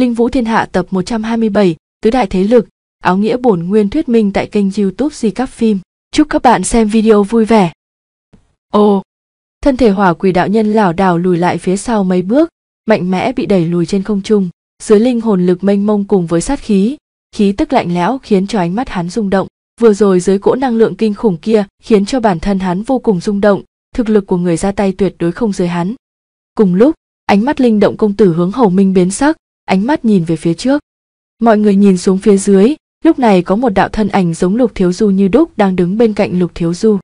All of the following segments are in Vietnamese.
Linh Vũ Thiên Hạ tập 127, Tứ Đại Thế Lực, Áo Nghĩa Bổn Nguyên Thuyết Minh tại kênh youtube Di Cắp Phim. Chúc các bạn xem video vui vẻ. Ồ! Thân thể hỏa quỷ đạo nhân lảo đảo lùi lại phía sau mấy bước, mạnh mẽ bị đẩy lùi trên không trung. Dưới linh hồn lực mênh mông cùng với sát khí, khí tức lạnh lẽo khiến cho ánh mắt hắn rung động. Vừa rồi dưới cỗ năng lượng kinh khủng kia khiến cho bản thân hắn vô cùng rung động, thực lực của người ra tay tuyệt đối không dưới hắn. Cùng lúc, ánh mắt linh động công tử hướng hầu minh biến sắc, ánh mắt nhìn về phía trước. Mọi người nhìn xuống phía dưới, lúc này có một đạo thân ảnh giống Lục Thiếu Du như đúc đang đứng bên cạnh Lục Thiếu Du.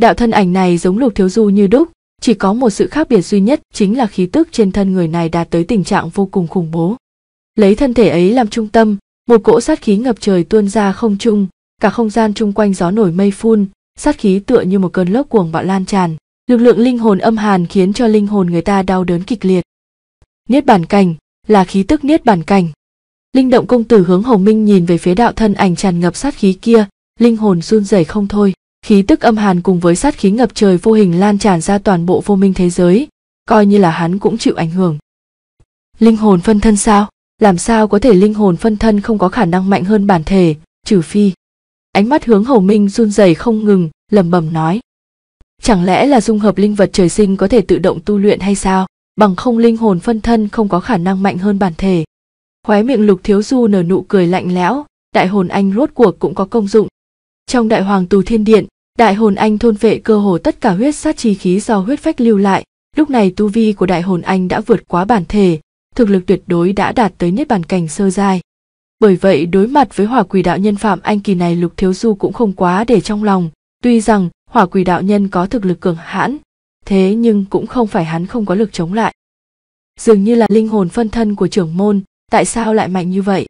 Đạo thân ảnh này giống Lục Thiếu Du như đúc, chỉ có một sự khác biệt duy nhất chính là khí tức trên thân người này đạt tới tình trạng vô cùng khủng bố. Lấy thân thể ấy làm trung tâm, một cỗ sát khí ngập trời tuôn ra không trung, cả không gian chung quanh gió nổi mây phun, sát khí tựa như một cơn lốc cuồng bạo lan tràn, lực lượng linh hồn âm hàn khiến cho linh hồn người ta đau đớn kịch liệt. Niết bản cảnh, là khí tức niết bản cảnh. Linh động công tử hướng Hồng Minh nhìn về phía đạo thân ảnh tràn ngập sát khí kia, linh hồn run rẩy không thôi. Khí tức âm hàn cùng với sát khí ngập trời vô hình lan tràn ra toàn bộ vô minh thế giới, coi như là hắn cũng chịu ảnh hưởng. Linh hồn phân thân sao? Làm sao có thể linh hồn phân thân không có khả năng mạnh hơn bản thể, trừ phi. Ánh mắt hướng Hầu Minh run rẩy không ngừng, lẩm bẩm nói. Chẳng lẽ là dung hợp linh vật trời sinh có thể tự động tu luyện hay sao? bằng không linh hồn phân thân không có khả năng mạnh hơn bản thể. Khóe miệng Lục Thiếu Du nở nụ cười lạnh lẽo, đại hồn anh rốt cuộc cũng có công dụng. Trong đại hoàng tù thiên điện, đại hồn anh thôn vệ cơ hồ tất cả huyết sát chi khí do huyết phách lưu lại, lúc này tu vi của đại hồn anh đã vượt quá bản thể, thực lực tuyệt đối đã đạt tới niết bàn cảnh sơ giai. Bởi vậy đối mặt với hỏa quỷ đạo nhân phạm anh kỳ này Lục Thiếu Du cũng không quá để trong lòng, tuy rằng hỏa quỷ đạo nhân có thực lực cường hãn, thế nhưng cũng không phải hắn không có lực chống lại. Dường như là linh hồn phân thân của trưởng môn, tại sao lại mạnh như vậy?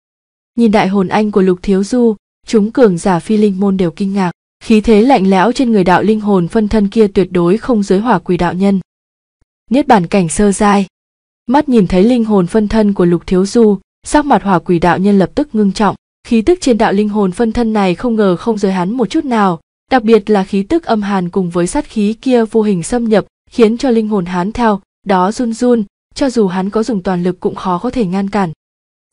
Nhìn đại hồn anh của Lục Thiếu Du, chúng cường giả phi linh môn đều kinh ngạc, khí thế lạnh lẽo trên người đạo linh hồn phân thân kia tuyệt đối không dưới hỏa quỷ đạo nhân. Niết bản cảnh sơ giai. Mắt nhìn thấy linh hồn phân thân của Lục Thiếu Du, sắc mặt hỏa quỷ đạo nhân lập tức ngưng trọng, khí tức trên đạo linh hồn phân thân này không ngờ không giới hắn một chút nào, đặc biệt là khí tức âm hàn cùng với sát khí kia vô hình xâm nhập khiến cho linh hồn hắn theo đó run run cho dù hắn có dùng toàn lực cũng khó có thể ngăn cản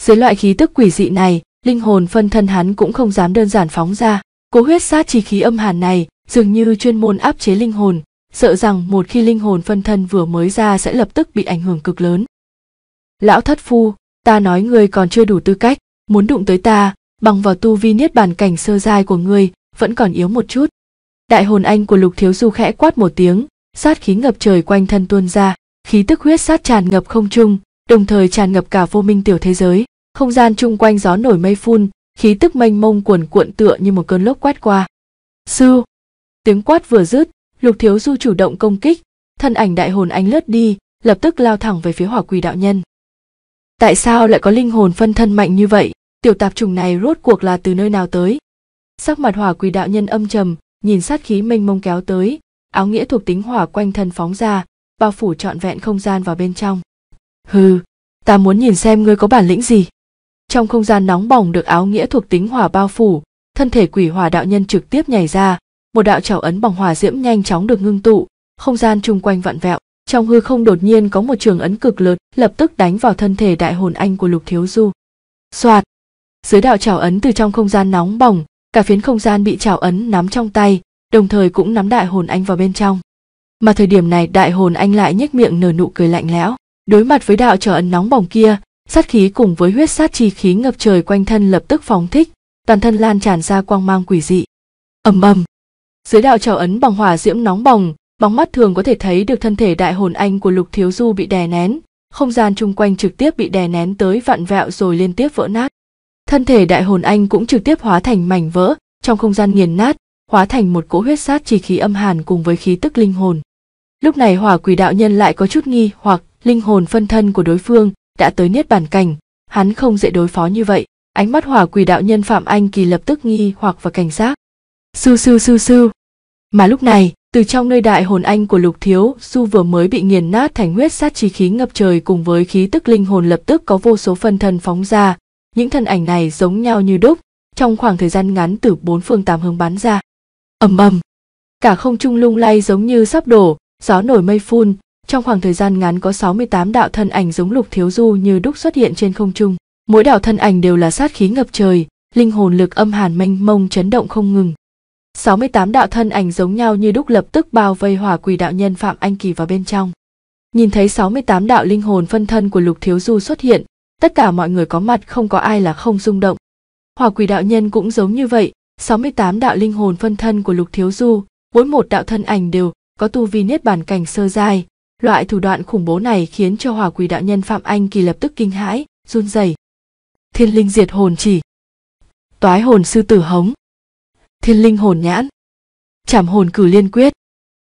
dưới loại khí tức quỷ dị này linh hồn phân thân hắn cũng không dám đơn giản phóng ra cố huyết sát chi khí âm hàn này dường như chuyên môn áp chế linh hồn sợ rằng một khi linh hồn phân thân vừa mới ra sẽ lập tức bị ảnh hưởng cực lớn lão thất phu ta nói ngươi còn chưa đủ tư cách muốn đụng tới ta bằng vào tu vi niết bàn cảnh sơ giai của ngươi vẫn còn yếu một chút đại hồn anh của lục thiếu du khẽ quát một tiếng sát khí ngập trời quanh thân tuôn ra khí tức huyết sát tràn ngập không trung đồng thời tràn ngập cả vô minh tiểu thế giới không gian chung quanh gió nổi mây phun khí tức mênh mông cuồn cuộn tựa như một cơn lốc quét qua sư tiếng quát vừa dứt lục thiếu du chủ động công kích thân ảnh đại hồn anh lướt đi lập tức lao thẳng về phía hỏa quỳ đạo nhân tại sao lại có linh hồn phân thân mạnh như vậy tiểu tạp trùng này rốt cuộc là từ nơi nào tới sắc mặt hỏa quỷ đạo nhân âm trầm nhìn sát khí mênh mông kéo tới áo nghĩa thuộc tính hỏa quanh thân phóng ra bao phủ trọn vẹn không gian vào bên trong hừ ta muốn nhìn xem ngươi có bản lĩnh gì trong không gian nóng bỏng được áo nghĩa thuộc tính hỏa bao phủ thân thể quỷ hỏa đạo nhân trực tiếp nhảy ra một đạo trảo ấn bằng hỏa diễm nhanh chóng được ngưng tụ không gian chung quanh vặn vẹo trong hư không đột nhiên có một trường ấn cực lớn lập tức đánh vào thân thể đại hồn anh của lục thiếu du soạt dưới đạo trảo ấn từ trong không gian nóng bỏng cả phiến không gian bị trào ấn nắm trong tay đồng thời cũng nắm đại hồn anh vào bên trong mà thời điểm này đại hồn anh lại nhếch miệng nở nụ cười lạnh lẽo đối mặt với đạo trở ấn nóng bỏng kia sát khí cùng với huyết sát chi khí ngập trời quanh thân lập tức phóng thích toàn thân lan tràn ra quang mang quỷ dị ầm ầm dưới đạo trào ấn bằng hỏa diễm nóng bỏng bóng mắt thường có thể thấy được thân thể đại hồn anh của lục thiếu du bị đè nén không gian chung quanh trực tiếp bị đè nén tới vặn vẹo rồi liên tiếp vỡ nát thân thể đại hồn anh cũng trực tiếp hóa thành mảnh vỡ trong không gian nghiền nát hóa thành một cỗ huyết sát chỉ khí âm hàn cùng với khí tức linh hồn lúc này hỏa quỷ đạo nhân lại có chút nghi hoặc linh hồn phân thân của đối phương đã tới niết bản cảnh hắn không dễ đối phó như vậy ánh mắt hỏa quỷ đạo nhân phạm anh kỳ lập tức nghi hoặc và cảnh giác sư sư sư sư mà lúc này từ trong nơi đại hồn anh của lục thiếu du vừa mới bị nghiền nát thành huyết sát chi khí ngập trời cùng với khí tức linh hồn lập tức có vô số phân thân phóng ra những thân ảnh này giống nhau như đúc, trong khoảng thời gian ngắn từ bốn phương tám hướng bắn ra. ầm ầm, cả không trung lung lay giống như sắp đổ, gió nổi mây phun, trong khoảng thời gian ngắn có 68 đạo thân ảnh giống Lục Thiếu Du như đúc xuất hiện trên không trung. Mỗi đạo thân ảnh đều là sát khí ngập trời, linh hồn lực âm hàn mênh mông chấn động không ngừng. 68 đạo thân ảnh giống nhau như đúc lập tức bao vây hỏa quỷ đạo nhân Phạm Anh Kỳ vào bên trong. Nhìn thấy 68 đạo linh hồn phân thân của Lục Thiếu Du xuất hiện, tất cả mọi người có mặt không có ai là không rung động. Hỏa quỷ đạo nhân cũng giống như vậy, 68 đạo linh hồn phân thân của Lục Thiếu Du, mỗi một đạo thân ảnh đều có tu vi niết bàn cảnh sơ giai. Loại thủ đoạn khủng bố này khiến cho hỏa quỷ đạo nhân Phạm Anh Kỳ lập tức kinh hãi, run rẩy. Thiên linh diệt hồn chỉ. Toái hồn sư tử hống. Thiên linh hồn nhãn. Trảm hồn cử liên quyết.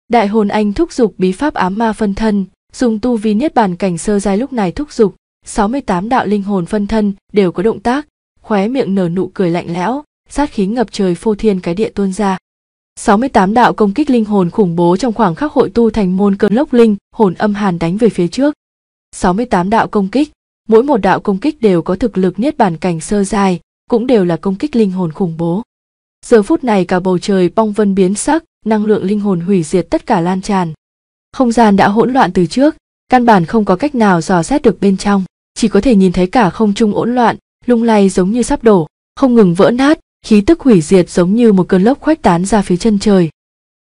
Đại hồn anh thúc dục bí pháp ám ma phân thân, dùng tu vi niết bàn cảnh sơ giai lúc này thúc dục, 68 đạo linh hồn phân thân đều có động tác, khóe miệng nở nụ cười lạnh lẽo, sát khí ngập trời phô thiên cái địa tuôn ra. 68 đạo công kích linh hồn khủng bố trong khoảng khắc hội tu thành môn cơn lốc linh, hồn âm hàn đánh về phía trước. 68 đạo công kích, mỗi một đạo công kích đều có thực lực niết bàn cảnh sơ dài, cũng đều là công kích linh hồn khủng bố. Giờ phút này cả bầu trời bong vân biến sắc, năng lượng linh hồn hủy diệt tất cả lan tràn. Không gian đã hỗn loạn từ trước, căn bản không có cách nào dò xét được bên trong chỉ có thể nhìn thấy cả không trung hỗn loạn lung lay giống như sắp đổ không ngừng vỡ nát khí tức hủy diệt giống như một cơn lốc khoách tán ra phía chân trời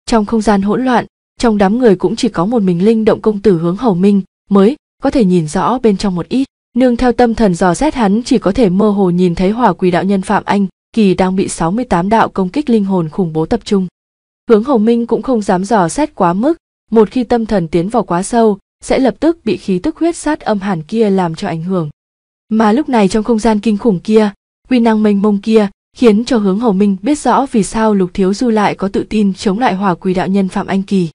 trong không gian hỗn loạn trong đám người cũng chỉ có một mình linh động công tử hướng hầu minh mới có thể nhìn rõ bên trong một ít nương theo tâm thần dò xét hắn chỉ có thể mơ hồ nhìn thấy hỏa quỷ đạo nhân phạm anh kỳ đang bị 68 đạo công kích linh hồn khủng bố tập trung hướng hầu minh cũng không dám dò xét quá mức một khi tâm thần tiến vào quá sâu sẽ lập tức bị khí tức huyết sát âm hàn kia làm cho ảnh hưởng. Mà lúc này trong không gian kinh khủng kia, quy năng mênh mông kia khiến cho hướng hầu minh biết rõ vì sao lục thiếu du lại có tự tin chống lại hỏa quỳ đạo nhân phạm anh kỳ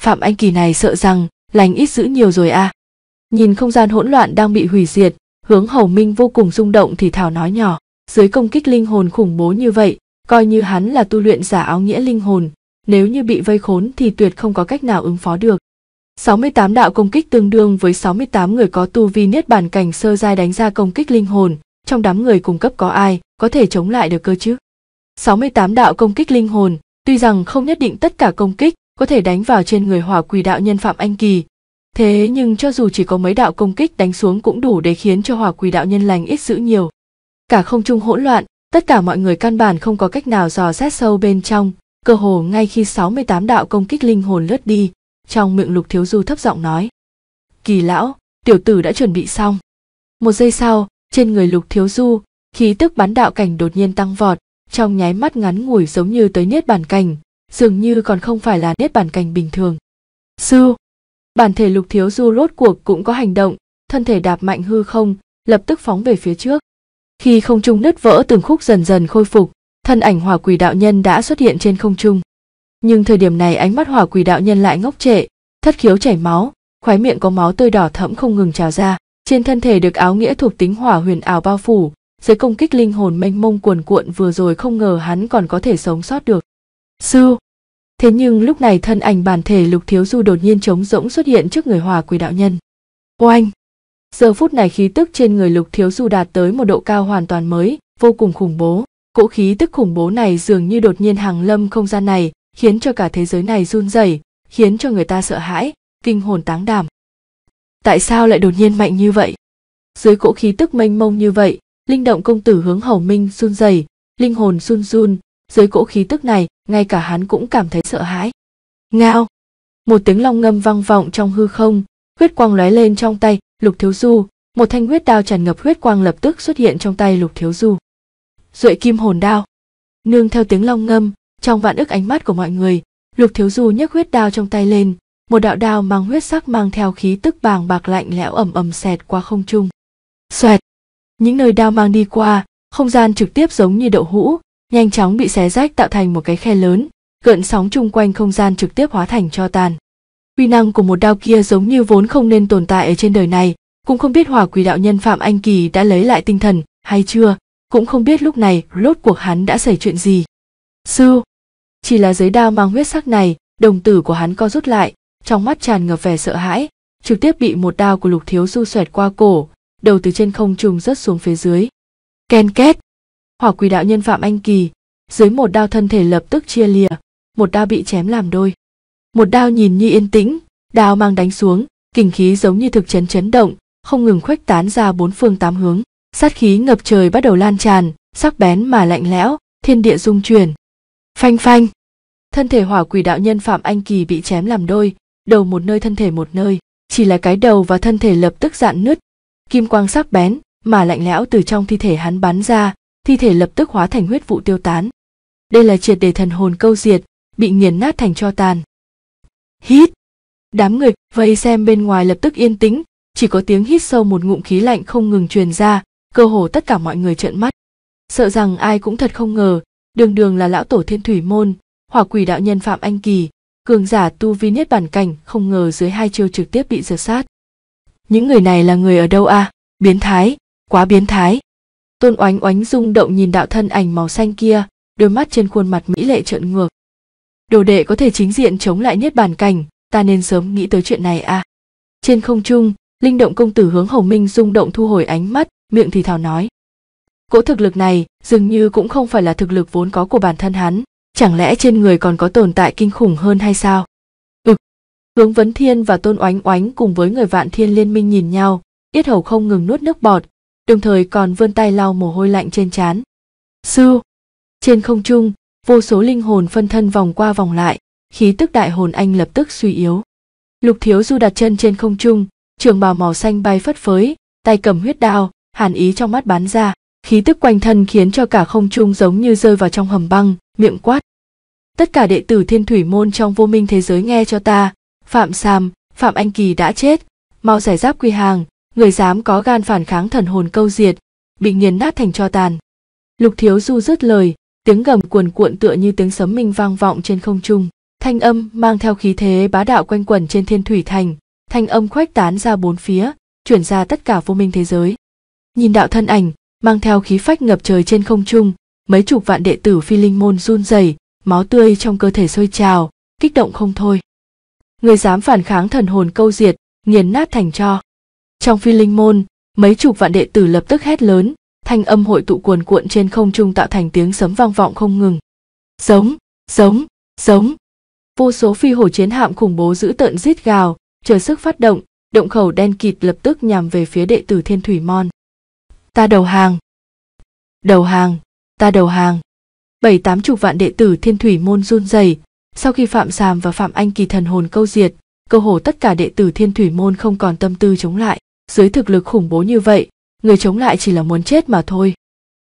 phạm anh kỳ này sợ rằng lành ít giữ nhiều rồi à nhìn không gian hỗn loạn đang bị hủy diệt hướng hầu minh vô cùng rung động thì thảo nói nhỏ dưới công kích linh hồn khủng bố như vậy coi như hắn là tu luyện giả áo nghĩa linh hồn nếu như bị vây khốn thì tuyệt không có cách nào ứng phó được 68 đạo công kích tương đương với 68 người có tu vi niết bản cảnh sơ giai đánh ra công kích linh hồn, trong đám người cung cấp có ai có thể chống lại được cơ chứ? 68 đạo công kích linh hồn, tuy rằng không nhất định tất cả công kích có thể đánh vào trên người hỏa quỷ đạo nhân Phạm Anh Kỳ, thế nhưng cho dù chỉ có mấy đạo công kích đánh xuống cũng đủ để khiến cho hỏa quỷ đạo nhân lành ít dữ nhiều. Cả không trung hỗn loạn, tất cả mọi người căn bản không có cách nào dò xét sâu bên trong, cơ hồ ngay khi 68 đạo công kích linh hồn lướt đi, trong miệng lục thiếu du thấp giọng nói kỳ lão tiểu tử đã chuẩn bị xong một giây sau trên người lục thiếu du khí tức bán đạo cảnh đột nhiên tăng vọt trong nháy mắt ngắn ngủi giống như tới niết bàn cảnh dường như còn không phải là niết bàn cảnh bình thường sư bản thể lục thiếu du rốt cuộc cũng có hành động thân thể đạp mạnh hư không lập tức phóng về phía trước khi không trung nứt vỡ từng khúc dần dần khôi phục thân ảnh hỏa quỷ đạo nhân đã xuất hiện trên không trung nhưng thời điểm này ánh mắt hỏa quỷ đạo nhân lại ngốc trệ thất khiếu chảy máu khóe miệng có máu tươi đỏ thẫm không ngừng trào ra trên thân thể được áo nghĩa thuộc tính hỏa huyền ảo bao phủ dưới công kích linh hồn mênh mông cuồn cuộn vừa rồi không ngờ hắn còn có thể sống sót được sư thế nhưng lúc này thân ảnh bản thể lục thiếu du đột nhiên trống rỗng xuất hiện trước người hòa quỷ đạo nhân oanh giờ phút này khí tức trên người lục thiếu du đạt tới một độ cao hoàn toàn mới vô cùng khủng bố cỗ khí tức khủng bố này dường như đột nhiên hàng lâm không gian này khiến cho cả thế giới này run rẩy khiến cho người ta sợ hãi kinh hồn táng đảm tại sao lại đột nhiên mạnh như vậy dưới cỗ khí tức mênh mông như vậy linh động công tử hướng hầu minh run rẩy linh hồn run run dưới cỗ khí tức này ngay cả hắn cũng cảm thấy sợ hãi ngao một tiếng long ngâm vang vọng trong hư không huyết quang lóe lên trong tay lục thiếu du một thanh huyết đao tràn ngập huyết quang lập tức xuất hiện trong tay lục thiếu du duệ kim hồn đao nương theo tiếng long ngâm trong vạn ức ánh mắt của mọi người lục thiếu du nhấc huyết đao trong tay lên một đạo đao mang huyết sắc mang theo khí tức vàng bạc lạnh lẽo ầm ầm xẹt qua không trung xoẹt những nơi đao mang đi qua không gian trực tiếp giống như đậu hũ nhanh chóng bị xé rách tạo thành một cái khe lớn gợn sóng chung quanh không gian trực tiếp hóa thành cho tàn uy năng của một đao kia giống như vốn không nên tồn tại ở trên đời này cũng không biết hỏa quỷ đạo nhân phạm anh kỳ đã lấy lại tinh thần hay chưa cũng không biết lúc này rốt cuộc hắn đã xảy chuyện gì sư chỉ là giấy đao mang huyết sắc này đồng tử của hắn co rút lại trong mắt tràn ngập vẻ sợ hãi trực tiếp bị một đao của lục thiếu du xoẹt qua cổ đầu từ trên không trùng rớt xuống phía dưới ken két hỏa quỷ đạo nhân phạm anh kỳ dưới một đao thân thể lập tức chia lìa một đao bị chém làm đôi một đao nhìn như yên tĩnh đao mang đánh xuống kinh khí giống như thực chấn chấn động không ngừng khuếch tán ra bốn phương tám hướng sát khí ngập trời bắt đầu lan tràn sắc bén mà lạnh lẽo thiên địa rung chuyển phanh phanh thân thể hỏa quỷ đạo nhân phạm anh kỳ bị chém làm đôi đầu một nơi thân thể một nơi chỉ là cái đầu và thân thể lập tức dạn nứt kim quang sắc bén mà lạnh lẽo từ trong thi thể hắn bắn ra thi thể lập tức hóa thành huyết vụ tiêu tán đây là triệt để thần hồn câu diệt bị nghiền nát thành cho tàn hít đám người vây xem bên ngoài lập tức yên tĩnh chỉ có tiếng hít sâu một ngụm khí lạnh không ngừng truyền ra cơ hồ tất cả mọi người trợn mắt sợ rằng ai cũng thật không ngờ đường đường là lão tổ thiên thủy môn hỏa quỷ đạo nhân phạm anh kỳ cường giả tu vi niết bản cảnh không ngờ dưới hai chiêu trực tiếp bị diệt sát những người này là người ở đâu a à? biến thái quá biến thái tôn oánh oánh rung động nhìn đạo thân ảnh màu xanh kia đôi mắt trên khuôn mặt mỹ lệ trợn ngược đồ đệ có thể chính diện chống lại niết bàn cảnh ta nên sớm nghĩ tới chuyện này à trên không trung linh động công tử hướng hồng minh rung động thu hồi ánh mắt miệng thì thào nói Cỗ thực lực này dường như cũng không phải là thực lực vốn có của bản thân hắn, chẳng lẽ trên người còn có tồn tại kinh khủng hơn hay sao? Ực. Ừ. Hướng Vấn Thiên và Tôn Oánh Oánh cùng với người Vạn Thiên Liên Minh nhìn nhau, yết hầu không ngừng nuốt nước bọt, đồng thời còn vươn tay lau mồ hôi lạnh trên trán. Sư. Trên không trung, vô số linh hồn phân thân vòng qua vòng lại, khí tức đại hồn anh lập tức suy yếu. Lục Thiếu Du đặt chân trên không trung, trường bào màu xanh bay phất phới, tay cầm huyết đao, hàn ý trong mắt bắn ra, khí tức quanh thân khiến cho cả không trung giống như rơi vào trong hầm băng miệng quát tất cả đệ tử thiên thủy môn trong vô minh thế giới nghe cho ta phạm sam phạm anh kỳ đã chết mau giải giáp quy hàng người dám có gan phản kháng thần hồn câu diệt bị nghiền nát thành cho tàn lục thiếu du dứt lời tiếng gầm cuồn cuộn tựa như tiếng sấm minh vang vọng trên không trung thanh âm mang theo khí thế bá đạo quanh quẩn trên thiên thủy thành thanh âm khuếch tán ra bốn phía chuyển ra tất cả vô minh thế giới nhìn đạo thân ảnh mang theo khí phách ngập trời trên không trung, mấy chục vạn đệ tử phi linh môn run rẩy, máu tươi trong cơ thể sôi trào, kích động không thôi. Người dám phản kháng thần hồn câu diệt, nghiền nát thành cho. Trong phi linh môn, mấy chục vạn đệ tử lập tức hét lớn, thanh âm hội tụ cuồn cuộn trên không trung tạo thành tiếng sấm vang vọng không ngừng. Giống, giống, giống. Vô số phi hổ chiến hạm khủng bố giữ tợn rít gào, chờ sức phát động, động khẩu đen kịt lập tức nhằm về phía đệ tử Thiên Thủy Mon ta đầu hàng đầu hàng ta đầu hàng bảy tám chục vạn đệ tử thiên thủy môn run rẩy sau khi phạm sàm và phạm anh kỳ thần hồn câu diệt cơ hồ tất cả đệ tử thiên thủy môn không còn tâm tư chống lại dưới thực lực khủng bố như vậy người chống lại chỉ là muốn chết mà thôi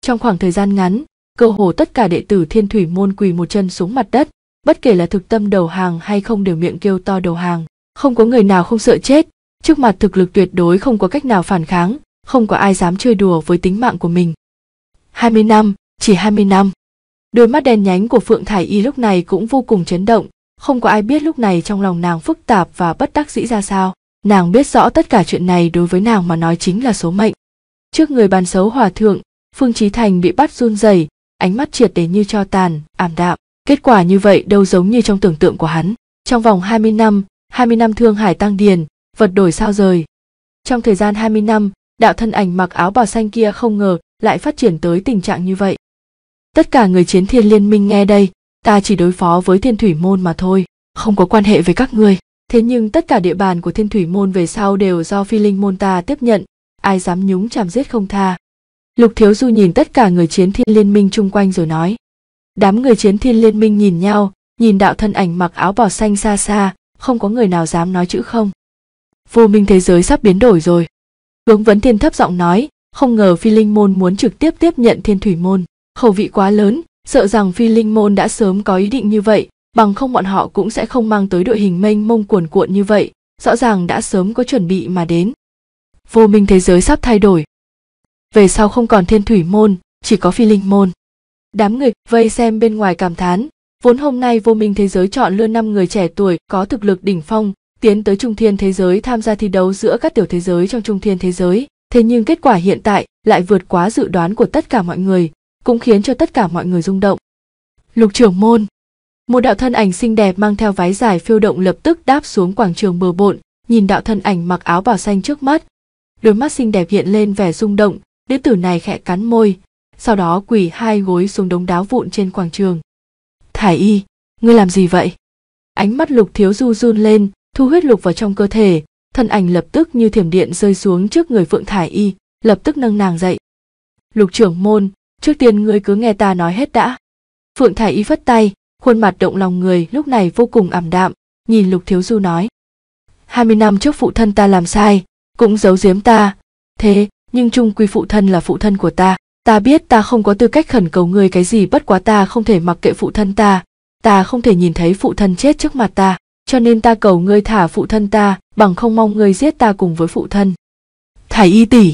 trong khoảng thời gian ngắn cơ hồ tất cả đệ tử thiên thủy môn quỳ một chân xuống mặt đất bất kể là thực tâm đầu hàng hay không đều miệng kêu to đầu hàng không có người nào không sợ chết trước mặt thực lực tuyệt đối không có cách nào phản kháng không có ai dám chơi đùa với tính mạng của mình. 20 năm, chỉ 20 năm. Đôi mắt đen nhánh của Phượng Thải Y lúc này cũng vô cùng chấn động, không có ai biết lúc này trong lòng nàng phức tạp và bất đắc dĩ ra sao. Nàng biết rõ tất cả chuyện này đối với nàng mà nói chính là số mệnh. Trước người bàn xấu hòa thượng, Phương Chí Thành bị bắt run rẩy, ánh mắt triệt để như cho tàn, ảm đạm. Kết quả như vậy đâu giống như trong tưởng tượng của hắn. Trong vòng 20 năm, 20 năm thương hải tăng điền, vật đổi sao rời. Trong thời gian 20 năm, đạo thân ảnh mặc áo bào xanh kia không ngờ lại phát triển tới tình trạng như vậy tất cả người chiến thiên liên minh nghe đây ta chỉ đối phó với thiên thủy môn mà thôi không có quan hệ với các ngươi thế nhưng tất cả địa bàn của thiên thủy môn về sau đều do phi linh môn ta tiếp nhận ai dám nhúng chàm giết không tha lục thiếu du nhìn tất cả người chiến thiên liên minh chung quanh rồi nói đám người chiến thiên liên minh nhìn nhau nhìn đạo thân ảnh mặc áo bò xanh xa xa không có người nào dám nói chữ không vô minh thế giới sắp biến đổi rồi Hướng vấn thiên thấp giọng nói, không ngờ phi linh môn muốn trực tiếp tiếp nhận thiên thủy môn. Khẩu vị quá lớn, sợ rằng phi linh môn đã sớm có ý định như vậy, bằng không bọn họ cũng sẽ không mang tới đội hình mênh mông cuồn cuộn như vậy, rõ ràng đã sớm có chuẩn bị mà đến. Vô minh thế giới sắp thay đổi. Về sau không còn thiên thủy môn, chỉ có phi linh môn. Đám người vây xem bên ngoài cảm thán, vốn hôm nay vô minh thế giới chọn lựa năm người trẻ tuổi có thực lực đỉnh phong, tiến tới trung thiên thế giới tham gia thi đấu giữa các tiểu thế giới trong trung thiên thế giới thế nhưng kết quả hiện tại lại vượt quá dự đoán của tất cả mọi người cũng khiến cho tất cả mọi người rung động lục trưởng môn một đạo thân ảnh xinh đẹp mang theo váy dài phiêu động lập tức đáp xuống quảng trường bừa bộn nhìn đạo thân ảnh mặc áo bào xanh trước mắt đôi mắt xinh đẹp hiện lên vẻ rung động đứa tử này khẽ cắn môi sau đó quỳ hai gối xuống đống đá vụn trên quảng trường thải y ngươi làm gì vậy ánh mắt lục thiếu du run lên thu huyết lục vào trong cơ thể thân ảnh lập tức như thiểm điện rơi xuống trước người phượng thải y lập tức nâng nàng dậy lục trưởng môn trước tiên ngươi cứ nghe ta nói hết đã phượng thải y phất tay khuôn mặt động lòng người lúc này vô cùng ảm đạm nhìn lục thiếu du nói Hai mươi năm trước phụ thân ta làm sai cũng giấu giếm ta thế nhưng trung quy phụ thân là phụ thân của ta ta biết ta không có tư cách khẩn cầu ngươi cái gì bất quá ta không thể mặc kệ phụ thân ta ta không thể nhìn thấy phụ thân chết trước mặt ta cho nên ta cầu ngươi thả phụ thân ta bằng không mong ngươi giết ta cùng với phụ thân thải y tỷ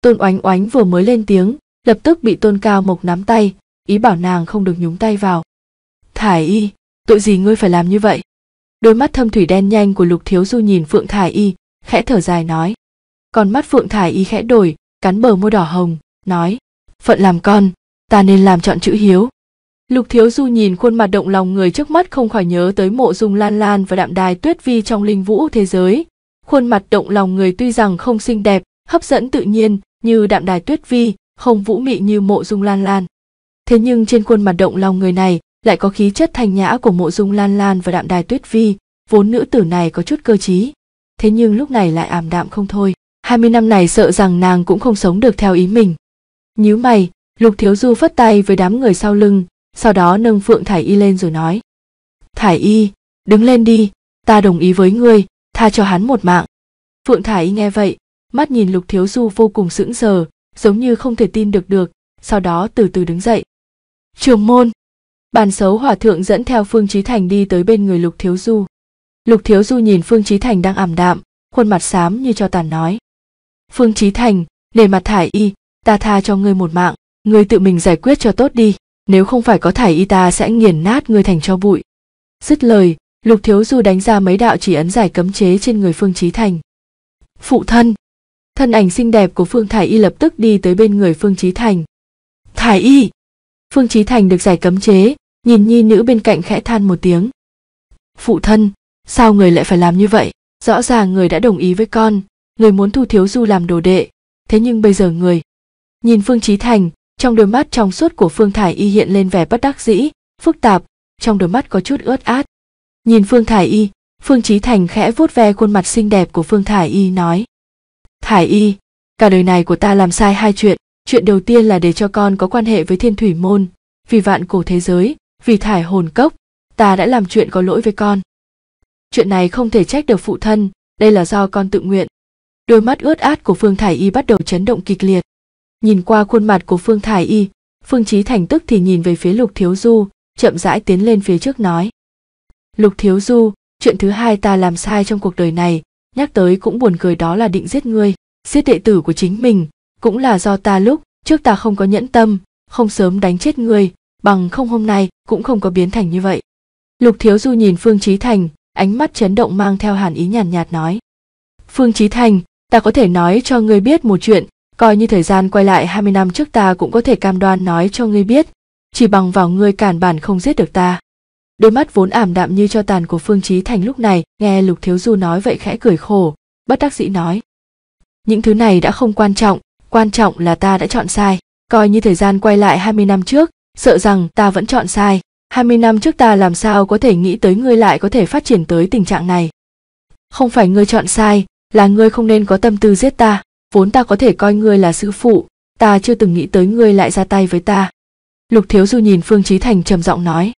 tôn oánh oánh vừa mới lên tiếng lập tức bị tôn cao mộc nắm tay ý bảo nàng không được nhúng tay vào thải y tội gì ngươi phải làm như vậy đôi mắt thâm thủy đen nhanh của lục thiếu du nhìn phượng thải y khẽ thở dài nói còn mắt phượng thải y khẽ đổi cắn bờ môi đỏ hồng nói phận làm con ta nên làm chọn chữ hiếu Lục Thiếu Du nhìn khuôn mặt động lòng người trước mắt không khỏi nhớ tới mộ dung lan lan và đạm đài tuyết vi trong linh vũ thế giới. Khuôn mặt động lòng người tuy rằng không xinh đẹp, hấp dẫn tự nhiên như đạm đài tuyết vi, không vũ mị như mộ dung lan lan. Thế nhưng trên khuôn mặt động lòng người này lại có khí chất thanh nhã của mộ dung lan lan và đạm đài tuyết vi, vốn nữ tử này có chút cơ trí. Thế nhưng lúc này lại ảm đạm không thôi, 20 năm này sợ rằng nàng cũng không sống được theo ý mình. Nhíu mày, Lục Thiếu Du phất tay với đám người sau lưng, sau đó nâng phượng thải y lên rồi nói thải y đứng lên đi ta đồng ý với ngươi tha cho hắn một mạng phượng thải y nghe vậy mắt nhìn lục thiếu du vô cùng sững sờ giống như không thể tin được được sau đó từ từ đứng dậy trường môn bàn xấu hòa thượng dẫn theo phương trí thành đi tới bên người lục thiếu du lục thiếu du nhìn phương trí thành đang ảm đạm khuôn mặt xám như cho tàn nói phương trí thành để mặt thải y ta tha cho ngươi một mạng ngươi tự mình giải quyết cho tốt đi nếu không phải có thải y ta sẽ nghiền nát ngươi thành cho bụi dứt lời lục thiếu du đánh ra mấy đạo chỉ ấn giải cấm chế trên người phương trí thành phụ thân thân ảnh xinh đẹp của phương thải y lập tức đi tới bên người phương trí thành thải y phương trí thành được giải cấm chế nhìn nhi nữ bên cạnh khẽ than một tiếng phụ thân sao người lại phải làm như vậy rõ ràng người đã đồng ý với con người muốn thu thiếu du làm đồ đệ thế nhưng bây giờ người nhìn phương trí thành trong đôi mắt trong suốt của Phương Thải Y hiện lên vẻ bất đắc dĩ, phức tạp, trong đôi mắt có chút ướt át. Nhìn Phương Thải Y, Phương Chí Thành khẽ vuốt ve khuôn mặt xinh đẹp của Phương Thải Y nói. Thải Y, cả đời này của ta làm sai hai chuyện. Chuyện đầu tiên là để cho con có quan hệ với thiên thủy môn, vì vạn cổ thế giới, vì thải hồn cốc, ta đã làm chuyện có lỗi với con. Chuyện này không thể trách được phụ thân, đây là do con tự nguyện. Đôi mắt ướt át của Phương Thải Y bắt đầu chấn động kịch liệt nhìn qua khuôn mặt của phương thải y phương chí thành tức thì nhìn về phía lục thiếu du chậm rãi tiến lên phía trước nói lục thiếu du chuyện thứ hai ta làm sai trong cuộc đời này nhắc tới cũng buồn cười đó là định giết ngươi giết đệ tử của chính mình cũng là do ta lúc trước ta không có nhẫn tâm không sớm đánh chết ngươi bằng không hôm nay cũng không có biến thành như vậy lục thiếu du nhìn phương chí thành ánh mắt chấn động mang theo hàn ý nhàn nhạt, nhạt nói phương chí thành ta có thể nói cho ngươi biết một chuyện coi như thời gian quay lại 20 năm trước ta cũng có thể cam đoan nói cho ngươi biết, chỉ bằng vào ngươi cản bản không giết được ta. Đôi mắt vốn ảm đạm như cho tàn của Phương Chí Thành lúc này, nghe Lục Thiếu Du nói vậy khẽ cười khổ, bất đắc dĩ nói. Những thứ này đã không quan trọng, quan trọng là ta đã chọn sai, coi như thời gian quay lại 20 năm trước, sợ rằng ta vẫn chọn sai. 20 năm trước ta làm sao có thể nghĩ tới ngươi lại có thể phát triển tới tình trạng này. Không phải ngươi chọn sai, là ngươi không nên có tâm tư giết ta vốn ta có thể coi ngươi là sư phụ ta chưa từng nghĩ tới ngươi lại ra tay với ta lục thiếu du nhìn phương trí thành trầm giọng nói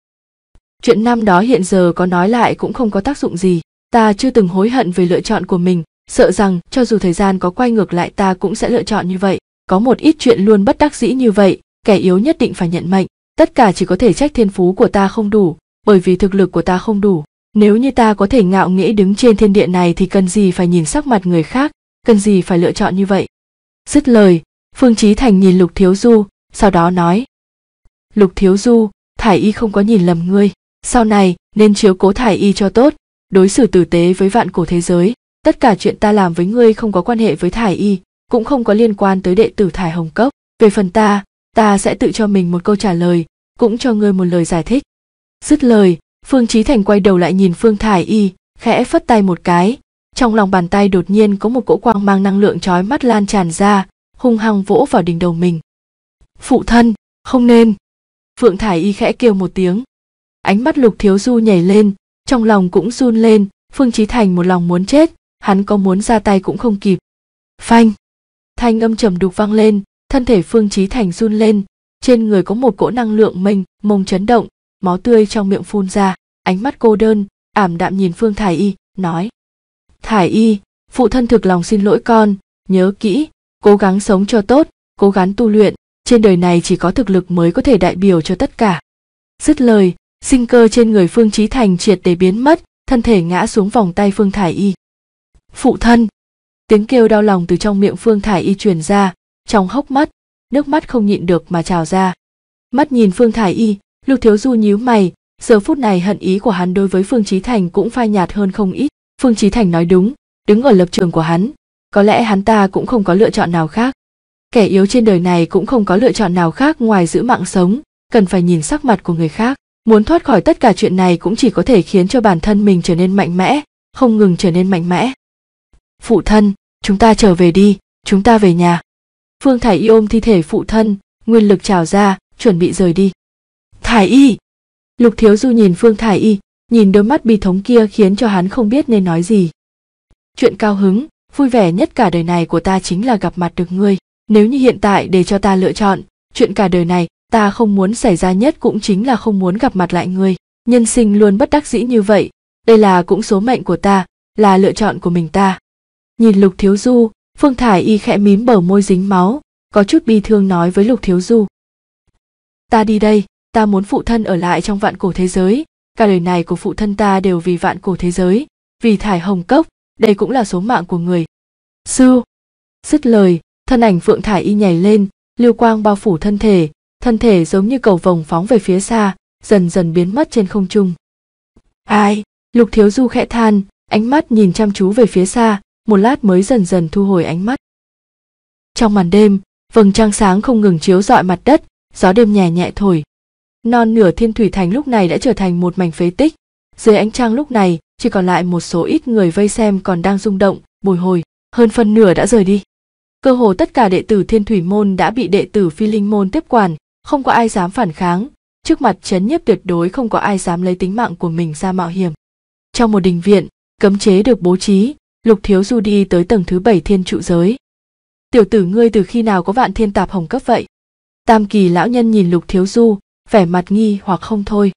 chuyện năm đó hiện giờ có nói lại cũng không có tác dụng gì ta chưa từng hối hận về lựa chọn của mình sợ rằng cho dù thời gian có quay ngược lại ta cũng sẽ lựa chọn như vậy có một ít chuyện luôn bất đắc dĩ như vậy kẻ yếu nhất định phải nhận mệnh tất cả chỉ có thể trách thiên phú của ta không đủ bởi vì thực lực của ta không đủ nếu như ta có thể ngạo nghĩ đứng trên thiên địa này thì cần gì phải nhìn sắc mặt người khác cần gì phải lựa chọn như vậy dứt lời phương chí thành nhìn lục thiếu du sau đó nói lục thiếu du thải y không có nhìn lầm ngươi sau này nên chiếu cố thải y cho tốt đối xử tử tế với vạn cổ thế giới tất cả chuyện ta làm với ngươi không có quan hệ với thải y cũng không có liên quan tới đệ tử thải hồng cốc về phần ta ta sẽ tự cho mình một câu trả lời cũng cho ngươi một lời giải thích dứt lời phương chí thành quay đầu lại nhìn phương thải y khẽ phất tay một cái trong lòng bàn tay đột nhiên có một cỗ quang mang năng lượng trói mắt lan tràn ra hung hăng vỗ vào đỉnh đầu mình phụ thân không nên phượng thải y khẽ kêu một tiếng ánh mắt lục thiếu du nhảy lên trong lòng cũng run lên phương trí thành một lòng muốn chết hắn có muốn ra tay cũng không kịp phanh thanh âm trầm đục vang lên thân thể phương trí thành run lên trên người có một cỗ năng lượng mênh mông chấn động máu tươi trong miệng phun ra ánh mắt cô đơn ảm đạm nhìn phương thải y nói thải y phụ thân thực lòng xin lỗi con nhớ kỹ cố gắng sống cho tốt cố gắng tu luyện trên đời này chỉ có thực lực mới có thể đại biểu cho tất cả dứt lời sinh cơ trên người phương trí thành triệt để biến mất thân thể ngã xuống vòng tay phương thải y phụ thân tiếng kêu đau lòng từ trong miệng phương thải y truyền ra trong hốc mắt nước mắt không nhịn được mà trào ra mắt nhìn phương thải y lục thiếu du nhíu mày giờ phút này hận ý của hắn đối với phương trí thành cũng phai nhạt hơn không ít Phương Chí Thành nói đúng, đứng ở lập trường của hắn, có lẽ hắn ta cũng không có lựa chọn nào khác. Kẻ yếu trên đời này cũng không có lựa chọn nào khác ngoài giữ mạng sống, cần phải nhìn sắc mặt của người khác. Muốn thoát khỏi tất cả chuyện này cũng chỉ có thể khiến cho bản thân mình trở nên mạnh mẽ, không ngừng trở nên mạnh mẽ. Phụ thân, chúng ta trở về đi, chúng ta về nhà. Phương Thải Y ôm thi thể phụ thân, nguyên lực trào ra, chuẩn bị rời đi. Thải Y! Lục Thiếu Du nhìn Phương Thải Y, nhìn đôi mắt bi thống kia khiến cho hắn không biết nên nói gì chuyện cao hứng vui vẻ nhất cả đời này của ta chính là gặp mặt được ngươi nếu như hiện tại để cho ta lựa chọn chuyện cả đời này ta không muốn xảy ra nhất cũng chính là không muốn gặp mặt lại ngươi nhân sinh luôn bất đắc dĩ như vậy đây là cũng số mệnh của ta là lựa chọn của mình ta nhìn lục thiếu du phương thải y khẽ mím bờ môi dính máu có chút bi thương nói với lục thiếu du ta đi đây ta muốn phụ thân ở lại trong vạn cổ thế giới cả đời này của phụ thân ta đều vì vạn cổ thế giới vì thải hồng cốc đây cũng là số mạng của người sư dứt lời thân ảnh phượng thải y nhảy lên lưu quang bao phủ thân thể thân thể giống như cầu vồng phóng về phía xa dần dần biến mất trên không trung ai lục thiếu du khẽ than ánh mắt nhìn chăm chú về phía xa một lát mới dần dần thu hồi ánh mắt trong màn đêm vầng trăng sáng không ngừng chiếu rọi mặt đất gió đêm nhẹ nhẹ thổi non nửa thiên thủy thành lúc này đã trở thành một mảnh phế tích dưới ánh trăng lúc này chỉ còn lại một số ít người vây xem còn đang rung động bồi hồi hơn phân nửa đã rời đi cơ hồ tất cả đệ tử thiên thủy môn đã bị đệ tử phi linh môn tiếp quản không có ai dám phản kháng trước mặt chấn nhiếp tuyệt đối không có ai dám lấy tính mạng của mình ra mạo hiểm trong một đình viện cấm chế được bố trí lục thiếu du đi tới tầng thứ bảy thiên trụ giới tiểu tử ngươi từ khi nào có vạn thiên tạp hồng cấp vậy tam kỳ lão nhân nhìn lục thiếu du vẻ mặt nghi hoặc không thôi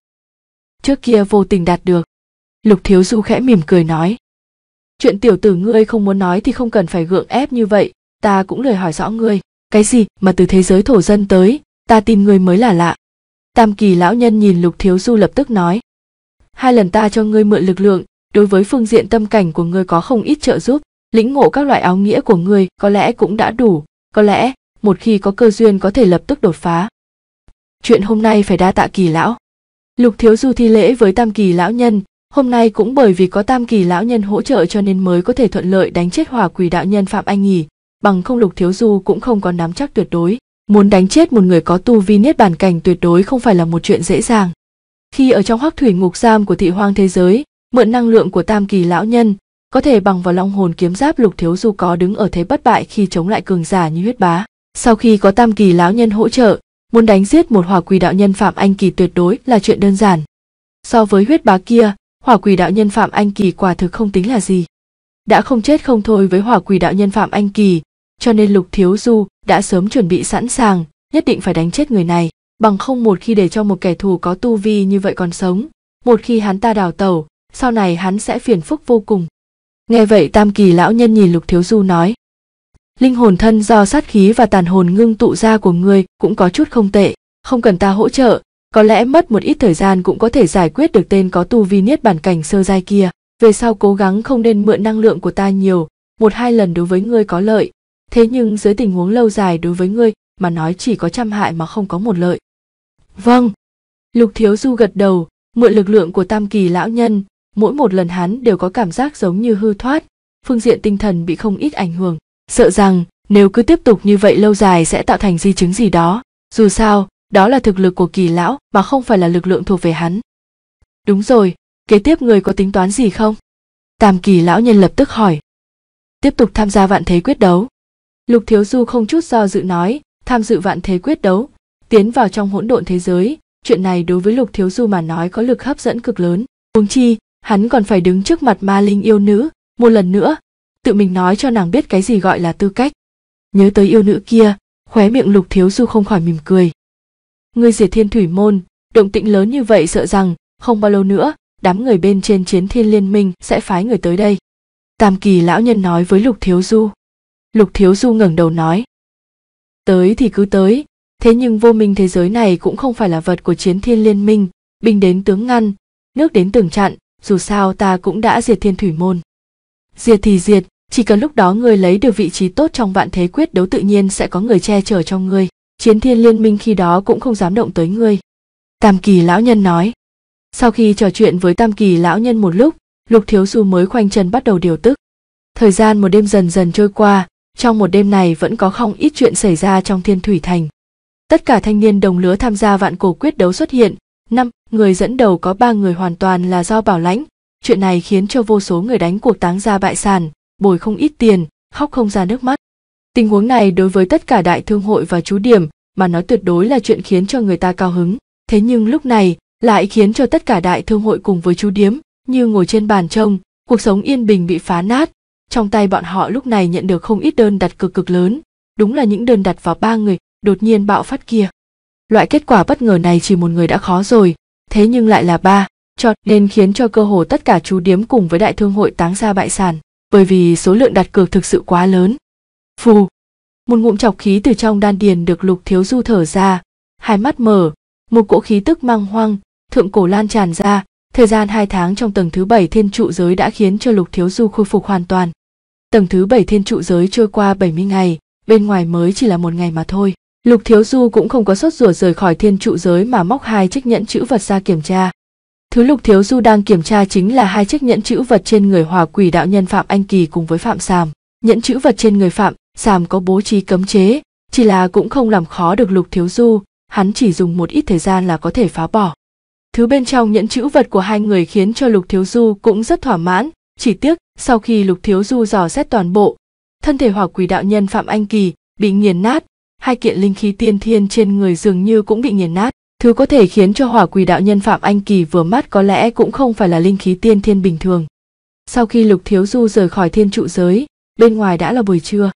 trước kia vô tình đạt được lục thiếu du khẽ mỉm cười nói chuyện tiểu tử ngươi không muốn nói thì không cần phải gượng ép như vậy ta cũng lời hỏi rõ ngươi cái gì mà từ thế giới thổ dân tới ta tin ngươi mới là lạ tam kỳ lão nhân nhìn lục thiếu du lập tức nói hai lần ta cho ngươi mượn lực lượng đối với phương diện tâm cảnh của ngươi có không ít trợ giúp lĩnh ngộ các loại áo nghĩa của ngươi có lẽ cũng đã đủ có lẽ một khi có cơ duyên có thể lập tức đột phá chuyện hôm nay phải đa tạ kỳ lão lục thiếu du thi lễ với tam kỳ lão nhân hôm nay cũng bởi vì có tam kỳ lão nhân hỗ trợ cho nên mới có thể thuận lợi đánh chết hỏa quỷ đạo nhân phạm anh nghỉ bằng không lục thiếu du cũng không có nắm chắc tuyệt đối muốn đánh chết một người có tu vi niết bàn cảnh tuyệt đối không phải là một chuyện dễ dàng khi ở trong hoắc thủy ngục giam của thị hoang thế giới mượn năng lượng của tam kỳ lão nhân có thể bằng vào long hồn kiếm giáp lục thiếu du có đứng ở thế bất bại khi chống lại cường giả như huyết bá sau khi có tam kỳ lão nhân hỗ trợ muốn đánh giết một hỏa quỷ đạo nhân phạm anh kỳ tuyệt đối là chuyện đơn giản so với huyết bá kia hỏa quỷ đạo nhân phạm anh kỳ quả thực không tính là gì đã không chết không thôi với hỏa quỷ đạo nhân phạm anh kỳ cho nên lục thiếu du đã sớm chuẩn bị sẵn sàng nhất định phải đánh chết người này bằng không một khi để cho một kẻ thù có tu vi như vậy còn sống một khi hắn ta đào tẩu sau này hắn sẽ phiền phức vô cùng nghe vậy tam kỳ lão nhân nhìn lục thiếu du nói linh hồn thân do sát khí và tàn hồn ngưng tụ ra của ngươi cũng có chút không tệ không cần ta hỗ trợ có lẽ mất một ít thời gian cũng có thể giải quyết được tên có tu vi niết bản cảnh sơ giai kia về sau cố gắng không nên mượn năng lượng của ta nhiều một hai lần đối với ngươi có lợi thế nhưng dưới tình huống lâu dài đối với ngươi mà nói chỉ có trăm hại mà không có một lợi vâng lục thiếu du gật đầu mượn lực lượng của tam kỳ lão nhân mỗi một lần hắn đều có cảm giác giống như hư thoát phương diện tinh thần bị không ít ảnh hưởng sợ rằng nếu cứ tiếp tục như vậy lâu dài sẽ tạo thành di chứng gì đó dù sao đó là thực lực của kỳ lão mà không phải là lực lượng thuộc về hắn đúng rồi kế tiếp người có tính toán gì không tam kỳ lão nhân lập tức hỏi tiếp tục tham gia vạn thế quyết đấu lục thiếu du không chút do dự nói tham dự vạn thế quyết đấu tiến vào trong hỗn độn thế giới chuyện này đối với lục thiếu du mà nói có lực hấp dẫn cực lớn huống chi hắn còn phải đứng trước mặt ma linh yêu nữ một lần nữa tự mình nói cho nàng biết cái gì gọi là tư cách nhớ tới yêu nữ kia khóe miệng lục thiếu du không khỏi mỉm cười ngươi diệt thiên thủy môn động tĩnh lớn như vậy sợ rằng không bao lâu nữa đám người bên trên chiến thiên liên minh sẽ phái người tới đây tam kỳ lão nhân nói với lục thiếu du lục thiếu du ngẩng đầu nói tới thì cứ tới thế nhưng vô minh thế giới này cũng không phải là vật của chiến thiên liên minh binh đến tướng ngăn nước đến tường chặn dù sao ta cũng đã diệt thiên thủy môn diệt thì diệt chỉ cần lúc đó ngươi lấy được vị trí tốt trong vạn thế quyết đấu tự nhiên sẽ có người che chở cho ngươi, chiến thiên liên minh khi đó cũng không dám động tới ngươi. Tam kỳ lão nhân nói. Sau khi trò chuyện với tam kỳ lão nhân một lúc, lục thiếu du mới khoanh chân bắt đầu điều tức. Thời gian một đêm dần dần trôi qua, trong một đêm này vẫn có không ít chuyện xảy ra trong thiên thủy thành. Tất cả thanh niên đồng lứa tham gia vạn cổ quyết đấu xuất hiện, năm người dẫn đầu có ba người hoàn toàn là do bảo lãnh. Chuyện này khiến cho vô số người đánh cuộc táng ra bại sản, bồi không ít tiền, khóc không ra nước mắt. Tình huống này đối với tất cả đại thương hội và chú điểm mà nói tuyệt đối là chuyện khiến cho người ta cao hứng. Thế nhưng lúc này lại khiến cho tất cả đại thương hội cùng với chú điếm như ngồi trên bàn trông, cuộc sống yên bình bị phá nát. Trong tay bọn họ lúc này nhận được không ít đơn đặt cực cực lớn, đúng là những đơn đặt vào ba người đột nhiên bạo phát kia. Loại kết quả bất ngờ này chỉ một người đã khó rồi, thế nhưng lại là ba, cho nên khiến cho cơ hồ tất cả chú điếm cùng với đại thương hội táng ra bại sản bởi vì số lượng đặt cược thực sự quá lớn. Phù, một ngụm chọc khí từ trong đan điền được Lục Thiếu Du thở ra, hai mắt mở, một cỗ khí tức mang hoang, thượng cổ lan tràn ra, thời gian hai tháng trong tầng thứ bảy thiên trụ giới đã khiến cho Lục Thiếu Du khôi phục hoàn toàn. Tầng thứ bảy thiên trụ giới trôi qua 70 ngày, bên ngoài mới chỉ là một ngày mà thôi. Lục Thiếu Du cũng không có sốt ruột rời khỏi thiên trụ giới mà móc hai chiếc nhẫn chữ vật ra kiểm tra. Thứ Lục Thiếu Du đang kiểm tra chính là hai chiếc nhẫn chữ vật trên người hòa quỷ đạo nhân Phạm Anh Kỳ cùng với Phạm Sàm. Nhẫn chữ vật trên người Phạm, Sàm có bố trí cấm chế, chỉ là cũng không làm khó được Lục Thiếu Du, hắn chỉ dùng một ít thời gian là có thể phá bỏ. Thứ bên trong nhẫn chữ vật của hai người khiến cho Lục Thiếu Du cũng rất thỏa mãn, chỉ tiếc sau khi Lục Thiếu Du dò xét toàn bộ, thân thể hỏa quỷ đạo nhân Phạm Anh Kỳ bị nghiền nát, hai kiện linh khí tiên thiên trên người dường như cũng bị nghiền nát. Thứ có thể khiến cho hỏa quỷ đạo nhân Phạm Anh Kỳ vừa mắt có lẽ cũng không phải là linh khí tiên thiên bình thường. Sau khi Lục Thiếu Du rời khỏi thiên trụ giới, bên ngoài đã là buổi trưa.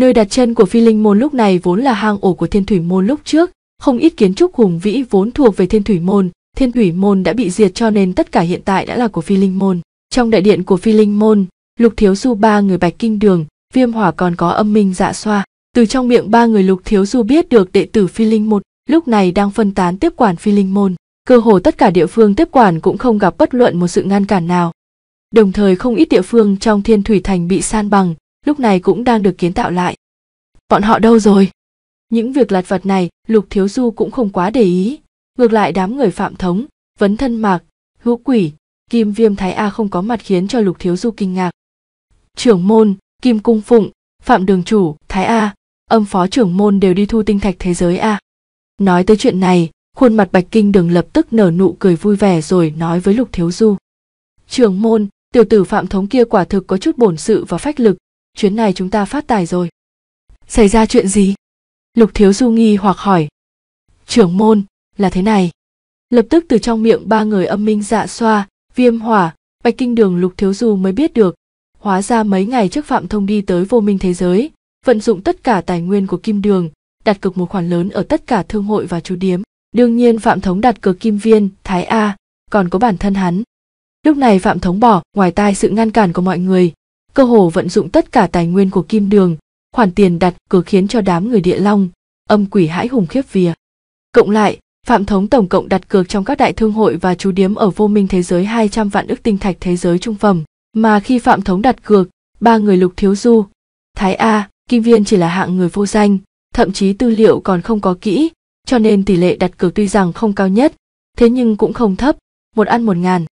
Nơi đặt chân của phi linh môn lúc này vốn là hang ổ của thiên thủy môn lúc trước, không ít kiến trúc hùng vĩ vốn thuộc về thiên thủy môn, thiên thủy môn đã bị diệt cho nên tất cả hiện tại đã là của phi linh môn. Trong đại điện của phi linh môn, Lục Thiếu Du ba người bạch kinh đường, viêm hỏa còn có âm minh dạ xoa. Từ trong miệng ba người Lục Thiếu Du biết được đệ tử phi linh một lúc này đang phân tán tiếp quản phi linh môn cơ hồ tất cả địa phương tiếp quản cũng không gặp bất luận một sự ngăn cản nào đồng thời không ít địa phương trong thiên thủy thành bị san bằng lúc này cũng đang được kiến tạo lại bọn họ đâu rồi những việc lặt vặt này lục thiếu du cũng không quá để ý ngược lại đám người phạm thống vấn thân mạc hữu quỷ kim viêm thái a không có mặt khiến cho lục thiếu du kinh ngạc trưởng môn kim cung phụng phạm đường chủ thái a âm phó trưởng môn đều đi thu tinh thạch thế giới a nói tới chuyện này khuôn mặt bạch kinh đường lập tức nở nụ cười vui vẻ rồi nói với lục thiếu du trường môn tiểu tử phạm thống kia quả thực có chút bổn sự và phách lực chuyến này chúng ta phát tài rồi xảy ra chuyện gì lục thiếu du nghi hoặc hỏi trưởng môn là thế này lập tức từ trong miệng ba người âm minh dạ xoa viêm hỏa bạch kinh đường lục thiếu du mới biết được hóa ra mấy ngày trước phạm thông đi tới vô minh thế giới vận dụng tất cả tài nguyên của kim đường đặt cược một khoản lớn ở tất cả thương hội và chú điếm. Đương nhiên Phạm Thống đặt cược Kim Viên, Thái A, còn có bản thân hắn. Lúc này Phạm Thống bỏ ngoài tai sự ngăn cản của mọi người, cơ hồ vận dụng tất cả tài nguyên của Kim Đường, khoản tiền đặt cược khiến cho đám người địa long, âm quỷ hãi hùng khiếp vía. Cộng lại, Phạm Thống tổng cộng đặt cược trong các đại thương hội và chú điếm ở vô minh thế giới 200 vạn ức tinh thạch thế giới trung phẩm, mà khi Phạm Thống đặt cược, ba người Lục Thiếu Du, Thái A, Kim Viên chỉ là hạng người vô danh, thậm chí tư liệu còn không có kỹ, cho nên tỷ lệ đặt cược tuy rằng không cao nhất, thế nhưng cũng không thấp, một ăn một ngàn.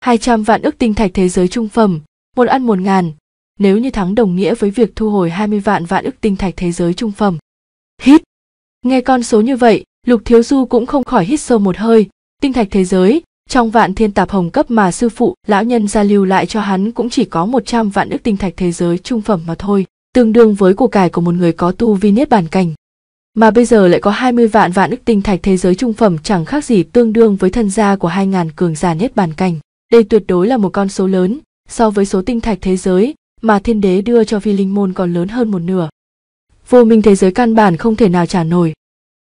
hai trăm vạn ước tinh thạch thế giới trung phẩm, một ăn một ngàn, nếu như thắng đồng nghĩa với việc thu hồi hai mươi vạn vạn ước tinh thạch thế giới trung phẩm. Hít! Nghe con số như vậy, Lục Thiếu Du cũng không khỏi hít sâu một hơi, tinh thạch thế giới, trong vạn thiên tạp hồng cấp mà sư phụ lão nhân gia lưu lại cho hắn cũng chỉ có một trăm vạn ước tinh thạch thế giới trung phẩm mà thôi tương đương với của cải của một người có tu vi niết bàn cảnh. Mà bây giờ lại có 20 vạn vạn ức tinh thạch thế giới trung phẩm chẳng khác gì tương đương với thân gia của 2.000 cường giả niết bàn cảnh. Đây tuyệt đối là một con số lớn, so với số tinh thạch thế giới mà thiên đế đưa cho vi linh môn còn lớn hơn một nửa. Vô minh thế giới căn bản không thể nào trả nổi.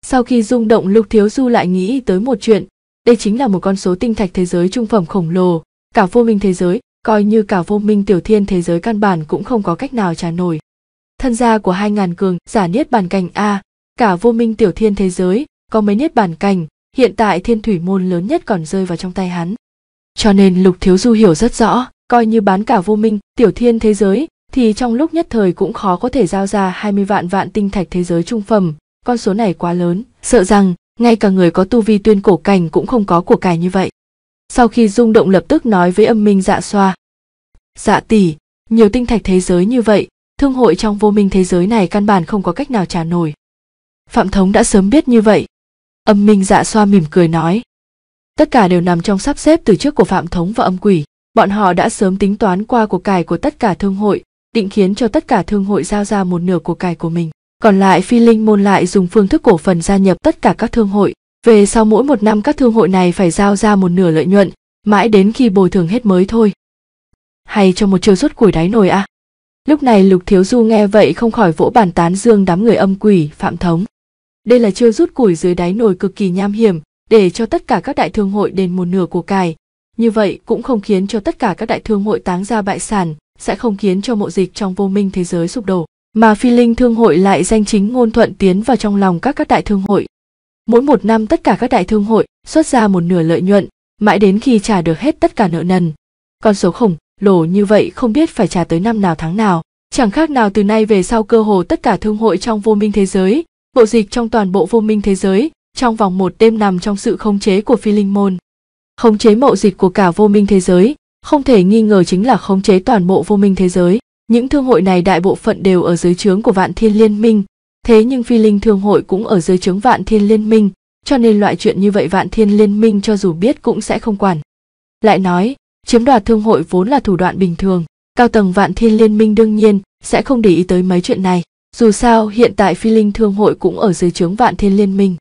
Sau khi rung động lục thiếu du lại nghĩ tới một chuyện, đây chính là một con số tinh thạch thế giới trung phẩm khổng lồ, cả vô minh thế giới, coi như cả vô minh tiểu thiên thế giới căn bản cũng không có cách nào trả nổi thân gia của hai ngàn cường giả niết bàn cảnh a cả vô minh tiểu thiên thế giới có mấy niết bàn cảnh hiện tại thiên thủy môn lớn nhất còn rơi vào trong tay hắn cho nên lục thiếu du hiểu rất rõ coi như bán cả vô minh tiểu thiên thế giới thì trong lúc nhất thời cũng khó có thể giao ra 20 vạn vạn tinh thạch thế giới trung phẩm, con số này quá lớn, sợ rằng ngay cả người có tu vi tuyên cổ cảnh cũng không có của cải như vậy. Sau khi rung động lập tức nói với âm minh dạ xoa. Dạ tỷ, nhiều tinh thạch thế giới như vậy, thương hội trong vô minh thế giới này căn bản không có cách nào trả nổi phạm thống đã sớm biết như vậy âm minh dạ xoa mỉm cười nói tất cả đều nằm trong sắp xếp từ trước của phạm thống và âm quỷ bọn họ đã sớm tính toán qua của cải của tất cả thương hội định khiến cho tất cả thương hội giao ra một nửa của cải của mình còn lại phi linh môn lại dùng phương thức cổ phần gia nhập tất cả các thương hội về sau mỗi một năm các thương hội này phải giao ra một nửa lợi nhuận mãi đến khi bồi thường hết mới thôi hay cho một chiều rút củi đáy nồi à Lúc này Lục Thiếu Du nghe vậy không khỏi vỗ bàn tán dương đám người âm quỷ, phạm thống. Đây là chiêu rút củi dưới đáy nồi cực kỳ nham hiểm, để cho tất cả các đại thương hội đền một nửa của cải. Như vậy cũng không khiến cho tất cả các đại thương hội táng ra bại sản, sẽ không khiến cho mộ dịch trong vô minh thế giới sụp đổ. Mà phi linh thương hội lại danh chính ngôn thuận tiến vào trong lòng các các đại thương hội. Mỗi một năm tất cả các đại thương hội xuất ra một nửa lợi nhuận, mãi đến khi trả được hết tất cả nợ nần. Con số khủng lổ như vậy không biết phải trả tới năm nào tháng nào chẳng khác nào từ nay về sau cơ hồ tất cả thương hội trong vô minh thế giới bộ dịch trong toàn bộ vô minh thế giới trong vòng một đêm nằm trong sự khống chế của phi linh môn khống chế mậu dịch của cả vô minh thế giới không thể nghi ngờ chính là khống chế toàn bộ vô minh thế giới những thương hội này đại bộ phận đều ở dưới trướng của vạn thiên liên minh thế nhưng phi linh thương hội cũng ở dưới trướng vạn thiên liên minh cho nên loại chuyện như vậy vạn thiên liên minh cho dù biết cũng sẽ không quản lại nói chiếm đoạt thương hội vốn là thủ đoạn bình thường cao tầng vạn thiên liên minh đương nhiên sẽ không để ý tới mấy chuyện này dù sao hiện tại phi linh thương hội cũng ở dưới trướng vạn thiên liên minh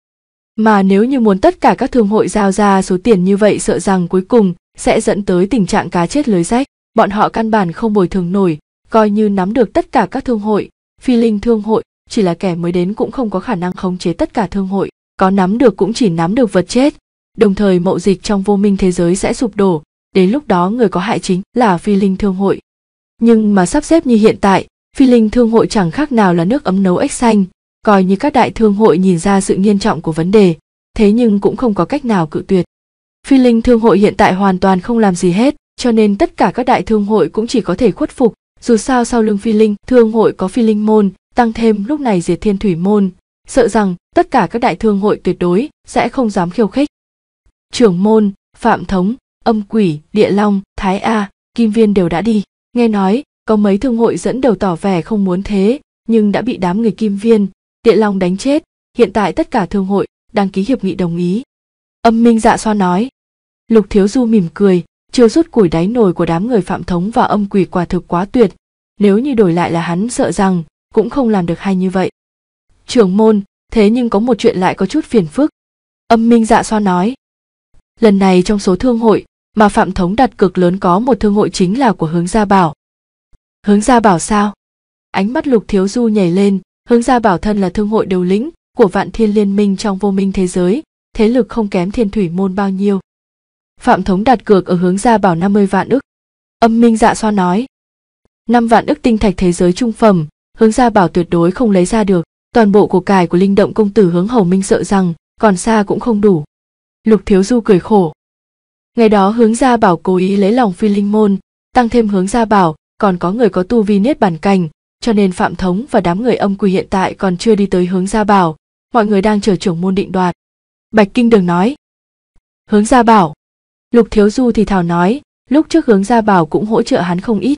mà nếu như muốn tất cả các thương hội giao ra số tiền như vậy sợ rằng cuối cùng sẽ dẫn tới tình trạng cá chết lưới rách bọn họ căn bản không bồi thường nổi coi như nắm được tất cả các thương hội phi linh thương hội chỉ là kẻ mới đến cũng không có khả năng khống chế tất cả thương hội có nắm được cũng chỉ nắm được vật chết đồng thời mậu dịch trong vô minh thế giới sẽ sụp đổ đến lúc đó người có hại chính là phi linh thương hội nhưng mà sắp xếp như hiện tại phi linh thương hội chẳng khác nào là nước ấm nấu ếch xanh coi như các đại thương hội nhìn ra sự nghiêm trọng của vấn đề thế nhưng cũng không có cách nào cự tuyệt phi linh thương hội hiện tại hoàn toàn không làm gì hết cho nên tất cả các đại thương hội cũng chỉ có thể khuất phục dù sao sau lưng phi linh thương hội có phi linh môn tăng thêm lúc này diệt thiên thủy môn sợ rằng tất cả các đại thương hội tuyệt đối sẽ không dám khiêu khích trưởng môn phạm thống âm quỷ địa long thái a kim viên đều đã đi nghe nói có mấy thương hội dẫn đầu tỏ vẻ không muốn thế nhưng đã bị đám người kim viên địa long đánh chết hiện tại tất cả thương hội đăng ký hiệp nghị đồng ý âm minh dạ xoa nói lục thiếu du mỉm cười chưa rút củi đáy nồi của đám người phạm thống và âm quỷ quả thực quá tuyệt nếu như đổi lại là hắn sợ rằng cũng không làm được hay như vậy trưởng môn thế nhưng có một chuyện lại có chút phiền phức âm minh dạ xoa nói lần này trong số thương hội mà Phạm Thống đặt cực lớn có một thương hội chính là của Hướng Gia Bảo. Hướng Gia Bảo sao? Ánh mắt Lục Thiếu Du nhảy lên, Hướng Gia Bảo thân là thương hội đầu lĩnh của Vạn Thiên Liên Minh trong vô minh thế giới, thế lực không kém Thiên Thủy môn bao nhiêu. Phạm Thống đặt cược ở Hướng Gia Bảo 50 vạn ức. Âm Minh Dạ Xoa nói, năm vạn ức tinh thạch thế giới trung phẩm, Hướng Gia Bảo tuyệt đối không lấy ra được, toàn bộ của cải của Linh Động công tử Hướng Hầu Minh sợ rằng còn xa cũng không đủ. Lục Thiếu Du cười khổ, ngày đó hướng gia bảo cố ý lấy lòng phi linh môn tăng thêm hướng gia bảo còn có người có tu vi niết bản cảnh cho nên phạm thống và đám người âm quỳ hiện tại còn chưa đi tới hướng gia bảo mọi người đang chờ trưởng môn định đoạt bạch kinh đường nói hướng gia bảo lục thiếu du thì thảo nói lúc trước hướng gia bảo cũng hỗ trợ hắn không ít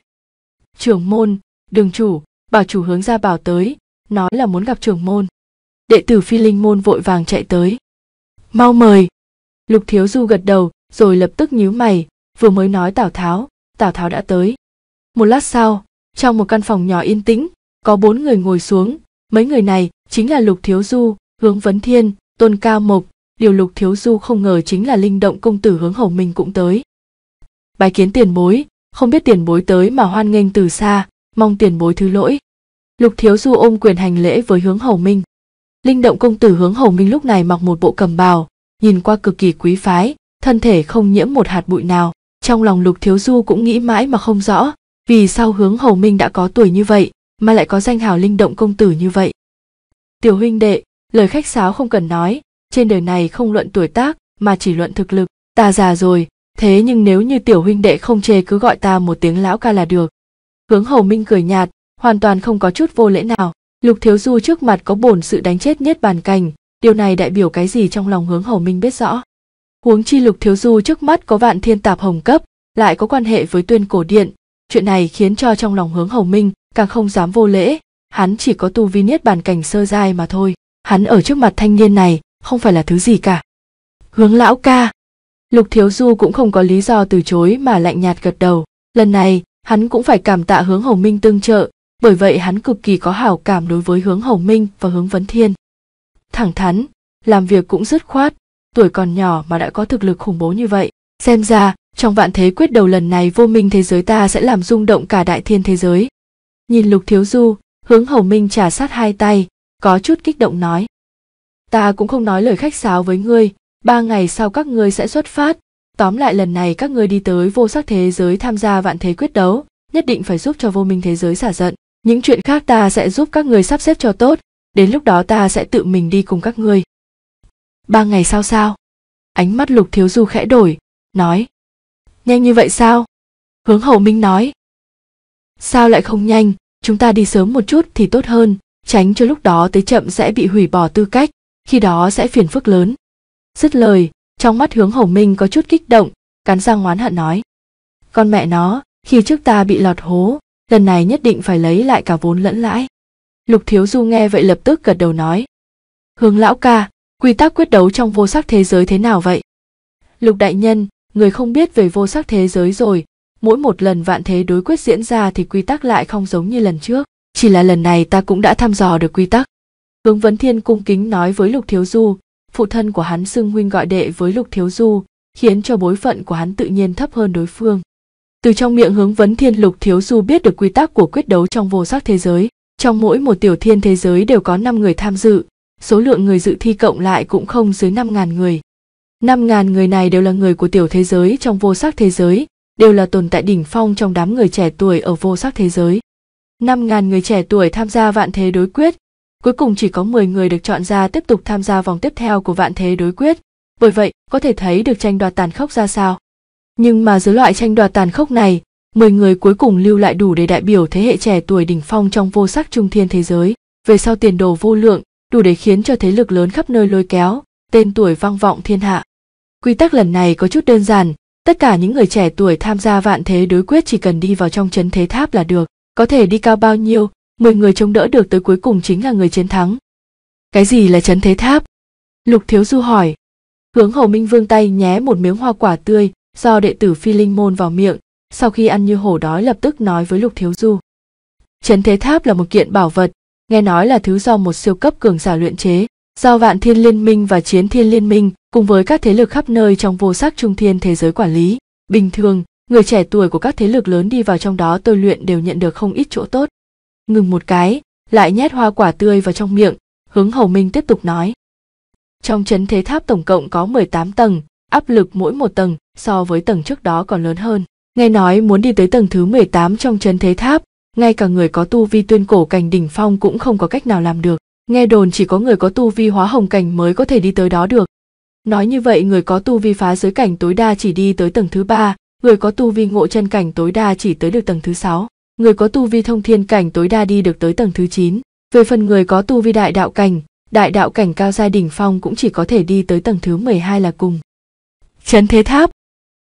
trưởng môn đường chủ bảo chủ hướng gia bảo tới nói là muốn gặp trưởng môn đệ tử phi linh môn vội vàng chạy tới mau mời lục thiếu du gật đầu rồi lập tức nhíu mày vừa mới nói tào tháo tào tháo đã tới một lát sau trong một căn phòng nhỏ yên tĩnh có bốn người ngồi xuống mấy người này chính là lục thiếu du hướng vấn thiên tôn cao mộc điều lục thiếu du không ngờ chính là linh động công tử hướng hầu minh cũng tới bài kiến tiền bối không biết tiền bối tới mà hoan nghênh từ xa mong tiền bối thứ lỗi lục thiếu du ôm quyền hành lễ với hướng hầu minh linh động công tử hướng hầu minh lúc này mặc một bộ cầm bào nhìn qua cực kỳ quý phái thân thể không nhiễm một hạt bụi nào trong lòng lục thiếu du cũng nghĩ mãi mà không rõ vì sao hướng hầu minh đã có tuổi như vậy mà lại có danh hào linh động công tử như vậy tiểu huynh đệ lời khách sáo không cần nói trên đời này không luận tuổi tác mà chỉ luận thực lực ta già rồi thế nhưng nếu như tiểu huynh đệ không chê cứ gọi ta một tiếng lão ca là được hướng hầu minh cười nhạt hoàn toàn không có chút vô lễ nào lục thiếu du trước mặt có bổn sự đánh chết nhất bàn cành điều này đại biểu cái gì trong lòng hướng hầu minh biết rõ huống chi lục thiếu du trước mắt có vạn thiên tạp hồng cấp lại có quan hệ với tuyên cổ điện chuyện này khiến cho trong lòng hướng hầu minh càng không dám vô lễ hắn chỉ có tu vi niết bàn cảnh sơ giai mà thôi hắn ở trước mặt thanh niên này không phải là thứ gì cả hướng lão ca lục thiếu du cũng không có lý do từ chối mà lạnh nhạt gật đầu lần này hắn cũng phải cảm tạ hướng hầu minh tương trợ bởi vậy hắn cực kỳ có hảo cảm đối với hướng hầu minh và hướng vấn thiên thẳng thắn làm việc cũng dứt khoát tuổi còn nhỏ mà đã có thực lực khủng bố như vậy xem ra trong vạn thế quyết đầu lần này vô minh thế giới ta sẽ làm rung động cả đại thiên thế giới nhìn lục thiếu du hướng hầu minh trả sát hai tay có chút kích động nói ta cũng không nói lời khách sáo với ngươi ba ngày sau các ngươi sẽ xuất phát tóm lại lần này các ngươi đi tới vô sắc thế giới tham gia vạn thế quyết đấu nhất định phải giúp cho vô minh thế giới xả giận những chuyện khác ta sẽ giúp các ngươi sắp xếp cho tốt đến lúc đó ta sẽ tự mình đi cùng các ngươi ba ngày sau sao ánh mắt lục thiếu du khẽ đổi nói nhanh như vậy sao hướng hầu minh nói sao lại không nhanh chúng ta đi sớm một chút thì tốt hơn tránh cho lúc đó tới chậm sẽ bị hủy bỏ tư cách khi đó sẽ phiền phức lớn dứt lời trong mắt hướng hầu minh có chút kích động cắn răng oán hận nói con mẹ nó khi trước ta bị lọt hố lần này nhất định phải lấy lại cả vốn lẫn lãi lục thiếu du nghe vậy lập tức gật đầu nói hướng lão ca quy tắc quyết đấu trong vô sắc thế giới thế nào vậy lục đại nhân người không biết về vô sắc thế giới rồi mỗi một lần vạn thế đối quyết diễn ra thì quy tắc lại không giống như lần trước chỉ là lần này ta cũng đã thăm dò được quy tắc hướng vấn thiên cung kính nói với lục thiếu du phụ thân của hắn xưng huynh gọi đệ với lục thiếu du khiến cho bối phận của hắn tự nhiên thấp hơn đối phương từ trong miệng hướng vấn thiên lục thiếu du biết được quy tắc của quyết đấu trong vô sắc thế giới trong mỗi một tiểu thiên thế giới đều có năm người tham dự số lượng người dự thi cộng lại cũng không dưới 5.000 người. 5.000 người này đều là người của tiểu thế giới trong vô sắc thế giới, đều là tồn tại đỉnh phong trong đám người trẻ tuổi ở vô sắc thế giới. 5.000 người trẻ tuổi tham gia vạn thế đối quyết, cuối cùng chỉ có 10 người được chọn ra tiếp tục tham gia vòng tiếp theo của vạn thế đối quyết, bởi vậy có thể thấy được tranh đoạt tàn khốc ra sao. Nhưng mà dưới loại tranh đoạt tàn khốc này, 10 người cuối cùng lưu lại đủ để đại biểu thế hệ trẻ tuổi đỉnh phong trong vô sắc trung thiên thế giới, về sau tiền đồ vô lượng, đủ để khiến cho thế lực lớn khắp nơi lôi kéo, tên tuổi vang vọng thiên hạ. Quy tắc lần này có chút đơn giản, tất cả những người trẻ tuổi tham gia vạn thế đối quyết chỉ cần đi vào trong chấn thế tháp là được, có thể đi cao bao nhiêu, 10 người chống đỡ được tới cuối cùng chính là người chiến thắng. Cái gì là chấn thế tháp? Lục Thiếu Du hỏi. Hướng hồ Minh vương tay nhé một miếng hoa quả tươi, do đệ tử Phi Linh Môn vào miệng, sau khi ăn như hổ đói lập tức nói với Lục Thiếu Du. Chấn thế tháp là một kiện bảo vật, nghe nói là thứ do một siêu cấp cường giả luyện chế, do vạn thiên liên minh và chiến thiên liên minh cùng với các thế lực khắp nơi trong vô sắc trung thiên thế giới quản lý. Bình thường, người trẻ tuổi của các thế lực lớn đi vào trong đó tôi luyện đều nhận được không ít chỗ tốt. Ngừng một cái, lại nhét hoa quả tươi vào trong miệng, hướng Hầu Minh tiếp tục nói. Trong chấn thế tháp tổng cộng có 18 tầng, áp lực mỗi một tầng so với tầng trước đó còn lớn hơn. Nghe nói muốn đi tới tầng thứ 18 trong chấn thế tháp, ngay cả người có tu vi tuyên cổ cảnh đỉnh phong cũng không có cách nào làm được. Nghe đồn chỉ có người có tu vi hóa hồng cảnh mới có thể đi tới đó được. Nói như vậy người có tu vi phá giới cảnh tối đa chỉ đi tới tầng thứ ba, người có tu vi ngộ chân cảnh tối đa chỉ tới được tầng thứ sáu, người có tu vi thông thiên cảnh tối đa đi được tới tầng thứ chín. Về phần người có tu vi đại đạo cảnh, đại đạo cảnh cao gia đỉnh phong cũng chỉ có thể đi tới tầng thứ 12 là cùng. Trấn Thế Tháp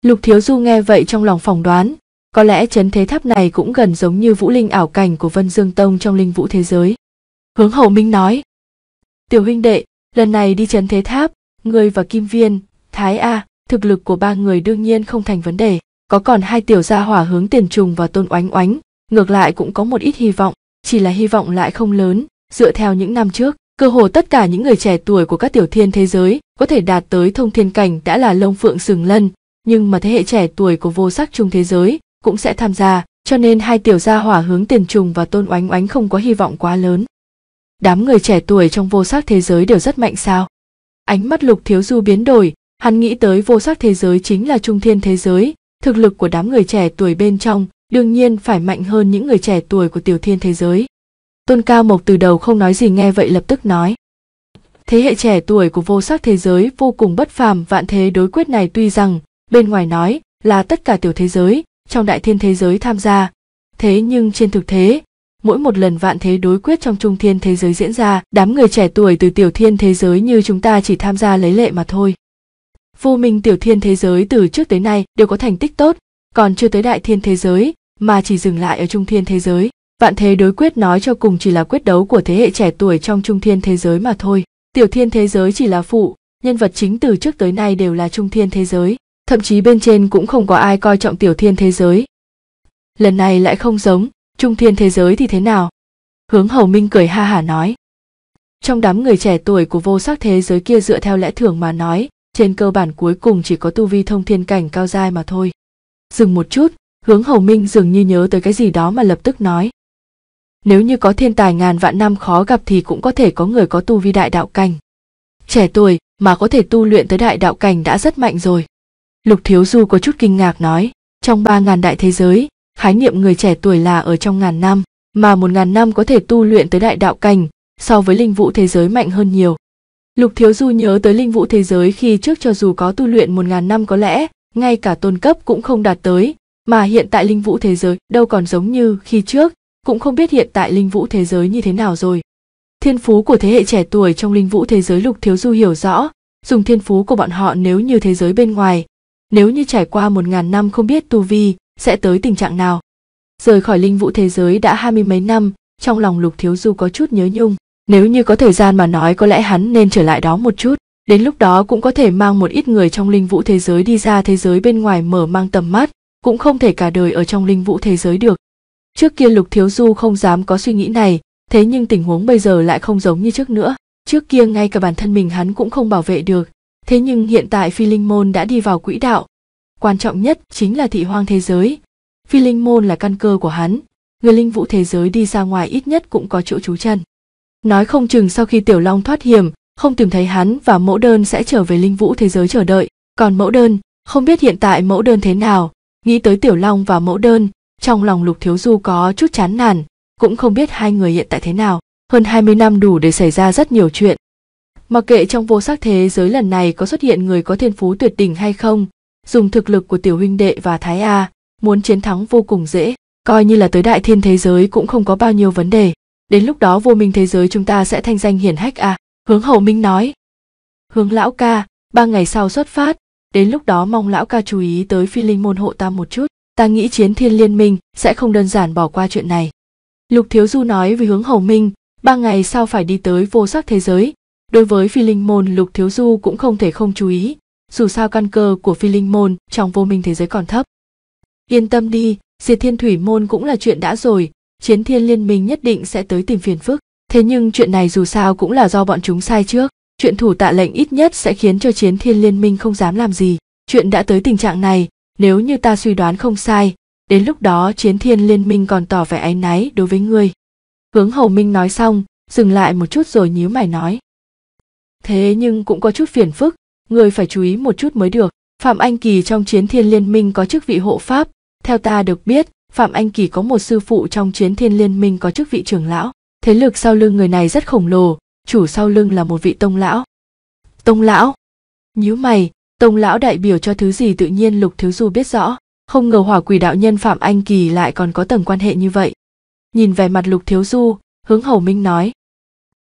Lục Thiếu Du nghe vậy trong lòng phỏng đoán, có lẽ chấn thế tháp này cũng gần giống như vũ linh ảo cảnh của Vân Dương Tông trong linh vũ thế giới. Hướng Hầu Minh nói. Tiểu huynh đệ, lần này đi chấn thế tháp, ngươi và Kim Viên, Thái A, thực lực của ba người đương nhiên không thành vấn đề. Có còn hai tiểu gia hỏa hướng tiền trùng và tôn oánh oánh, ngược lại cũng có một ít hy vọng, chỉ là hy vọng lại không lớn, dựa theo những năm trước. Cơ hồ tất cả những người trẻ tuổi của các tiểu thiên thế giới có thể đạt tới thông thiên cảnh đã là lông phượng sừng lân, nhưng mà thế hệ trẻ tuổi của vô sắc trung thế giới cũng sẽ tham gia, cho nên hai tiểu gia hỏa hướng tiền trùng và tôn oánh oánh không có hy vọng quá lớn. Đám người trẻ tuổi trong vô sắc thế giới đều rất mạnh sao. Ánh mắt lục thiếu du biến đổi, hắn nghĩ tới vô sắc thế giới chính là trung thiên thế giới, thực lực của đám người trẻ tuổi bên trong đương nhiên phải mạnh hơn những người trẻ tuổi của tiểu thiên thế giới. Tôn Cao Mộc từ đầu không nói gì nghe vậy lập tức nói. Thế hệ trẻ tuổi của vô sắc thế giới vô cùng bất phàm vạn thế đối quyết này tuy rằng, bên ngoài nói là tất cả tiểu thế giới, trong đại thiên thế giới tham gia thế nhưng trên thực tế mỗi một lần vạn thế đối quyết trong trung thiên thế giới diễn ra đám người trẻ tuổi từ tiểu thiên thế giới như chúng ta chỉ tham gia lấy lệ mà thôi vô minh tiểu thiên thế giới từ trước tới nay đều có thành tích tốt còn chưa tới đại thiên thế giới mà chỉ dừng lại ở trung thiên thế giới vạn thế đối quyết nói cho cùng chỉ là quyết đấu của thế hệ trẻ tuổi trong trung thiên thế giới mà thôi tiểu thiên thế giới chỉ là phụ nhân vật chính từ trước tới nay đều là trung thiên thế giới thậm chí bên trên cũng không có ai coi trọng tiểu thiên thế giới lần này lại không giống trung thiên thế giới thì thế nào hướng hầu minh cười ha hả nói trong đám người trẻ tuổi của vô sắc thế giới kia dựa theo lẽ thường mà nói trên cơ bản cuối cùng chỉ có tu vi thông thiên cảnh cao dai mà thôi dừng một chút hướng hầu minh dường như nhớ tới cái gì đó mà lập tức nói nếu như có thiên tài ngàn vạn năm khó gặp thì cũng có thể có người có tu vi đại đạo cảnh trẻ tuổi mà có thể tu luyện tới đại đạo cảnh đã rất mạnh rồi Lục Thiếu Du có chút kinh ngạc nói, trong ba ngàn đại thế giới, khái niệm người trẻ tuổi là ở trong ngàn năm, mà một ngàn năm có thể tu luyện tới đại đạo cảnh, so với linh vũ thế giới mạnh hơn nhiều. Lục Thiếu Du nhớ tới linh vũ thế giới khi trước cho dù có tu luyện một ngàn năm có lẽ, ngay cả tôn cấp cũng không đạt tới, mà hiện tại linh vũ thế giới đâu còn giống như khi trước, cũng không biết hiện tại linh vũ thế giới như thế nào rồi. Thiên phú của thế hệ trẻ tuổi trong linh vũ thế giới Lục Thiếu Du hiểu rõ, dùng thiên phú của bọn họ nếu như thế giới bên ngoài, nếu như trải qua một ngàn năm không biết tu vi sẽ tới tình trạng nào rời khỏi linh vũ thế giới đã hai mươi mấy năm trong lòng lục thiếu du có chút nhớ nhung nếu như có thời gian mà nói có lẽ hắn nên trở lại đó một chút đến lúc đó cũng có thể mang một ít người trong linh vũ thế giới đi ra thế giới bên ngoài mở mang tầm mắt cũng không thể cả đời ở trong linh vũ thế giới được trước kia lục thiếu du không dám có suy nghĩ này thế nhưng tình huống bây giờ lại không giống như trước nữa trước kia ngay cả bản thân mình hắn cũng không bảo vệ được Thế nhưng hiện tại Phi Linh Môn đã đi vào quỹ đạo. Quan trọng nhất chính là thị hoang thế giới. Phi Linh Môn là căn cơ của hắn. Người linh vũ thế giới đi ra ngoài ít nhất cũng có chỗ trú chân. Nói không chừng sau khi Tiểu Long thoát hiểm, không tìm thấy hắn và mẫu đơn sẽ trở về linh vũ thế giới chờ đợi. Còn mẫu đơn, không biết hiện tại mẫu đơn thế nào. Nghĩ tới Tiểu Long và mẫu đơn, trong lòng Lục Thiếu Du có chút chán nản, cũng không biết hai người hiện tại thế nào. Hơn 20 năm đủ để xảy ra rất nhiều chuyện, Mặc kệ trong vô sắc thế giới lần này có xuất hiện người có thiên phú tuyệt đỉnh hay không, dùng thực lực của tiểu huynh đệ và Thái A, muốn chiến thắng vô cùng dễ, coi như là tới đại thiên thế giới cũng không có bao nhiêu vấn đề. Đến lúc đó vô minh thế giới chúng ta sẽ thanh danh hiển hách à, hướng hậu minh nói. Hướng lão ca, ba ngày sau xuất phát, đến lúc đó mong lão ca chú ý tới phi linh môn hộ ta một chút, ta nghĩ chiến thiên liên minh sẽ không đơn giản bỏ qua chuyện này. Lục Thiếu Du nói với hướng hậu minh, ba ngày sau phải đi tới vô sắc thế giới, Đối với phi linh môn Lục Thiếu Du cũng không thể không chú ý, dù sao căn cơ của phi linh môn trong vô minh thế giới còn thấp. Yên tâm đi, diệt thiên thủy môn cũng là chuyện đã rồi, chiến thiên liên minh nhất định sẽ tới tìm phiền phức. Thế nhưng chuyện này dù sao cũng là do bọn chúng sai trước, chuyện thủ tạ lệnh ít nhất sẽ khiến cho chiến thiên liên minh không dám làm gì. Chuyện đã tới tình trạng này, nếu như ta suy đoán không sai, đến lúc đó chiến thiên liên minh còn tỏ vẻ áy náy đối với ngươi. Hướng Hầu Minh nói xong, dừng lại một chút rồi nhíu mày nói thế nhưng cũng có chút phiền phức người phải chú ý một chút mới được phạm anh kỳ trong chiến thiên liên minh có chức vị hộ pháp theo ta được biết phạm anh kỳ có một sư phụ trong chiến thiên liên minh có chức vị trưởng lão thế lực sau lưng người này rất khổng lồ chủ sau lưng là một vị tông lão tông lão nhíu mày tông lão đại biểu cho thứ gì tự nhiên lục thiếu du biết rõ không ngờ hỏa quỷ đạo nhân phạm anh kỳ lại còn có tầng quan hệ như vậy nhìn vẻ mặt lục thiếu du hướng hầu minh nói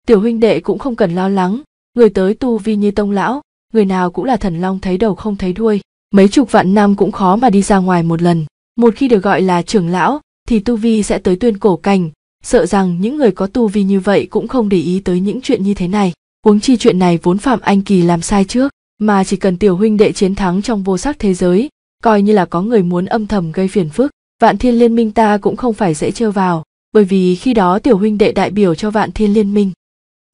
tiểu huynh đệ cũng không cần lo lắng người tới tu vi như tông lão người nào cũng là thần long thấy đầu không thấy đuôi mấy chục vạn năm cũng khó mà đi ra ngoài một lần một khi được gọi là trưởng lão thì tu vi sẽ tới tuyên cổ cảnh sợ rằng những người có tu vi như vậy cũng không để ý tới những chuyện như thế này huống chi chuyện này vốn phạm anh kỳ làm sai trước mà chỉ cần tiểu huynh đệ chiến thắng trong vô sắc thế giới coi như là có người muốn âm thầm gây phiền phức vạn thiên liên minh ta cũng không phải dễ trêu vào bởi vì khi đó tiểu huynh đệ đại biểu cho vạn thiên liên minh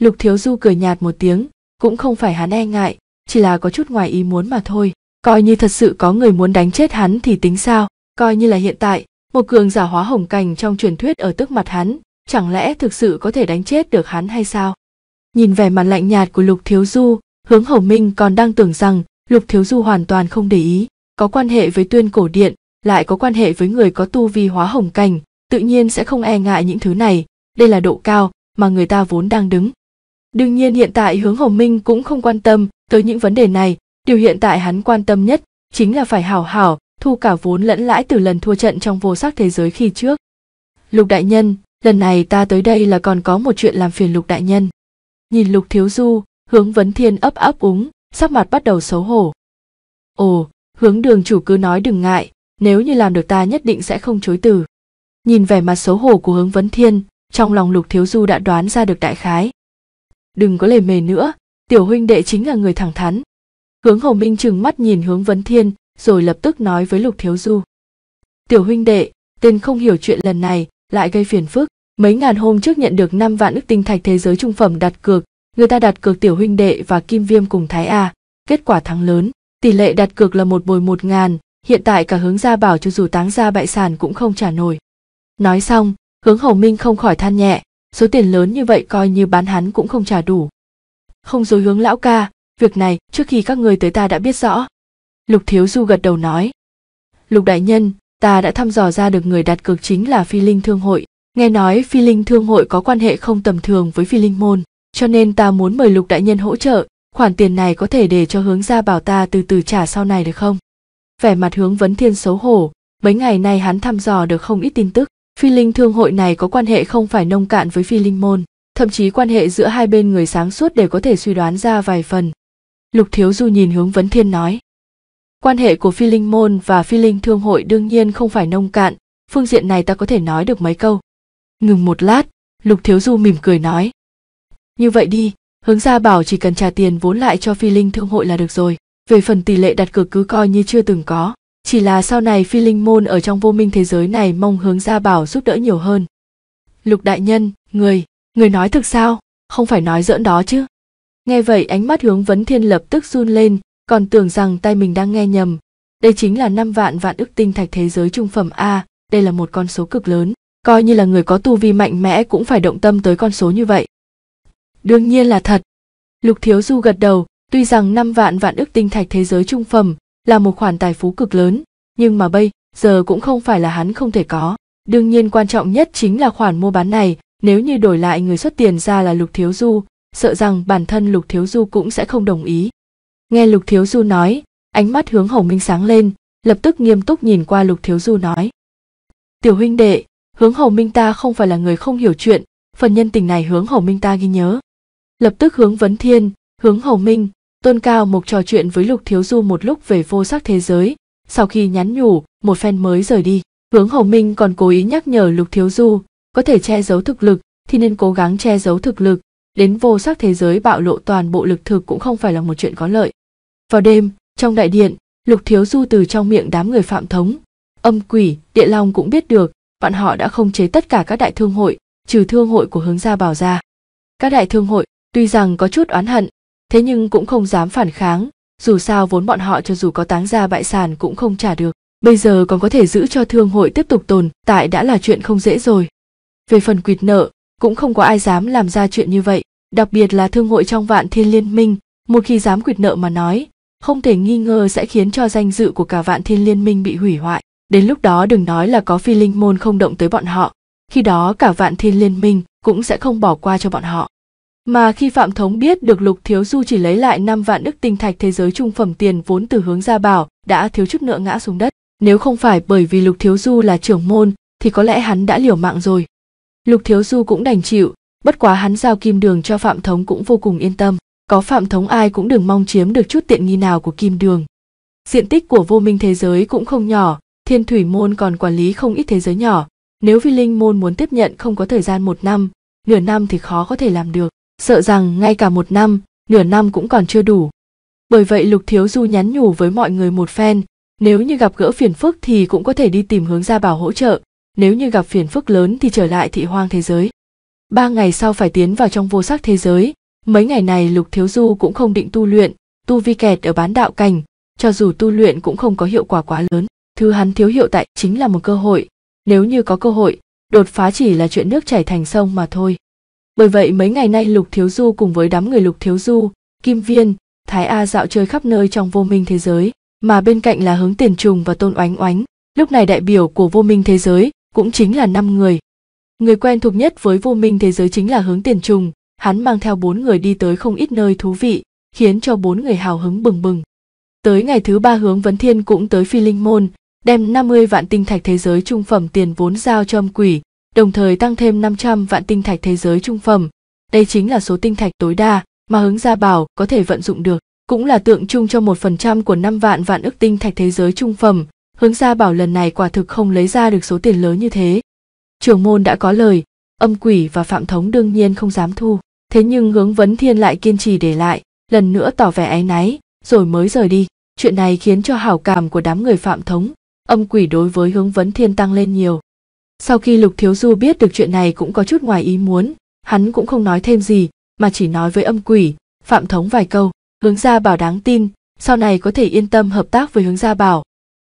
lục thiếu du cười nhạt một tiếng cũng không phải hắn e ngại chỉ là có chút ngoài ý muốn mà thôi coi như thật sự có người muốn đánh chết hắn thì tính sao coi như là hiện tại một cường giả hóa hồng cành trong truyền thuyết ở tức mặt hắn chẳng lẽ thực sự có thể đánh chết được hắn hay sao nhìn vẻ mặt lạnh nhạt của lục thiếu du hướng hồng minh còn đang tưởng rằng lục thiếu du hoàn toàn không để ý có quan hệ với tuyên cổ điện lại có quan hệ với người có tu vi hóa hồng cành tự nhiên sẽ không e ngại những thứ này đây là độ cao mà người ta vốn đang đứng Đương nhiên hiện tại hướng Hồng Minh cũng không quan tâm tới những vấn đề này, điều hiện tại hắn quan tâm nhất chính là phải hảo hảo thu cả vốn lẫn lãi từ lần thua trận trong vô sắc thế giới khi trước. Lục đại nhân, lần này ta tới đây là còn có một chuyện làm phiền Lục đại nhân. Nhìn Lục Thiếu Du, hướng vấn thiên ấp ấp úng, sắc mặt bắt đầu xấu hổ. Ồ, hướng đường chủ cứ nói đừng ngại, nếu như làm được ta nhất định sẽ không chối từ. Nhìn vẻ mặt xấu hổ của hướng vấn thiên, trong lòng Lục Thiếu Du đã đoán ra được đại khái, đừng có lề mề nữa tiểu huynh đệ chính là người thẳng thắn hướng hồng minh trừng mắt nhìn hướng vấn thiên rồi lập tức nói với lục thiếu du tiểu huynh đệ tên không hiểu chuyện lần này lại gây phiền phức mấy ngàn hôm trước nhận được năm vạn ức tinh thạch thế giới trung phẩm đặt cược người ta đặt cược tiểu huynh đệ và kim viêm cùng thái a kết quả thắng lớn tỷ lệ đặt cược là một bồi một ngàn hiện tại cả hướng gia bảo cho dù táng ra bại sản cũng không trả nổi nói xong hướng hồng minh không khỏi than nhẹ số tiền lớn như vậy coi như bán hắn cũng không trả đủ. Không dối hướng lão ca, việc này trước khi các người tới ta đã biết rõ. Lục Thiếu Du gật đầu nói. Lục Đại Nhân, ta đã thăm dò ra được người đặt cược chính là Phi Linh Thương Hội. Nghe nói Phi Linh Thương Hội có quan hệ không tầm thường với Phi Linh Môn, cho nên ta muốn mời Lục Đại Nhân hỗ trợ, khoản tiền này có thể để cho hướng gia bảo ta từ từ trả sau này được không? Vẻ mặt hướng vấn thiên xấu hổ, mấy ngày nay hắn thăm dò được không ít tin tức Phi Linh Thương hội này có quan hệ không phải nông cạn với Phi Linh môn, thậm chí quan hệ giữa hai bên người sáng suốt đều có thể suy đoán ra vài phần. Lục Thiếu Du nhìn hướng Vấn Thiên nói. Quan hệ của Phi Linh môn và Phi Linh Thương hội đương nhiên không phải nông cạn, phương diện này ta có thể nói được mấy câu. Ngừng một lát, Lục Thiếu Du mỉm cười nói. Như vậy đi, hướng gia bảo chỉ cần trả tiền vốn lại cho Phi Linh Thương hội là được rồi, về phần tỷ lệ đặt cược cứ coi như chưa từng có. Chỉ là sau này phi linh môn ở trong vô minh thế giới này mong hướng gia bảo giúp đỡ nhiều hơn. Lục đại nhân, người, người nói thực sao, không phải nói dỡn đó chứ. Nghe vậy ánh mắt hướng vấn thiên lập tức run lên, còn tưởng rằng tay mình đang nghe nhầm. Đây chính là năm vạn vạn ức tinh thạch thế giới trung phẩm A, đây là một con số cực lớn, coi như là người có tu vi mạnh mẽ cũng phải động tâm tới con số như vậy. Đương nhiên là thật. Lục Thiếu Du gật đầu, tuy rằng năm vạn vạn ức tinh thạch thế giới trung phẩm, là một khoản tài phú cực lớn, nhưng mà bây giờ cũng không phải là hắn không thể có. Đương nhiên quan trọng nhất chính là khoản mua bán này, nếu như đổi lại người xuất tiền ra là Lục Thiếu Du, sợ rằng bản thân Lục Thiếu Du cũng sẽ không đồng ý. Nghe Lục Thiếu Du nói, ánh mắt hướng Hồng Minh sáng lên, lập tức nghiêm túc nhìn qua Lục Thiếu Du nói. Tiểu huynh đệ, hướng Hồng Minh ta không phải là người không hiểu chuyện, phần nhân tình này hướng Hồng Minh ta ghi nhớ. Lập tức hướng Vấn Thiên, hướng Hồng Minh, Tôn Cao Mục trò chuyện với Lục Thiếu Du một lúc về vô sắc thế giới, sau khi nhắn nhủ, một phen mới rời đi. Hướng Hồng Minh còn cố ý nhắc nhở Lục Thiếu Du, có thể che giấu thực lực thì nên cố gắng che giấu thực lực, đến vô sắc thế giới bạo lộ toàn bộ lực thực cũng không phải là một chuyện có lợi. Vào đêm, trong đại điện, Lục Thiếu Du từ trong miệng đám người phạm thống, âm quỷ, địa long cũng biết được, bọn họ đã không chế tất cả các đại thương hội, trừ thương hội của hướng gia bảo gia. Các đại thương hội, tuy rằng có chút oán hận, thế nhưng cũng không dám phản kháng dù sao vốn bọn họ cho dù có táng ra bại sản cũng không trả được bây giờ còn có thể giữ cho thương hội tiếp tục tồn tại đã là chuyện không dễ rồi về phần quỵt nợ cũng không có ai dám làm ra chuyện như vậy đặc biệt là thương hội trong vạn thiên liên minh một khi dám quỵt nợ mà nói không thể nghi ngờ sẽ khiến cho danh dự của cả vạn thiên liên minh bị hủy hoại đến lúc đó đừng nói là có phi linh môn không động tới bọn họ khi đó cả vạn thiên liên minh cũng sẽ không bỏ qua cho bọn họ mà khi Phạm Thống biết được Lục Thiếu Du chỉ lấy lại năm vạn đức tinh thạch thế giới trung phẩm tiền vốn từ hướng gia bảo, đã thiếu chút nữa ngã xuống đất. Nếu không phải bởi vì Lục Thiếu Du là trưởng môn, thì có lẽ hắn đã liều mạng rồi. Lục Thiếu Du cũng đành chịu, bất quá hắn giao kim đường cho Phạm Thống cũng vô cùng yên tâm. Có Phạm Thống ai cũng đừng mong chiếm được chút tiện nghi nào của kim đường. Diện tích của vô minh thế giới cũng không nhỏ, thiên thủy môn còn quản lý không ít thế giới nhỏ. Nếu vi linh môn muốn tiếp nhận không có thời gian một năm, nửa năm thì khó có thể làm được sợ rằng ngay cả một năm nửa năm cũng còn chưa đủ bởi vậy lục thiếu du nhắn nhủ với mọi người một phen nếu như gặp gỡ phiền phức thì cũng có thể đi tìm hướng gia bảo hỗ trợ nếu như gặp phiền phức lớn thì trở lại thị hoang thế giới ba ngày sau phải tiến vào trong vô sắc thế giới mấy ngày này lục thiếu du cũng không định tu luyện tu vi kẹt ở bán đạo cảnh cho dù tu luyện cũng không có hiệu quả quá lớn thứ hắn thiếu hiệu tại chính là một cơ hội nếu như có cơ hội đột phá chỉ là chuyện nước chảy thành sông mà thôi bởi vậy mấy ngày nay Lục Thiếu Du cùng với đám người Lục Thiếu Du, Kim Viên, Thái A dạo chơi khắp nơi trong vô minh thế giới, mà bên cạnh là Hướng Tiền Trùng và Tôn Oánh Oánh, lúc này đại biểu của vô minh thế giới cũng chính là năm người. Người quen thuộc nhất với vô minh thế giới chính là Hướng Tiền Trùng, hắn mang theo bốn người đi tới không ít nơi thú vị, khiến cho bốn người hào hứng bừng bừng. Tới ngày thứ ba Hướng Vấn Thiên cũng tới Phi Linh Môn, đem 50 vạn tinh thạch thế giới trung phẩm tiền vốn giao cho âm quỷ, đồng thời tăng thêm 500 vạn tinh thạch thế giới trung phẩm. Đây chính là số tinh thạch tối đa mà hướng gia bảo có thể vận dụng được, cũng là tượng trưng cho 1% của 5 vạn vạn ức tinh thạch thế giới trung phẩm. Hướng gia bảo lần này quả thực không lấy ra được số tiền lớn như thế. Trưởng môn đã có lời, âm quỷ và phạm thống đương nhiên không dám thu, thế nhưng hướng vấn thiên lại kiên trì để lại, lần nữa tỏ vẻ áy náy, rồi mới rời đi. Chuyện này khiến cho hảo cảm của đám người phạm thống, âm quỷ đối với hướng vấn thiên tăng lên nhiều sau khi Lục Thiếu Du biết được chuyện này cũng có chút ngoài ý muốn, hắn cũng không nói thêm gì, mà chỉ nói với âm quỷ, phạm thống vài câu, hướng gia bảo đáng tin, sau này có thể yên tâm hợp tác với hướng gia bảo.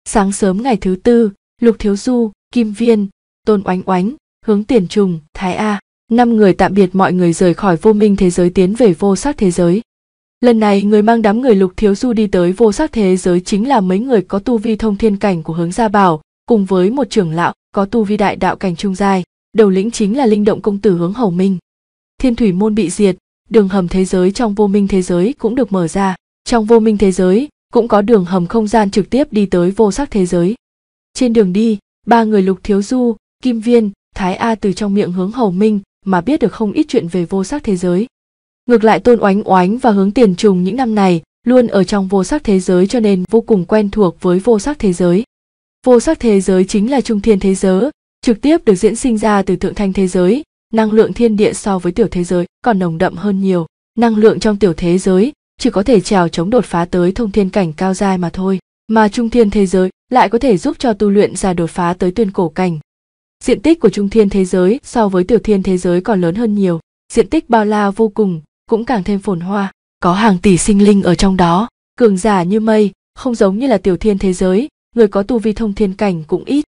Sáng sớm ngày thứ tư, Lục Thiếu Du, Kim Viên, Tôn Oánh Oánh, Hướng Tiền Trùng, Thái A, năm người tạm biệt mọi người rời khỏi vô minh thế giới tiến về vô sắc thế giới. Lần này người mang đám người Lục Thiếu Du đi tới vô sắc thế giới chính là mấy người có tu vi thông thiên cảnh của hướng gia bảo, cùng với một trưởng lão có tu vi đại đạo cảnh trung dài đầu lĩnh chính là linh động công tử hướng hầu minh thiên thủy môn bị diệt đường hầm thế giới trong vô minh thế giới cũng được mở ra trong vô minh thế giới cũng có đường hầm không gian trực tiếp đi tới vô sắc thế giới trên đường đi ba người lục thiếu du kim viên thái a từ trong miệng hướng hầu minh mà biết được không ít chuyện về vô sắc thế giới ngược lại tôn oánh oánh và hướng tiền trùng những năm này luôn ở trong vô sắc thế giới cho nên vô cùng quen thuộc với vô sắc thế giới vô sắc thế giới chính là trung thiên thế giới trực tiếp được diễn sinh ra từ thượng thanh thế giới năng lượng thiên địa so với tiểu thế giới còn nồng đậm hơn nhiều năng lượng trong tiểu thế giới chỉ có thể trèo chống đột phá tới thông thiên cảnh cao dai mà thôi mà trung thiên thế giới lại có thể giúp cho tu luyện ra đột phá tới tuyên cổ cảnh diện tích của trung thiên thế giới so với tiểu thiên thế giới còn lớn hơn nhiều diện tích bao la vô cùng cũng càng thêm phồn hoa có hàng tỷ sinh linh ở trong đó cường giả như mây không giống như là tiểu thiên thế giới người có tu vi thông thiên cảnh cũng ít.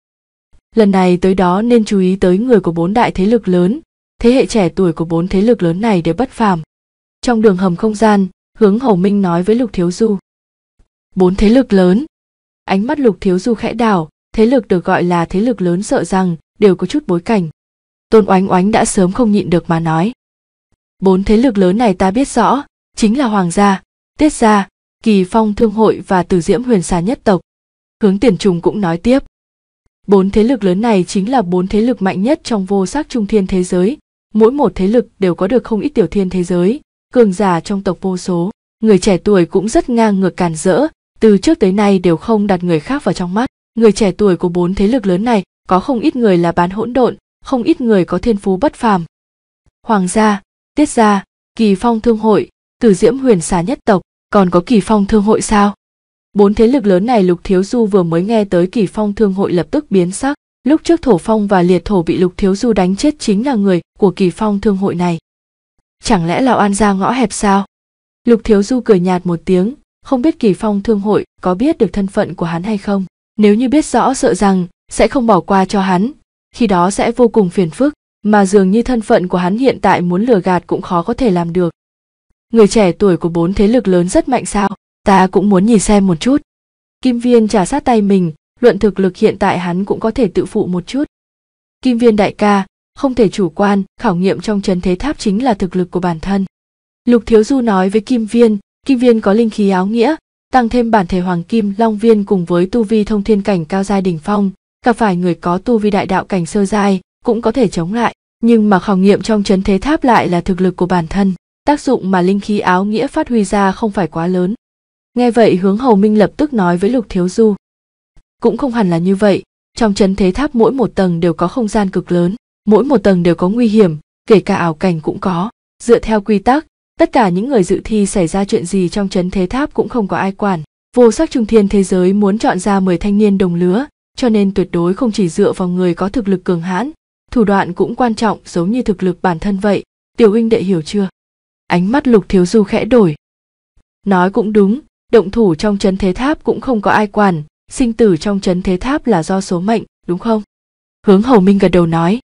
Lần này tới đó nên chú ý tới người của bốn đại thế lực lớn, thế hệ trẻ tuổi của bốn thế lực lớn này đều bất phàm. Trong đường hầm không gian, hướng Hầu Minh nói với Lục Thiếu Du. Bốn thế lực lớn. Ánh mắt Lục Thiếu Du khẽ đảo, thế lực được gọi là thế lực lớn sợ rằng đều có chút bối cảnh. Tôn Oánh Oánh đã sớm không nhịn được mà nói. Bốn thế lực lớn này ta biết rõ, chính là Hoàng gia, Tiết gia, Kỳ Phong Thương hội và Từ Diễm Huyền Xà nhất tộc hướng tiền trùng cũng nói tiếp bốn thế lực lớn này chính là bốn thế lực mạnh nhất trong vô sắc trung thiên thế giới mỗi một thế lực đều có được không ít tiểu thiên thế giới cường giả trong tộc vô số người trẻ tuổi cũng rất ngang ngược càn rỡ từ trước tới nay đều không đặt người khác vào trong mắt người trẻ tuổi của bốn thế lực lớn này có không ít người là bán hỗn độn không ít người có thiên phú bất phàm hoàng gia tiết gia kỳ phong thương hội tử diễm huyền xà nhất tộc còn có kỳ phong thương hội sao Bốn thế lực lớn này Lục Thiếu Du vừa mới nghe tới Kỳ Phong Thương hội lập tức biến sắc, lúc trước Thổ Phong và Liệt Thổ bị Lục Thiếu Du đánh chết chính là người của Kỳ Phong Thương hội này. Chẳng lẽ là oan gia ngõ hẹp sao? Lục Thiếu Du cười nhạt một tiếng, không biết Kỳ Phong Thương hội có biết được thân phận của hắn hay không. Nếu như biết rõ sợ rằng sẽ không bỏ qua cho hắn, khi đó sẽ vô cùng phiền phức, mà dường như thân phận của hắn hiện tại muốn lừa gạt cũng khó có thể làm được. Người trẻ tuổi của bốn thế lực lớn rất mạnh sao? ta cũng muốn nhìn xem một chút kim viên trả sát tay mình luận thực lực hiện tại hắn cũng có thể tự phụ một chút kim viên đại ca không thể chủ quan khảo nghiệm trong trấn thế tháp chính là thực lực của bản thân lục thiếu du nói với kim viên kim viên có linh khí áo nghĩa tăng thêm bản thể hoàng kim long viên cùng với tu vi thông thiên cảnh cao giai đỉnh phong gặp phải người có tu vi đại đạo cảnh sơ giai cũng có thể chống lại nhưng mà khảo nghiệm trong trấn thế tháp lại là thực lực của bản thân tác dụng mà linh khí áo nghĩa phát huy ra không phải quá lớn nghe vậy hướng hầu minh lập tức nói với lục thiếu du cũng không hẳn là như vậy trong trấn thế tháp mỗi một tầng đều có không gian cực lớn mỗi một tầng đều có nguy hiểm kể cả ảo cảnh cũng có dựa theo quy tắc tất cả những người dự thi xảy ra chuyện gì trong trấn thế tháp cũng không có ai quản vô sắc trung thiên thế giới muốn chọn ra 10 thanh niên đồng lứa cho nên tuyệt đối không chỉ dựa vào người có thực lực cường hãn thủ đoạn cũng quan trọng giống như thực lực bản thân vậy tiểu huynh đệ hiểu chưa ánh mắt lục thiếu du khẽ đổi nói cũng đúng động thủ trong chấn thế tháp cũng không có ai quản sinh tử trong chấn thế tháp là do số mệnh đúng không hướng hầu minh gật đầu nói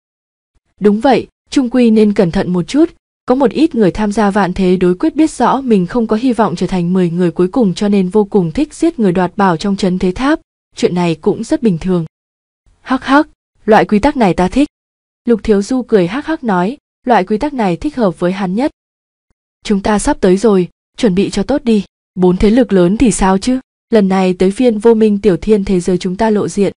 đúng vậy trung quy nên cẩn thận một chút có một ít người tham gia vạn thế đối quyết biết rõ mình không có hy vọng trở thành mười người cuối cùng cho nên vô cùng thích giết người đoạt bảo trong chấn thế tháp, chuyện này cũng rất bình thường. Hắc hắc, loại quy tắc này ta thích. Lục Thiếu Du cười hắc hắc nói, loại quy tắc này thích hợp với hắn nhất. Chúng ta sắp tới rồi, chuẩn bị cho tốt đi bốn thế lực lớn thì sao chứ lần này tới phiên vô minh tiểu thiên thế giới chúng ta lộ diện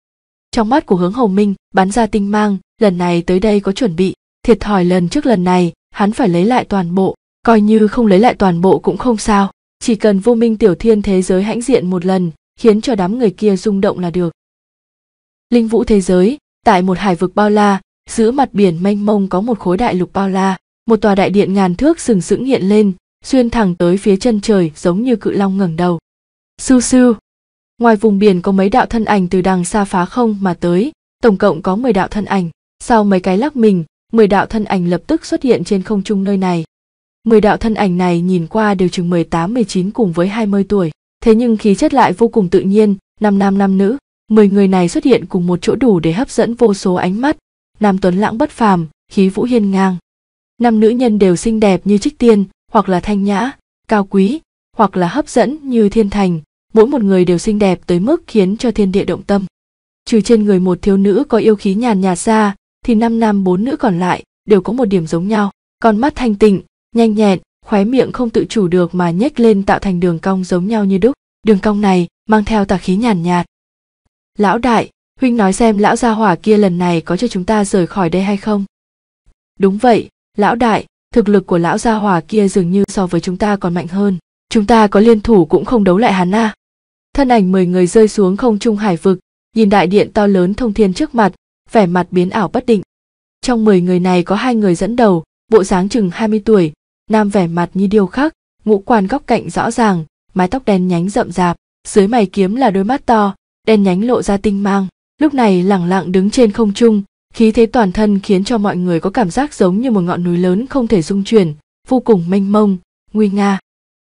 trong mắt của hướng hồng minh bắn ra tinh mang lần này tới đây có chuẩn bị thiệt thòi lần trước lần này hắn phải lấy lại toàn bộ coi như không lấy lại toàn bộ cũng không sao chỉ cần vô minh tiểu thiên thế giới hãnh diện một lần khiến cho đám người kia rung động là được linh vũ thế giới tại một hải vực bao la giữa mặt biển mênh mông có một khối đại lục bao la một tòa đại điện ngàn thước sừng sững hiện lên xuyên thẳng tới phía chân trời giống như cự long ngẩng đầu. Sưu sưu. Ngoài vùng biển có mấy đạo thân ảnh từ đằng xa phá không mà tới, tổng cộng có 10 đạo thân ảnh. Sau mấy cái lắc mình, 10 đạo thân ảnh lập tức xuất hiện trên không trung nơi này. 10 đạo thân ảnh này nhìn qua đều chừng 18-19 cùng với 20 tuổi, thế nhưng khí chất lại vô cùng tự nhiên, năm nam năm nữ, 10 người này xuất hiện cùng một chỗ đủ để hấp dẫn vô số ánh mắt. Nam Tuấn Lãng bất phàm, khí vũ hiên ngang. Năm nữ nhân đều xinh đẹp như trích tiên, hoặc là thanh nhã cao quý hoặc là hấp dẫn như thiên thành mỗi một người đều xinh đẹp tới mức khiến cho thiên địa động tâm trừ trên người một thiếu nữ có yêu khí nhàn nhạt ra thì năm nam bốn nữ còn lại đều có một điểm giống nhau con mắt thanh tịnh nhanh nhẹn khóe miệng không tự chủ được mà nhếch lên tạo thành đường cong giống nhau như đúc đường cong này mang theo tà khí nhàn nhạt lão đại huynh nói xem lão gia hỏa kia lần này có cho chúng ta rời khỏi đây hay không đúng vậy lão đại thực lực của lão gia hòa kia dường như so với chúng ta còn mạnh hơn chúng ta có liên thủ cũng không đấu lại hắn a à. thân ảnh mười người rơi xuống không trung hải vực nhìn đại điện to lớn thông thiên trước mặt vẻ mặt biến ảo bất định trong mười người này có hai người dẫn đầu bộ dáng chừng mươi tuổi nam vẻ mặt như điêu khắc ngũ quan góc cạnh rõ ràng mái tóc đen nhánh rậm rạp dưới mày kiếm là đôi mắt to đen nhánh lộ ra tinh mang lúc này lẳng lặng đứng trên không trung khí thế toàn thân khiến cho mọi người có cảm giác giống như một ngọn núi lớn không thể dung chuyển vô cùng mênh mông nguy nga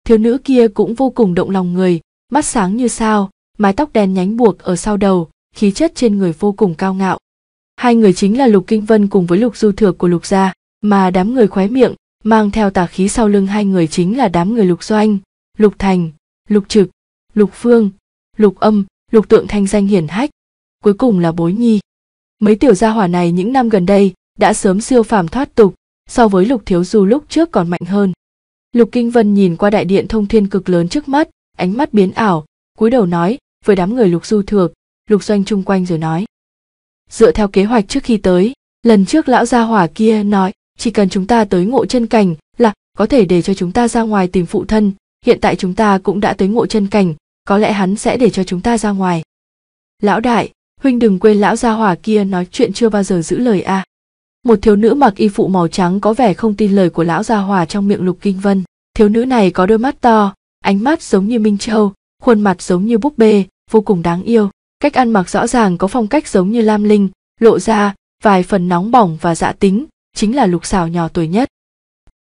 thiếu nữ kia cũng vô cùng động lòng người mắt sáng như sao mái tóc đen nhánh buộc ở sau đầu khí chất trên người vô cùng cao ngạo hai người chính là lục kinh vân cùng với lục du thừa của lục gia mà đám người khoái miệng mang theo tà khí sau lưng hai người chính là đám người lục doanh lục thành lục trực lục phương lục âm lục tượng thanh danh hiển hách cuối cùng là bối nhi mấy tiểu gia hỏa này những năm gần đây đã sớm siêu phàm thoát tục so với lục thiếu du lúc trước còn mạnh hơn lục kinh vân nhìn qua đại điện thông thiên cực lớn trước mắt ánh mắt biến ảo cúi đầu nói với đám người lục du thược lục doanh chung quanh rồi nói dựa theo kế hoạch trước khi tới lần trước lão gia hỏa kia nói chỉ cần chúng ta tới ngộ chân cảnh là có thể để cho chúng ta ra ngoài tìm phụ thân hiện tại chúng ta cũng đã tới ngộ chân cảnh có lẽ hắn sẽ để cho chúng ta ra ngoài lão đại huynh đừng quên lão gia hỏa kia nói chuyện chưa bao giờ giữ lời a à. một thiếu nữ mặc y phụ màu trắng có vẻ không tin lời của lão gia hỏa trong miệng lục kinh vân thiếu nữ này có đôi mắt to ánh mắt giống như minh châu khuôn mặt giống như búp bê vô cùng đáng yêu cách ăn mặc rõ ràng có phong cách giống như lam linh lộ ra vài phần nóng bỏng và dạ tính chính là lục xảo nhỏ tuổi nhất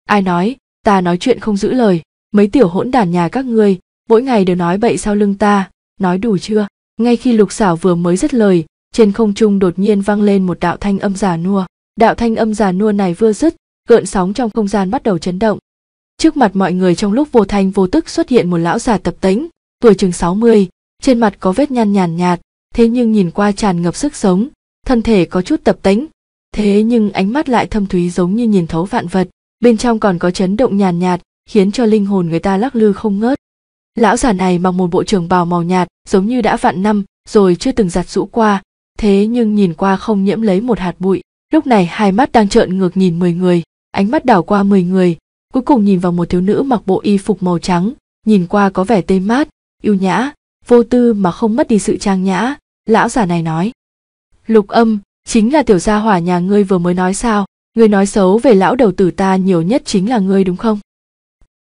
ai nói ta nói chuyện không giữ lời mấy tiểu hỗn đản nhà các ngươi mỗi ngày đều nói bậy sau lưng ta nói đủ chưa ngay khi lục xảo vừa mới dứt lời trên không trung đột nhiên vang lên một đạo thanh âm già nua đạo thanh âm già nua này vừa dứt gợn sóng trong không gian bắt đầu chấn động trước mặt mọi người trong lúc vô thanh vô tức xuất hiện một lão già tập tĩnh tuổi chừng mươi, trên mặt có vết nhăn nhàn nhạt, thế nhưng nhìn qua tràn ngập sức sống thân thể có chút tập tĩnh thế nhưng ánh mắt lại thâm thúy giống như nhìn thấu vạn vật bên trong còn có chấn động nhàn nhạt khiến cho linh hồn người ta lắc lư không ngớt Lão già này mặc một bộ trường bào màu nhạt, giống như đã vạn năm rồi chưa từng giặt rũ qua, thế nhưng nhìn qua không nhiễm lấy một hạt bụi. Lúc này hai mắt đang trợn ngược nhìn 10 người, ánh mắt đảo qua 10 người, cuối cùng nhìn vào một thiếu nữ mặc bộ y phục màu trắng, nhìn qua có vẻ tê mát, yêu nhã, vô tư mà không mất đi sự trang nhã, lão già này nói. Lục âm, chính là tiểu gia hỏa nhà ngươi vừa mới nói sao, ngươi nói xấu về lão đầu tử ta nhiều nhất chính là ngươi đúng không?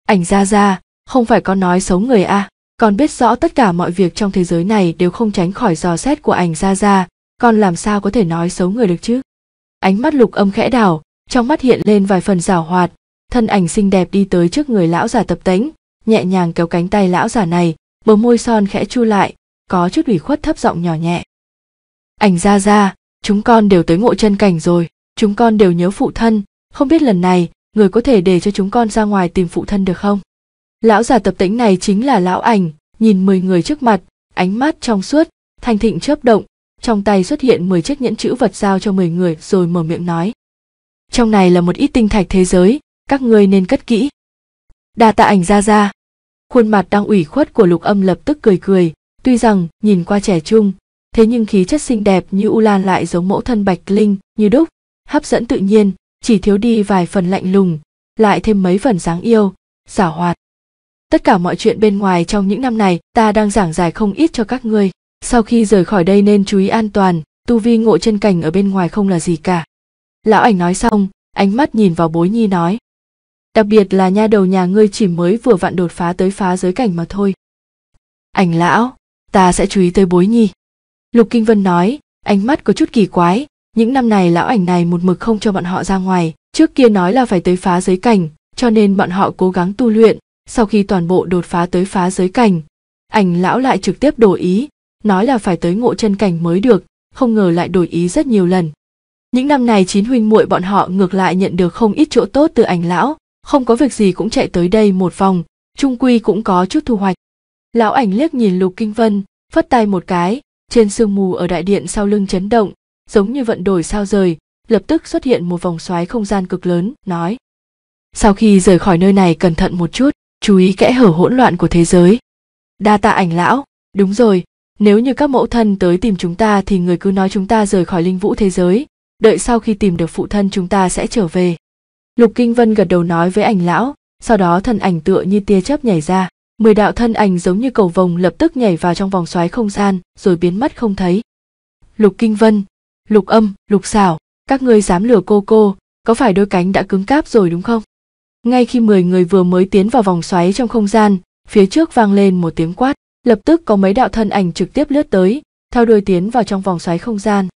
Ảnh ra ra, không phải con nói xấu người à. con biết rõ tất cả mọi việc trong thế giới này đều không tránh khỏi dò xét của ảnh ra ra con làm sao có thể nói xấu người được chứ ánh mắt lục âm khẽ đảo trong mắt hiện lên vài phần rào hoạt thân ảnh xinh đẹp đi tới trước người lão già tập tễnh nhẹ nhàng kéo cánh tay lão già này bờ môi son khẽ chu lại có chút ủy khuất thấp giọng nhỏ nhẹ ảnh ra ra chúng con đều tới ngộ chân cảnh rồi chúng con đều nhớ phụ thân không biết lần này người có thể để cho chúng con ra ngoài tìm phụ thân được không lão già tập tĩnh này chính là lão ảnh nhìn mười người trước mặt ánh mắt trong suốt thanh thịnh chớp động trong tay xuất hiện mười chiếc nhẫn chữ vật giao cho mười người rồi mở miệng nói trong này là một ít tinh thạch thế giới các ngươi nên cất kỹ đa tạ ảnh ra ra khuôn mặt đang ủy khuất của lục âm lập tức cười cười tuy rằng nhìn qua trẻ trung thế nhưng khí chất xinh đẹp như u lan lại giống mẫu thân bạch linh như đúc hấp dẫn tự nhiên chỉ thiếu đi vài phần lạnh lùng lại thêm mấy phần dáng yêu giả hoạt tất cả mọi chuyện bên ngoài trong những năm này ta đang giảng giải không ít cho các ngươi sau khi rời khỏi đây nên chú ý an toàn tu vi ngộ chân cảnh ở bên ngoài không là gì cả lão ảnh nói xong ánh mắt nhìn vào bối nhi nói đặc biệt là nha đầu nhà ngươi chỉ mới vừa vặn đột phá tới phá giới cảnh mà thôi ảnh lão ta sẽ chú ý tới bối nhi lục kinh vân nói ánh mắt có chút kỳ quái những năm này lão ảnh này một mực không cho bọn họ ra ngoài trước kia nói là phải tới phá giới cảnh cho nên bọn họ cố gắng tu luyện sau khi toàn bộ đột phá tới phá giới cảnh ảnh lão lại trực tiếp đổi ý nói là phải tới ngộ chân cảnh mới được không ngờ lại đổi ý rất nhiều lần những năm này chín huynh muội bọn họ ngược lại nhận được không ít chỗ tốt từ ảnh lão không có việc gì cũng chạy tới đây một vòng trung quy cũng có chút thu hoạch lão ảnh liếc nhìn lục kinh vân phất tay một cái trên sương mù ở đại điện sau lưng chấn động giống như vận đổi sao rời lập tức xuất hiện một vòng xoáy không gian cực lớn nói sau khi rời khỏi nơi này cẩn thận một chút chú ý kẽ hở hỗn loạn của thế giới đa tạ ảnh lão đúng rồi nếu như các mẫu thân tới tìm chúng ta thì người cứ nói chúng ta rời khỏi linh vũ thế giới đợi sau khi tìm được phụ thân chúng ta sẽ trở về lục kinh vân gật đầu nói với ảnh lão sau đó thân ảnh tựa như tia chớp nhảy ra mười đạo thân ảnh giống như cầu vồng lập tức nhảy vào trong vòng xoáy không gian rồi biến mất không thấy lục kinh vân lục âm lục xảo các ngươi dám lừa cô cô có phải đôi cánh đã cứng cáp rồi đúng không ngay khi 10 người vừa mới tiến vào vòng xoáy trong không gian, phía trước vang lên một tiếng quát, lập tức có mấy đạo thân ảnh trực tiếp lướt tới, theo đuôi tiến vào trong vòng xoáy không gian.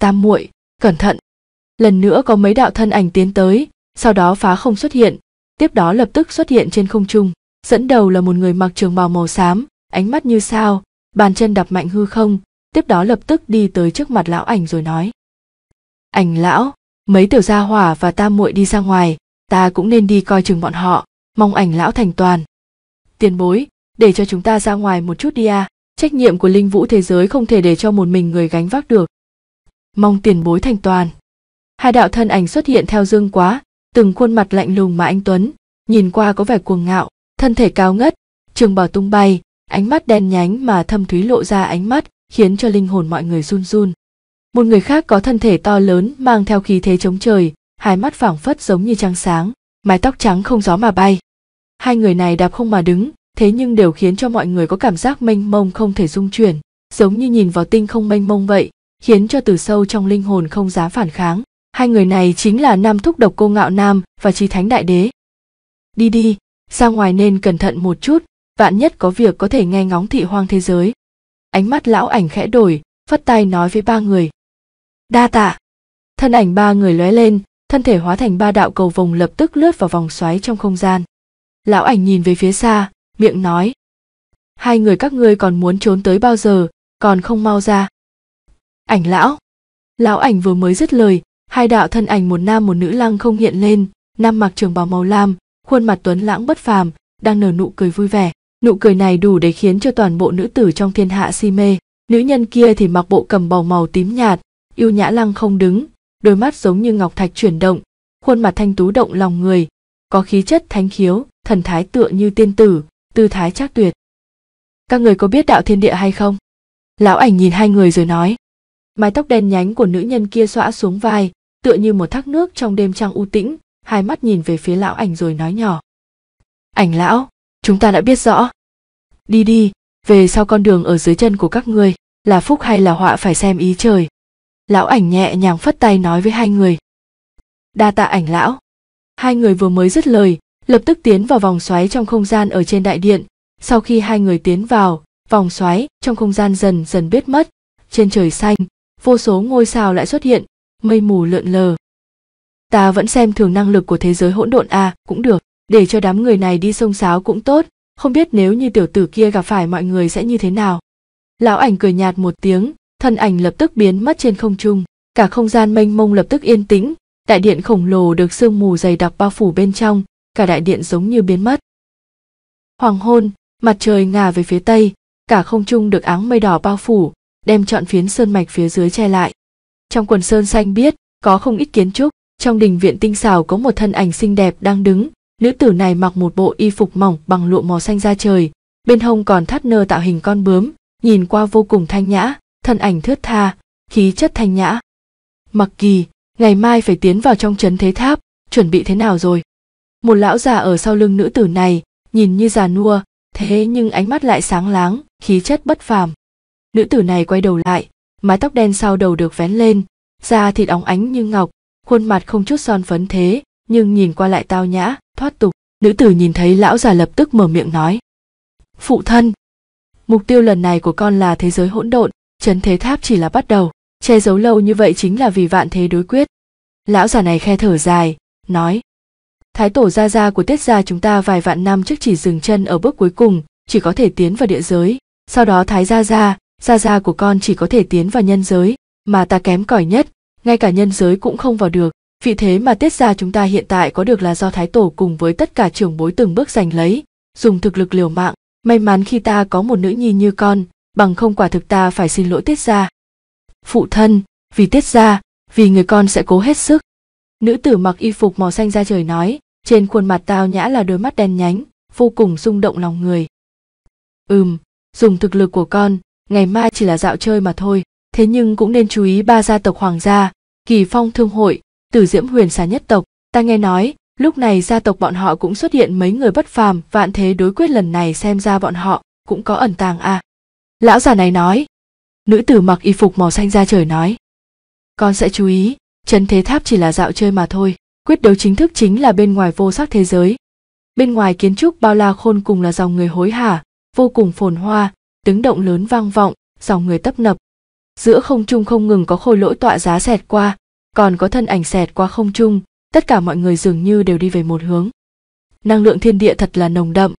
Tam muội, cẩn thận. Lần nữa có mấy đạo thân ảnh tiến tới, sau đó phá không xuất hiện, tiếp đó lập tức xuất hiện trên không trung, dẫn đầu là một người mặc trường bào màu xám, ánh mắt như sao, bàn chân đạp mạnh hư không, tiếp đó lập tức đi tới trước mặt lão ảnh rồi nói: "Ảnh lão, mấy tiểu gia hỏa và tam muội đi ra ngoài, ta cũng nên đi coi chừng bọn họ mong ảnh lão thành toàn tiền bối để cho chúng ta ra ngoài một chút đi à trách nhiệm của linh vũ thế giới không thể để cho một mình người gánh vác được mong tiền bối thành toàn hai đạo thân ảnh xuất hiện theo dương quá từng khuôn mặt lạnh lùng mà anh tuấn nhìn qua có vẻ cuồng ngạo thân thể cao ngất trường bào tung bay ánh mắt đen nhánh mà thâm thúy lộ ra ánh mắt khiến cho linh hồn mọi người run run một người khác có thân thể to lớn mang theo khí thế chống trời hai mắt phảng phất giống như trăng sáng, mái tóc trắng không gió mà bay. Hai người này đạp không mà đứng, thế nhưng đều khiến cho mọi người có cảm giác mênh mông không thể dung chuyển, giống như nhìn vào tinh không mênh mông vậy, khiến cho từ sâu trong linh hồn không dám phản kháng. Hai người này chính là Nam Thúc Độc Cô Ngạo Nam và Trí Thánh Đại Đế. Đi đi, ra ngoài nên cẩn thận một chút, vạn nhất có việc có thể nghe ngóng thị hoang thế giới. Ánh mắt lão ảnh khẽ đổi, phất tay nói với ba người. Đa tạ. Thân ảnh ba người lóe lên, thân thể hóa thành ba đạo cầu vồng lập tức lướt vào vòng xoáy trong không gian lão ảnh nhìn về phía xa miệng nói hai người các ngươi còn muốn trốn tới bao giờ còn không mau ra ảnh lão lão ảnh vừa mới dứt lời hai đạo thân ảnh một nam một nữ lăng không hiện lên nam mặc trường bào màu lam khuôn mặt tuấn lãng bất phàm đang nở nụ cười vui vẻ nụ cười này đủ để khiến cho toàn bộ nữ tử trong thiên hạ si mê nữ nhân kia thì mặc bộ cầm bào màu tím nhạt yêu nhã lăng không đứng đôi mắt giống như ngọc thạch chuyển động, khuôn mặt thanh tú động lòng người, có khí chất thánh khiếu, thần thái tựa như tiên tử, tư thái trác tuyệt. Các người có biết đạo thiên địa hay không? Lão ảnh nhìn hai người rồi nói. Mái tóc đen nhánh của nữ nhân kia xõa xuống vai, tựa như một thác nước trong đêm trăng u tĩnh, hai mắt nhìn về phía lão ảnh rồi nói nhỏ. Ảnh lão, chúng ta đã biết rõ. Đi đi, về sau con đường ở dưới chân của các ngươi, là phúc hay là họa phải xem ý trời lão ảnh nhẹ nhàng phất tay nói với hai người đa tạ ảnh lão hai người vừa mới dứt lời lập tức tiến vào vòng xoáy trong không gian ở trên đại điện sau khi hai người tiến vào vòng xoáy trong không gian dần dần biết mất trên trời xanh vô số ngôi sao lại xuất hiện mây mù lượn lờ ta vẫn xem thường năng lực của thế giới hỗn độn à cũng được để cho đám người này đi sông sáo cũng tốt không biết nếu như tiểu tử kia gặp phải mọi người sẽ như thế nào lão ảnh cười nhạt một tiếng thân ảnh lập tức biến mất trên không trung cả không gian mênh mông lập tức yên tĩnh đại điện khổng lồ được sương mù dày đặc bao phủ bên trong cả đại điện giống như biến mất hoàng hôn mặt trời ngả về phía tây cả không trung được áng mây đỏ bao phủ đem chọn phiến sơn mạch phía dưới che lại trong quần sơn xanh biết có không ít kiến trúc trong đình viện tinh xảo có một thân ảnh xinh đẹp đang đứng nữ tử này mặc một bộ y phục mỏng bằng lụa màu xanh da trời bên hông còn thắt nơ tạo hình con bướm nhìn qua vô cùng thanh nhã thân ảnh thướt tha khí chất thanh nhã mặc kỳ ngày mai phải tiến vào trong trấn thế tháp chuẩn bị thế nào rồi một lão già ở sau lưng nữ tử này nhìn như già nua thế nhưng ánh mắt lại sáng láng khí chất bất phàm nữ tử này quay đầu lại mái tóc đen sau đầu được vén lên da thịt óng ánh như ngọc khuôn mặt không chút son phấn thế nhưng nhìn qua lại tao nhã thoát tục nữ tử nhìn thấy lão già lập tức mở miệng nói phụ thân mục tiêu lần này của con là thế giới hỗn độn trấn thế tháp chỉ là bắt đầu che giấu lâu như vậy chính là vì vạn thế đối quyết lão già này khe thở dài nói thái tổ gia gia của tiết gia chúng ta vài vạn năm trước chỉ dừng chân ở bước cuối cùng chỉ có thể tiến vào địa giới sau đó thái gia gia gia gia của con chỉ có thể tiến vào nhân giới mà ta kém cỏi nhất ngay cả nhân giới cũng không vào được vì thế mà tiết gia chúng ta hiện tại có được là do thái tổ cùng với tất cả trưởng bối từng bước giành lấy dùng thực lực liều mạng may mắn khi ta có một nữ nhi như con bằng không quả thực ta phải xin lỗi tiết gia phụ thân vì tiết gia vì người con sẽ cố hết sức nữ tử mặc y phục màu xanh ra trời nói trên khuôn mặt tao nhã là đôi mắt đen nhánh vô cùng rung động lòng người ừm dùng thực lực của con ngày mai chỉ là dạo chơi mà thôi thế nhưng cũng nên chú ý ba gia tộc hoàng gia kỳ phong thương hội tử diễm huyền xà nhất tộc ta nghe nói lúc này gia tộc bọn họ cũng xuất hiện mấy người bất phàm vạn thế đối quyết lần này xem ra bọn họ cũng có ẩn tàng à lão già này nói nữ tử mặc y phục màu xanh ra trời nói con sẽ chú ý trần thế tháp chỉ là dạo chơi mà thôi quyết đấu chính thức chính là bên ngoài vô sắc thế giới bên ngoài kiến trúc bao la khôn cùng là dòng người hối hả vô cùng phồn hoa tiếng động lớn vang vọng dòng người tấp nập giữa không trung không ngừng có khôi lỗi tọa giá xẹt qua còn có thân ảnh xẹt qua không trung tất cả mọi người dường như đều đi về một hướng năng lượng thiên địa thật là nồng đậm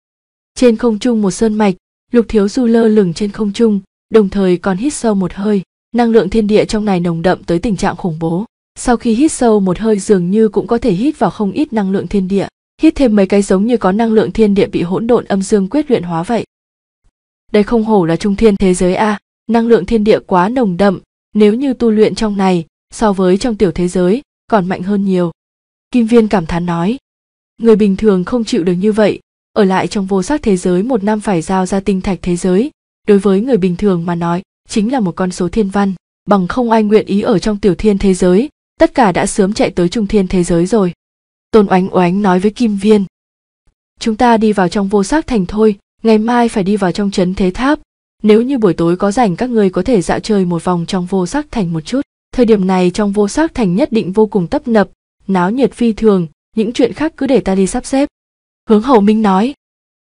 trên không trung một sơn mạch lục thiếu du lơ lửng trên không trung đồng thời còn hít sâu một hơi năng lượng thiên địa trong này nồng đậm tới tình trạng khủng bố sau khi hít sâu một hơi dường như cũng có thể hít vào không ít năng lượng thiên địa hít thêm mấy cái giống như có năng lượng thiên địa bị hỗn độn âm dương quyết luyện hóa vậy đây không hổ là trung thiên thế giới a năng lượng thiên địa quá nồng đậm nếu như tu luyện trong này so với trong tiểu thế giới còn mạnh hơn nhiều kim viên cảm thán nói người bình thường không chịu được như vậy ở lại trong vô sắc thế giới một năm phải giao ra tinh thạch thế giới đối với người bình thường mà nói chính là một con số thiên văn bằng không ai nguyện ý ở trong tiểu thiên thế giới tất cả đã sớm chạy tới trung thiên thế giới rồi tôn oánh oánh nói với kim viên chúng ta đi vào trong vô sắc thành thôi ngày mai phải đi vào trong trấn thế tháp nếu như buổi tối có rảnh các người có thể dạo chơi một vòng trong vô sắc thành một chút thời điểm này trong vô sắc thành nhất định vô cùng tấp nập náo nhiệt phi thường những chuyện khác cứ để ta đi sắp xếp Hướng Hầu Minh nói,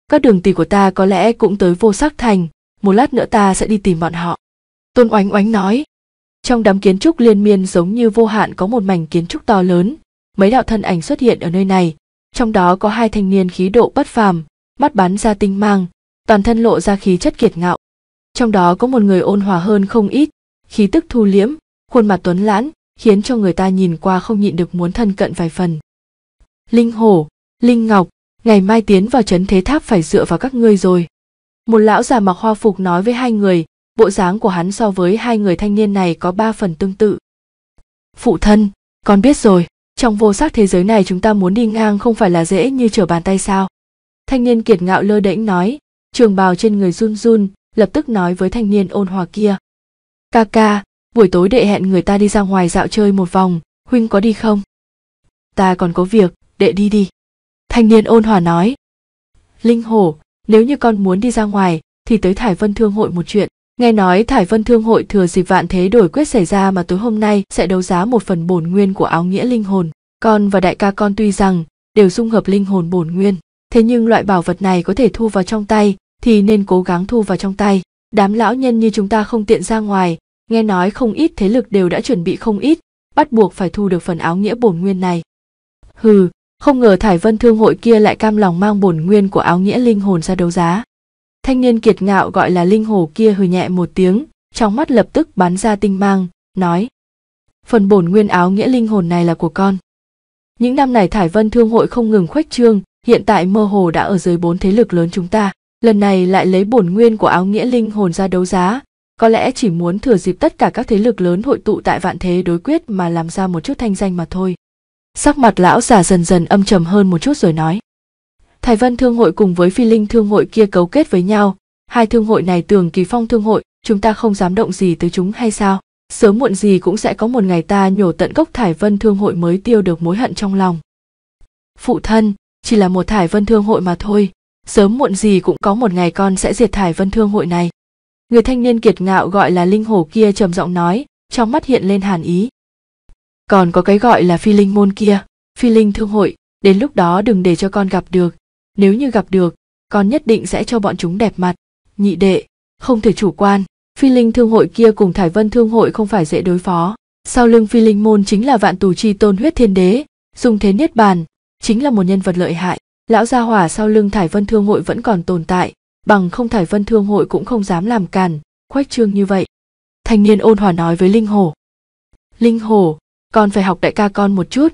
các đường tỷ của ta có lẽ cũng tới vô sắc thành, một lát nữa ta sẽ đi tìm bọn họ. Tôn Oánh Oánh nói, trong đám kiến trúc liên miên giống như vô hạn có một mảnh kiến trúc to lớn, mấy đạo thân ảnh xuất hiện ở nơi này, trong đó có hai thanh niên khí độ bất phàm, mắt bắn ra tinh mang, toàn thân lộ ra khí chất kiệt ngạo. Trong đó có một người ôn hòa hơn không ít, khí tức thu liễm, khuôn mặt tuấn lãng, khiến cho người ta nhìn qua không nhịn được muốn thân cận vài phần. Linh Hổ, Linh Ngọc, ngày mai tiến vào trấn thế tháp phải dựa vào các ngươi rồi một lão già mặc hoa phục nói với hai người bộ dáng của hắn so với hai người thanh niên này có ba phần tương tự phụ thân con biết rồi trong vô sắc thế giới này chúng ta muốn đi ngang không phải là dễ như trở bàn tay sao thanh niên kiệt ngạo lơ đễnh nói trường bào trên người run run lập tức nói với thanh niên ôn hòa kia ca ca buổi tối đệ hẹn người ta đi ra ngoài dạo chơi một vòng huynh có đi không ta còn có việc đệ đi đi Thanh niên ôn hòa nói. Linh Hổ, nếu như con muốn đi ra ngoài, thì tới Thải Vân Thương hội một chuyện. Nghe nói Thải Vân Thương hội thừa dịp vạn thế đổi quyết xảy ra mà tối hôm nay sẽ đấu giá một phần bổn nguyên của áo nghĩa linh hồn. Con và đại ca con tuy rằng đều dung hợp linh hồn bổn nguyên, thế nhưng loại bảo vật này có thể thu vào trong tay thì nên cố gắng thu vào trong tay. Đám lão nhân như chúng ta không tiện ra ngoài, nghe nói không ít thế lực đều đã chuẩn bị không ít, bắt buộc phải thu được phần áo nghĩa bổn nguyên này. Hừ, không ngờ Thải Vân Thương hội kia lại cam lòng mang bổn nguyên của áo nghĩa linh hồn ra đấu giá. Thanh niên kiệt ngạo gọi là linh hồ kia hừ nhẹ một tiếng, trong mắt lập tức bắn ra tinh mang, nói. Phần bổn nguyên áo nghĩa linh hồn này là của con. Những năm này Thải Vân Thương hội không ngừng khuếch trương, hiện tại mơ hồ đã ở dưới bốn thế lực lớn chúng ta. Lần này lại lấy bổn nguyên của áo nghĩa linh hồn ra đấu giá, có lẽ chỉ muốn thừa dịp tất cả các thế lực lớn hội tụ tại vạn thế đối quyết mà làm ra một chút thanh danh mà thôi sắc mặt lão già dần dần âm trầm hơn một chút rồi nói thái vân thương hội cùng với phi linh thương hội kia cấu kết với nhau hai thương hội này tường kỳ phong thương hội chúng ta không dám động gì tới chúng hay sao sớm muộn gì cũng sẽ có một ngày ta nhổ tận gốc thải vân thương hội mới tiêu được mối hận trong lòng phụ thân chỉ là một thải vân thương hội mà thôi sớm muộn gì cũng có một ngày con sẽ diệt thải vân thương hội này người thanh niên kiệt ngạo gọi là linh hồ kia trầm giọng nói trong mắt hiện lên hàn ý còn có cái gọi là phi linh môn kia phi linh thương hội đến lúc đó đừng để cho con gặp được nếu như gặp được con nhất định sẽ cho bọn chúng đẹp mặt nhị đệ không thể chủ quan phi linh thương hội kia cùng thải vân thương hội không phải dễ đối phó sau lưng phi linh môn chính là vạn tù chi tôn huyết thiên đế dùng thế niết bàn chính là một nhân vật lợi hại lão gia hỏa sau lưng thải vân thương hội vẫn còn tồn tại bằng không thải vân thương hội cũng không dám làm càn khoách trương như vậy thanh niên ôn hòa nói với linh hồ linh hồ con phải học đại ca con một chút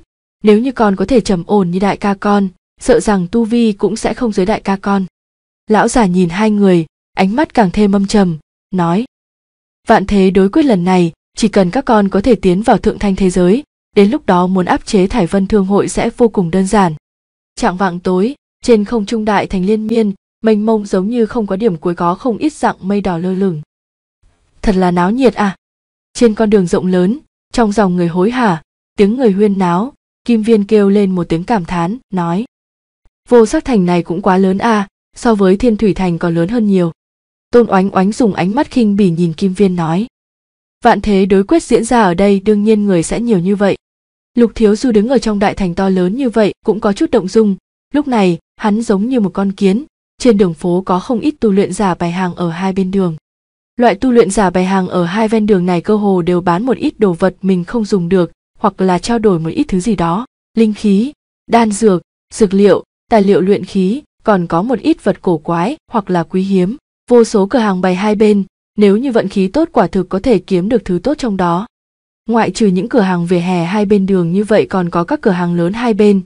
nếu như con có thể trầm ổn như đại ca con sợ rằng tu vi cũng sẽ không dưới đại ca con lão già nhìn hai người ánh mắt càng thêm âm trầm nói vạn thế đối quyết lần này chỉ cần các con có thể tiến vào thượng thanh thế giới đến lúc đó muốn áp chế thải vân thương hội sẽ vô cùng đơn giản trạng vạng tối trên không trung đại thành liên miên mênh mông giống như không có điểm cuối có không ít dạng mây đỏ lơ lửng thật là náo nhiệt à trên con đường rộng lớn trong dòng người hối hả tiếng người huyên náo kim viên kêu lên một tiếng cảm thán nói vô sắc thành này cũng quá lớn à so với thiên thủy thành còn lớn hơn nhiều tôn oánh oánh dùng ánh mắt khinh bỉ nhìn kim viên nói vạn thế đối quyết diễn ra ở đây đương nhiên người sẽ nhiều như vậy lục thiếu du đứng ở trong đại thành to lớn như vậy cũng có chút động dung lúc này hắn giống như một con kiến trên đường phố có không ít tu luyện giả bày hàng ở hai bên đường Loại tu luyện giả bày hàng ở hai ven đường này cơ hồ đều bán một ít đồ vật mình không dùng được, hoặc là trao đổi một ít thứ gì đó, linh khí, đan dược, dược liệu, tài liệu luyện khí, còn có một ít vật cổ quái hoặc là quý hiếm. Vô số cửa hàng bày hai bên, nếu như vận khí tốt quả thực có thể kiếm được thứ tốt trong đó. Ngoại trừ những cửa hàng vỉa hè hai bên đường như vậy còn có các cửa hàng lớn hai bên.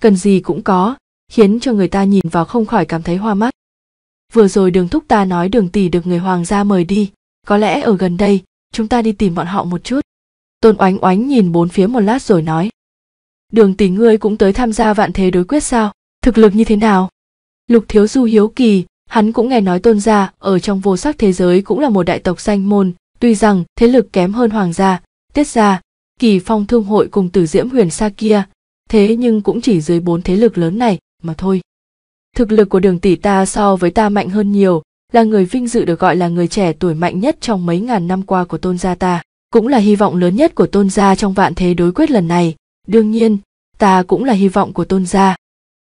Cần gì cũng có, khiến cho người ta nhìn vào không khỏi cảm thấy hoa mắt vừa rồi đường thúc ta nói đường tỷ được người hoàng gia mời đi có lẽ ở gần đây chúng ta đi tìm bọn họ một chút tôn oánh oánh nhìn bốn phía một lát rồi nói đường tỷ ngươi cũng tới tham gia vạn thế đối quyết sao thực lực như thế nào lục thiếu du hiếu kỳ hắn cũng nghe nói tôn gia ở trong vô sắc thế giới cũng là một đại tộc danh môn tuy rằng thế lực kém hơn hoàng gia tiết gia kỳ phong thương hội cùng tử diễm huyền sa kia thế nhưng cũng chỉ dưới bốn thế lực lớn này mà thôi Thực lực của đường tỷ ta so với ta mạnh hơn nhiều, là người vinh dự được gọi là người trẻ tuổi mạnh nhất trong mấy ngàn năm qua của tôn gia ta. Cũng là hy vọng lớn nhất của tôn gia trong vạn thế đối quyết lần này. Đương nhiên, ta cũng là hy vọng của tôn gia.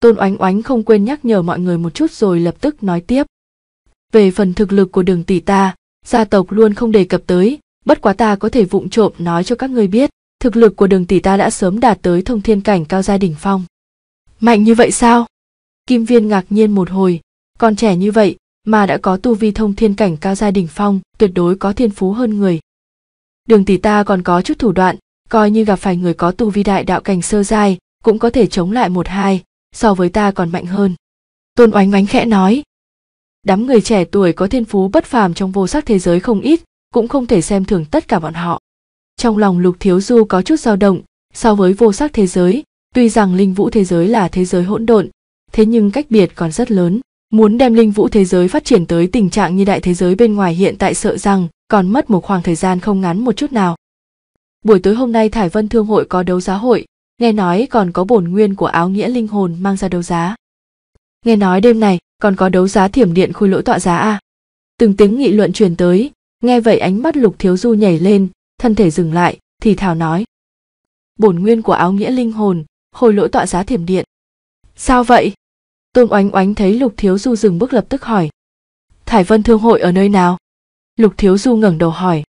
Tôn oánh oánh không quên nhắc nhở mọi người một chút rồi lập tức nói tiếp. Về phần thực lực của đường tỷ ta, gia tộc luôn không đề cập tới, bất quá ta có thể vụng trộm nói cho các ngươi biết, thực lực của đường tỷ ta đã sớm đạt tới thông thiên cảnh cao gia đỉnh phong. Mạnh như vậy sao? Kim Viên ngạc nhiên một hồi, còn trẻ như vậy mà đã có tu vi thông thiên cảnh cao giai đỉnh phong, tuyệt đối có thiên phú hơn người. Đường tỷ ta còn có chút thủ đoạn, coi như gặp phải người có tu vi đại đạo cảnh sơ giai, cũng có thể chống lại một hai, so với ta còn mạnh hơn. Tôn oánh oánh khẽ nói. Đám người trẻ tuổi có thiên phú bất phàm trong vô sắc thế giới không ít, cũng không thể xem thường tất cả bọn họ. Trong lòng lục thiếu du có chút dao động, so với vô sắc thế giới, tuy rằng linh vũ thế giới là thế giới hỗn độn, thế nhưng cách biệt còn rất lớn. Muốn đem linh vũ thế giới phát triển tới tình trạng như đại thế giới bên ngoài hiện tại sợ rằng còn mất một khoảng thời gian không ngắn một chút nào. Buổi tối hôm nay Thải Vân Thương hội có đấu giá hội, nghe nói còn có bổn nguyên của áo nghĩa linh hồn mang ra đấu giá. Nghe nói đêm này còn có đấu giá thiểm điện khôi lỗi tọa giá à? Từng tiếng nghị luận truyền tới, nghe vậy ánh mắt Lục Thiếu Du nhảy lên, thân thể dừng lại, thì thảo nói: "Bổn nguyên của áo nghĩa linh hồn, khôi lỗi tọa giá thiểm điện." "Sao vậy?" Tôn Oánh Oánh thấy Lục Thiếu Du dừng bước lập tức hỏi. Thải Vân Thương Hội ở nơi nào? Lục Thiếu Du ngẩng đầu hỏi.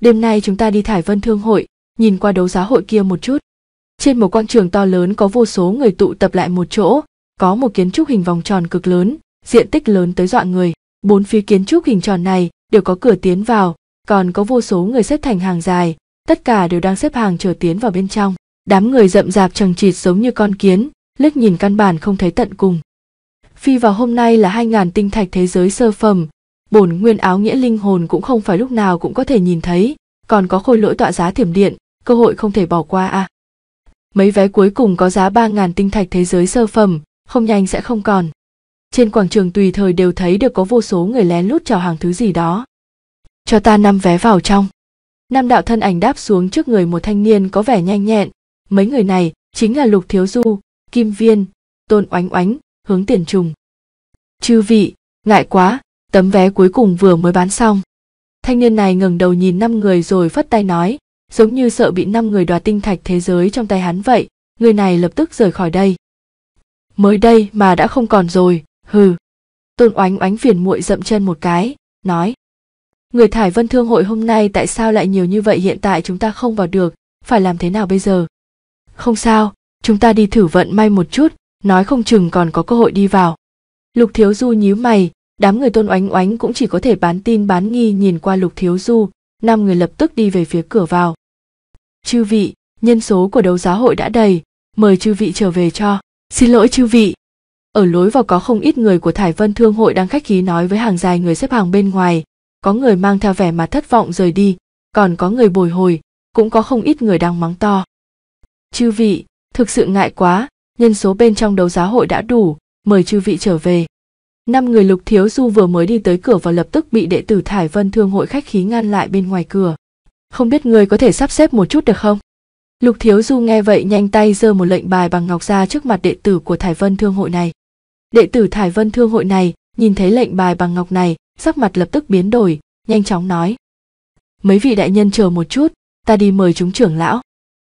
Đêm nay chúng ta đi Thải Vân Thương Hội, nhìn qua đấu giá hội kia một chút. Trên một quảng trường to lớn có vô số người tụ tập lại một chỗ, có một kiến trúc hình vòng tròn cực lớn, diện tích lớn tới dọa người. Bốn phía kiến trúc hình tròn này đều có cửa tiến vào, còn có vô số người xếp thành hàng dài, tất cả đều đang xếp hàng chờ tiến vào bên trong. Đám người rậm rạp chằng chịt giống như con kiến, liếc nhìn căn bản không thấy tận cùng. Phi vào hôm nay là hai ngàn tinh thạch thế giới sơ phẩm, bổn nguyên áo nghĩa linh hồn cũng không phải lúc nào cũng có thể nhìn thấy, còn có khôi lỗi tọa giá thiểm điện, cơ hội không thể bỏ qua à. Mấy vé cuối cùng có giá ba ngàn tinh thạch thế giới sơ phẩm, không nhanh sẽ không còn. Trên quảng trường tùy thời đều thấy được có vô số người lén lút chào hàng thứ gì đó. Cho ta năm vé vào trong. Nam đạo thân ảnh đáp xuống trước người một thanh niên có vẻ nhanh nhẹn. Mấy người này chính là Lục Thiếu Du, Kim Viên, Tôn Oánh Oánh, hướng tiền trùng. Chư vị, ngại quá, tấm vé cuối cùng vừa mới bán xong. Thanh niên này ngẩng đầu nhìn năm người rồi phất tay nói, giống như sợ bị năm người đoạt tinh thạch thế giới trong tay hắn vậy, người này lập tức rời khỏi đây. Mới đây mà đã không còn rồi, hừ. Tôn Oánh Oánh phiền muội dậm chân một cái, nói: Người thải vân thương hội hôm nay tại sao lại nhiều như vậy hiện tại chúng ta không vào được, phải làm thế nào bây giờ? Không sao, chúng ta đi thử vận may một chút nói không chừng còn có cơ hội đi vào lục thiếu du nhíu mày đám người tôn oánh oánh cũng chỉ có thể bán tin bán nghi nhìn qua lục thiếu du năm người lập tức đi về phía cửa vào chư vị nhân số của đấu giá hội đã đầy mời chư vị trở về cho xin lỗi chư vị ở lối vào có không ít người của thải vân thương hội đang khách khí nói với hàng dài người xếp hàng bên ngoài có người mang theo vẻ mặt thất vọng rời đi còn có người bồi hồi cũng có không ít người đang mắng to chư vị thực sự ngại quá nhân số bên trong đấu giá hội đã đủ mời chư vị trở về năm người lục thiếu du vừa mới đi tới cửa và lập tức bị đệ tử thải vân thương hội khách khí ngăn lại bên ngoài cửa không biết người có thể sắp xếp một chút được không lục thiếu du nghe vậy nhanh tay giơ một lệnh bài bằng ngọc ra trước mặt đệ tử của thải vân thương hội này đệ tử thải vân thương hội này nhìn thấy lệnh bài bằng ngọc này sắc mặt lập tức biến đổi nhanh chóng nói mấy vị đại nhân chờ một chút ta đi mời chúng trưởng lão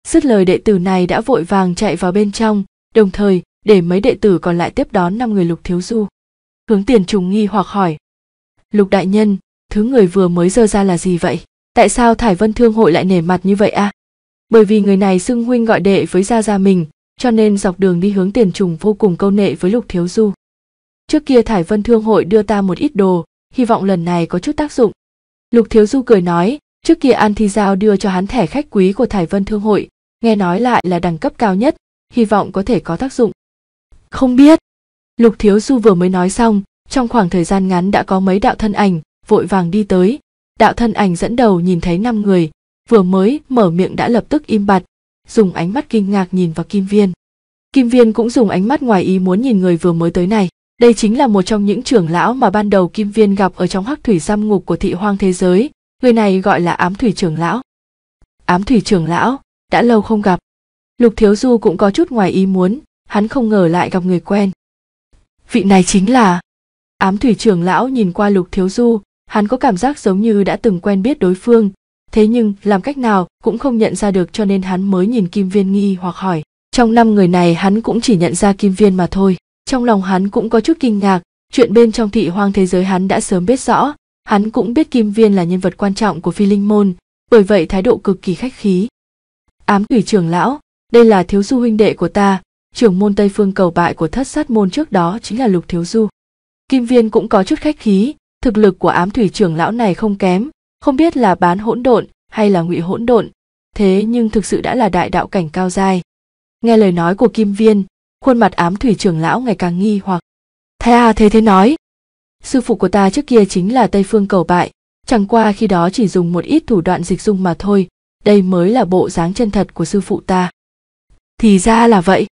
Dứt lời đệ tử này đã vội vàng chạy vào bên trong, đồng thời để mấy đệ tử còn lại tiếp đón năm người Lục Thiếu Du. Hướng tiền trùng nghi hoặc hỏi. Lục đại nhân, thứ người vừa mới dơ ra là gì vậy? Tại sao Thải Vân Thương hội lại nể mặt như vậy a? À? Bởi vì người này xưng huynh gọi đệ với gia gia mình, cho nên dọc đường đi hướng tiền trùng vô cùng câu nệ với Lục Thiếu Du. Trước kia Thải Vân Thương hội đưa ta một ít đồ, hy vọng lần này có chút tác dụng. Lục Thiếu Du cười nói, trước kia An Thi Giao đưa cho hắn thẻ khách quý của Thải Vân Thương hội, nghe nói lại là đẳng cấp cao nhất, hy vọng có thể có tác dụng. Không biết. Lục Thiếu Du vừa mới nói xong, trong khoảng thời gian ngắn đã có mấy đạo thân ảnh vội vàng đi tới. Đạo thân ảnh dẫn đầu nhìn thấy năm người, vừa mới mở miệng đã lập tức im bặt, dùng ánh mắt kinh ngạc nhìn vào Kim Viên. Kim Viên cũng dùng ánh mắt ngoài ý muốn nhìn người vừa mới tới này. Đây chính là một trong những trưởng lão mà ban đầu Kim Viên gặp ở trong hắc thủy giam ngục của thị hoang thế giới. Người này gọi là ám thủy trưởng lão. Ám thủy trưởng lão, đã lâu không gặp lục thiếu du cũng có chút ngoài ý muốn hắn không ngờ lại gặp người quen vị này chính là ám thủy trưởng lão nhìn qua lục thiếu du hắn có cảm giác giống như đã từng quen biết đối phương thế nhưng làm cách nào cũng không nhận ra được cho nên hắn mới nhìn kim viên nghi hoặc hỏi trong năm người này hắn cũng chỉ nhận ra kim viên mà thôi trong lòng hắn cũng có chút kinh ngạc chuyện bên trong thị hoang thế giới hắn đã sớm biết rõ hắn cũng biết kim viên là nhân vật quan trọng của phi linh môn bởi vậy thái độ cực kỳ khách khí ám Thủy trưởng lão đây là thiếu du huynh đệ của ta trưởng môn tây phương cầu bại của thất sát môn trước đó chính là lục thiếu du kim viên cũng có chút khách khí thực lực của ám thủy trưởng lão này không kém không biết là bán hỗn độn hay là ngụy hỗn độn thế nhưng thực sự đã là đại đạo cảnh cao dai nghe lời nói của kim viên khuôn mặt ám thủy trưởng lão ngày càng nghi hoặc thế à thế thế nói sư phụ của ta trước kia chính là tây phương cầu bại chẳng qua khi đó chỉ dùng một ít thủ đoạn dịch dung mà thôi đây mới là bộ dáng chân thật của sư phụ ta thì ra là vậy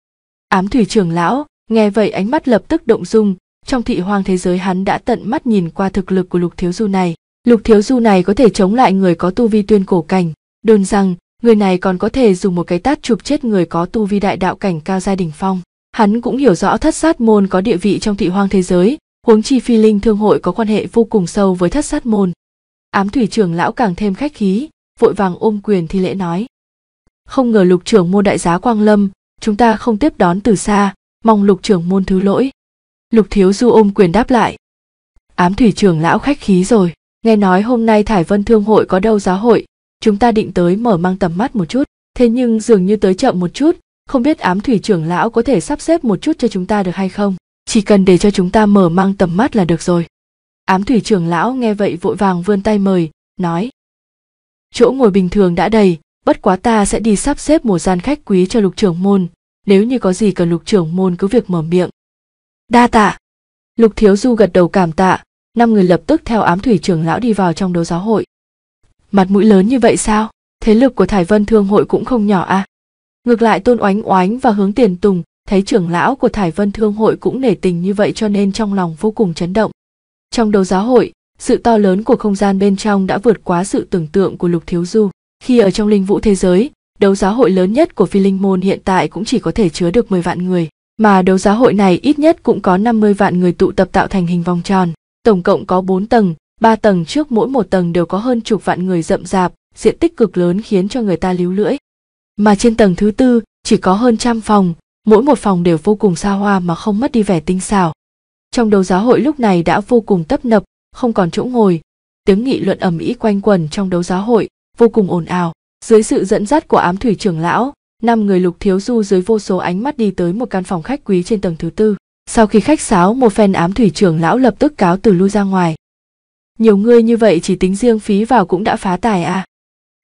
ám thủy trưởng lão nghe vậy ánh mắt lập tức động dung trong thị hoang thế giới hắn đã tận mắt nhìn qua thực lực của lục thiếu du này lục thiếu du này có thể chống lại người có tu vi tuyên cổ cảnh đơn rằng người này còn có thể dùng một cái tát chụp chết người có tu vi đại đạo cảnh cao gia đình phong hắn cũng hiểu rõ thất sát môn có địa vị trong thị hoang thế giới huống chi phi linh thương hội có quan hệ vô cùng sâu với thất sát môn ám thủy trưởng lão càng thêm khách khí vội vàng ôm quyền thi lễ nói không ngờ lục trưởng môn đại giá quang lâm chúng ta không tiếp đón từ xa mong lục trưởng môn thứ lỗi lục thiếu du ôm quyền đáp lại ám thủy trưởng lão khách khí rồi nghe nói hôm nay thải vân thương hội có đâu giáo hội chúng ta định tới mở mang tầm mắt một chút thế nhưng dường như tới chậm một chút không biết ám thủy trưởng lão có thể sắp xếp một chút cho chúng ta được hay không chỉ cần để cho chúng ta mở mang tầm mắt là được rồi ám thủy trưởng lão nghe vậy vội vàng vươn tay mời nói chỗ ngồi bình thường đã đầy bất quá ta sẽ đi sắp xếp một gian khách quý cho lục trưởng môn nếu như có gì cần lục trưởng môn cứ việc mở miệng đa tạ lục thiếu du gật đầu cảm tạ năm người lập tức theo ám thủy trưởng lão đi vào trong đấu giáo hội mặt mũi lớn như vậy sao thế lực của thải vân thương hội cũng không nhỏ à ngược lại tôn oánh oánh và hướng tiền tùng thấy trưởng lão của thải vân thương hội cũng nể tình như vậy cho nên trong lòng vô cùng chấn động trong đấu giáo hội sự to lớn của không gian bên trong đã vượt quá sự tưởng tượng của lục thiếu du khi ở trong linh vũ thế giới đấu giá hội lớn nhất của phi linh môn hiện tại cũng chỉ có thể chứa được 10 vạn người mà đấu giá hội này ít nhất cũng có 50 vạn người tụ tập tạo thành hình vòng tròn tổng cộng có 4 tầng 3 tầng trước mỗi một tầng đều có hơn chục vạn người rậm rạp diện tích cực lớn khiến cho người ta líu lưỡi mà trên tầng thứ tư chỉ có hơn trăm phòng mỗi một phòng đều vô cùng xa hoa mà không mất đi vẻ tinh xảo trong đấu giá hội lúc này đã vô cùng tấp nập không còn chỗ ngồi tiếng nghị luận ầm ĩ quanh quần trong đấu giáo hội vô cùng ồn ào dưới sự dẫn dắt của ám thủy trưởng lão năm người lục thiếu du dưới vô số ánh mắt đi tới một căn phòng khách quý trên tầng thứ tư sau khi khách sáo một phen ám thủy trưởng lão lập tức cáo từ lui ra ngoài nhiều người như vậy chỉ tính riêng phí vào cũng đã phá tài à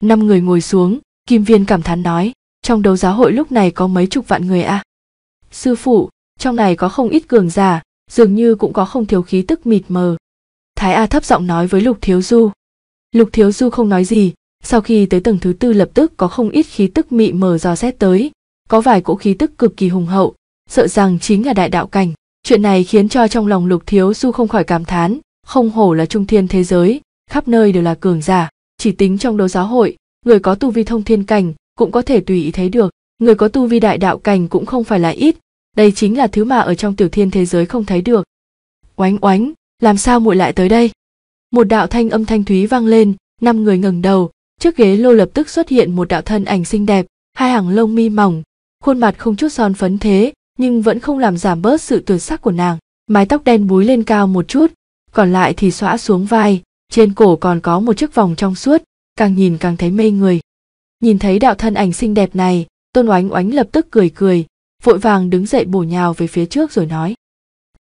năm người ngồi xuống kim viên cảm thán nói trong đấu giáo hội lúc này có mấy chục vạn người à sư phụ trong này có không ít cường giả dường như cũng có không thiếu khí tức mịt mờ thái a thấp giọng nói với lục thiếu du lục thiếu du không nói gì sau khi tới tầng thứ tư lập tức có không ít khí tức mị mờ dò xét tới có vài cỗ khí tức cực kỳ hùng hậu sợ rằng chính là đại đạo cảnh chuyện này khiến cho trong lòng lục thiếu du không khỏi cảm thán không hổ là trung thiên thế giới khắp nơi đều là cường giả chỉ tính trong đấu giáo hội người có tu vi thông thiên cảnh cũng có thể tùy ý thấy được người có tu vi đại đạo cảnh cũng không phải là ít đây chính là thứ mà ở trong tiểu thiên thế giới không thấy được oánh oánh làm sao muội lại tới đây một đạo thanh âm thanh thúy vang lên năm người ngẩng đầu trước ghế lô lập tức xuất hiện một đạo thân ảnh xinh đẹp hai hàng lông mi mỏng khuôn mặt không chút son phấn thế nhưng vẫn không làm giảm bớt sự tuyệt sắc của nàng mái tóc đen búi lên cao một chút còn lại thì xõa xuống vai trên cổ còn có một chiếc vòng trong suốt càng nhìn càng thấy mê người nhìn thấy đạo thân ảnh xinh đẹp này tôn oánh oánh lập tức cười cười vội vàng đứng dậy bổ nhào về phía trước rồi nói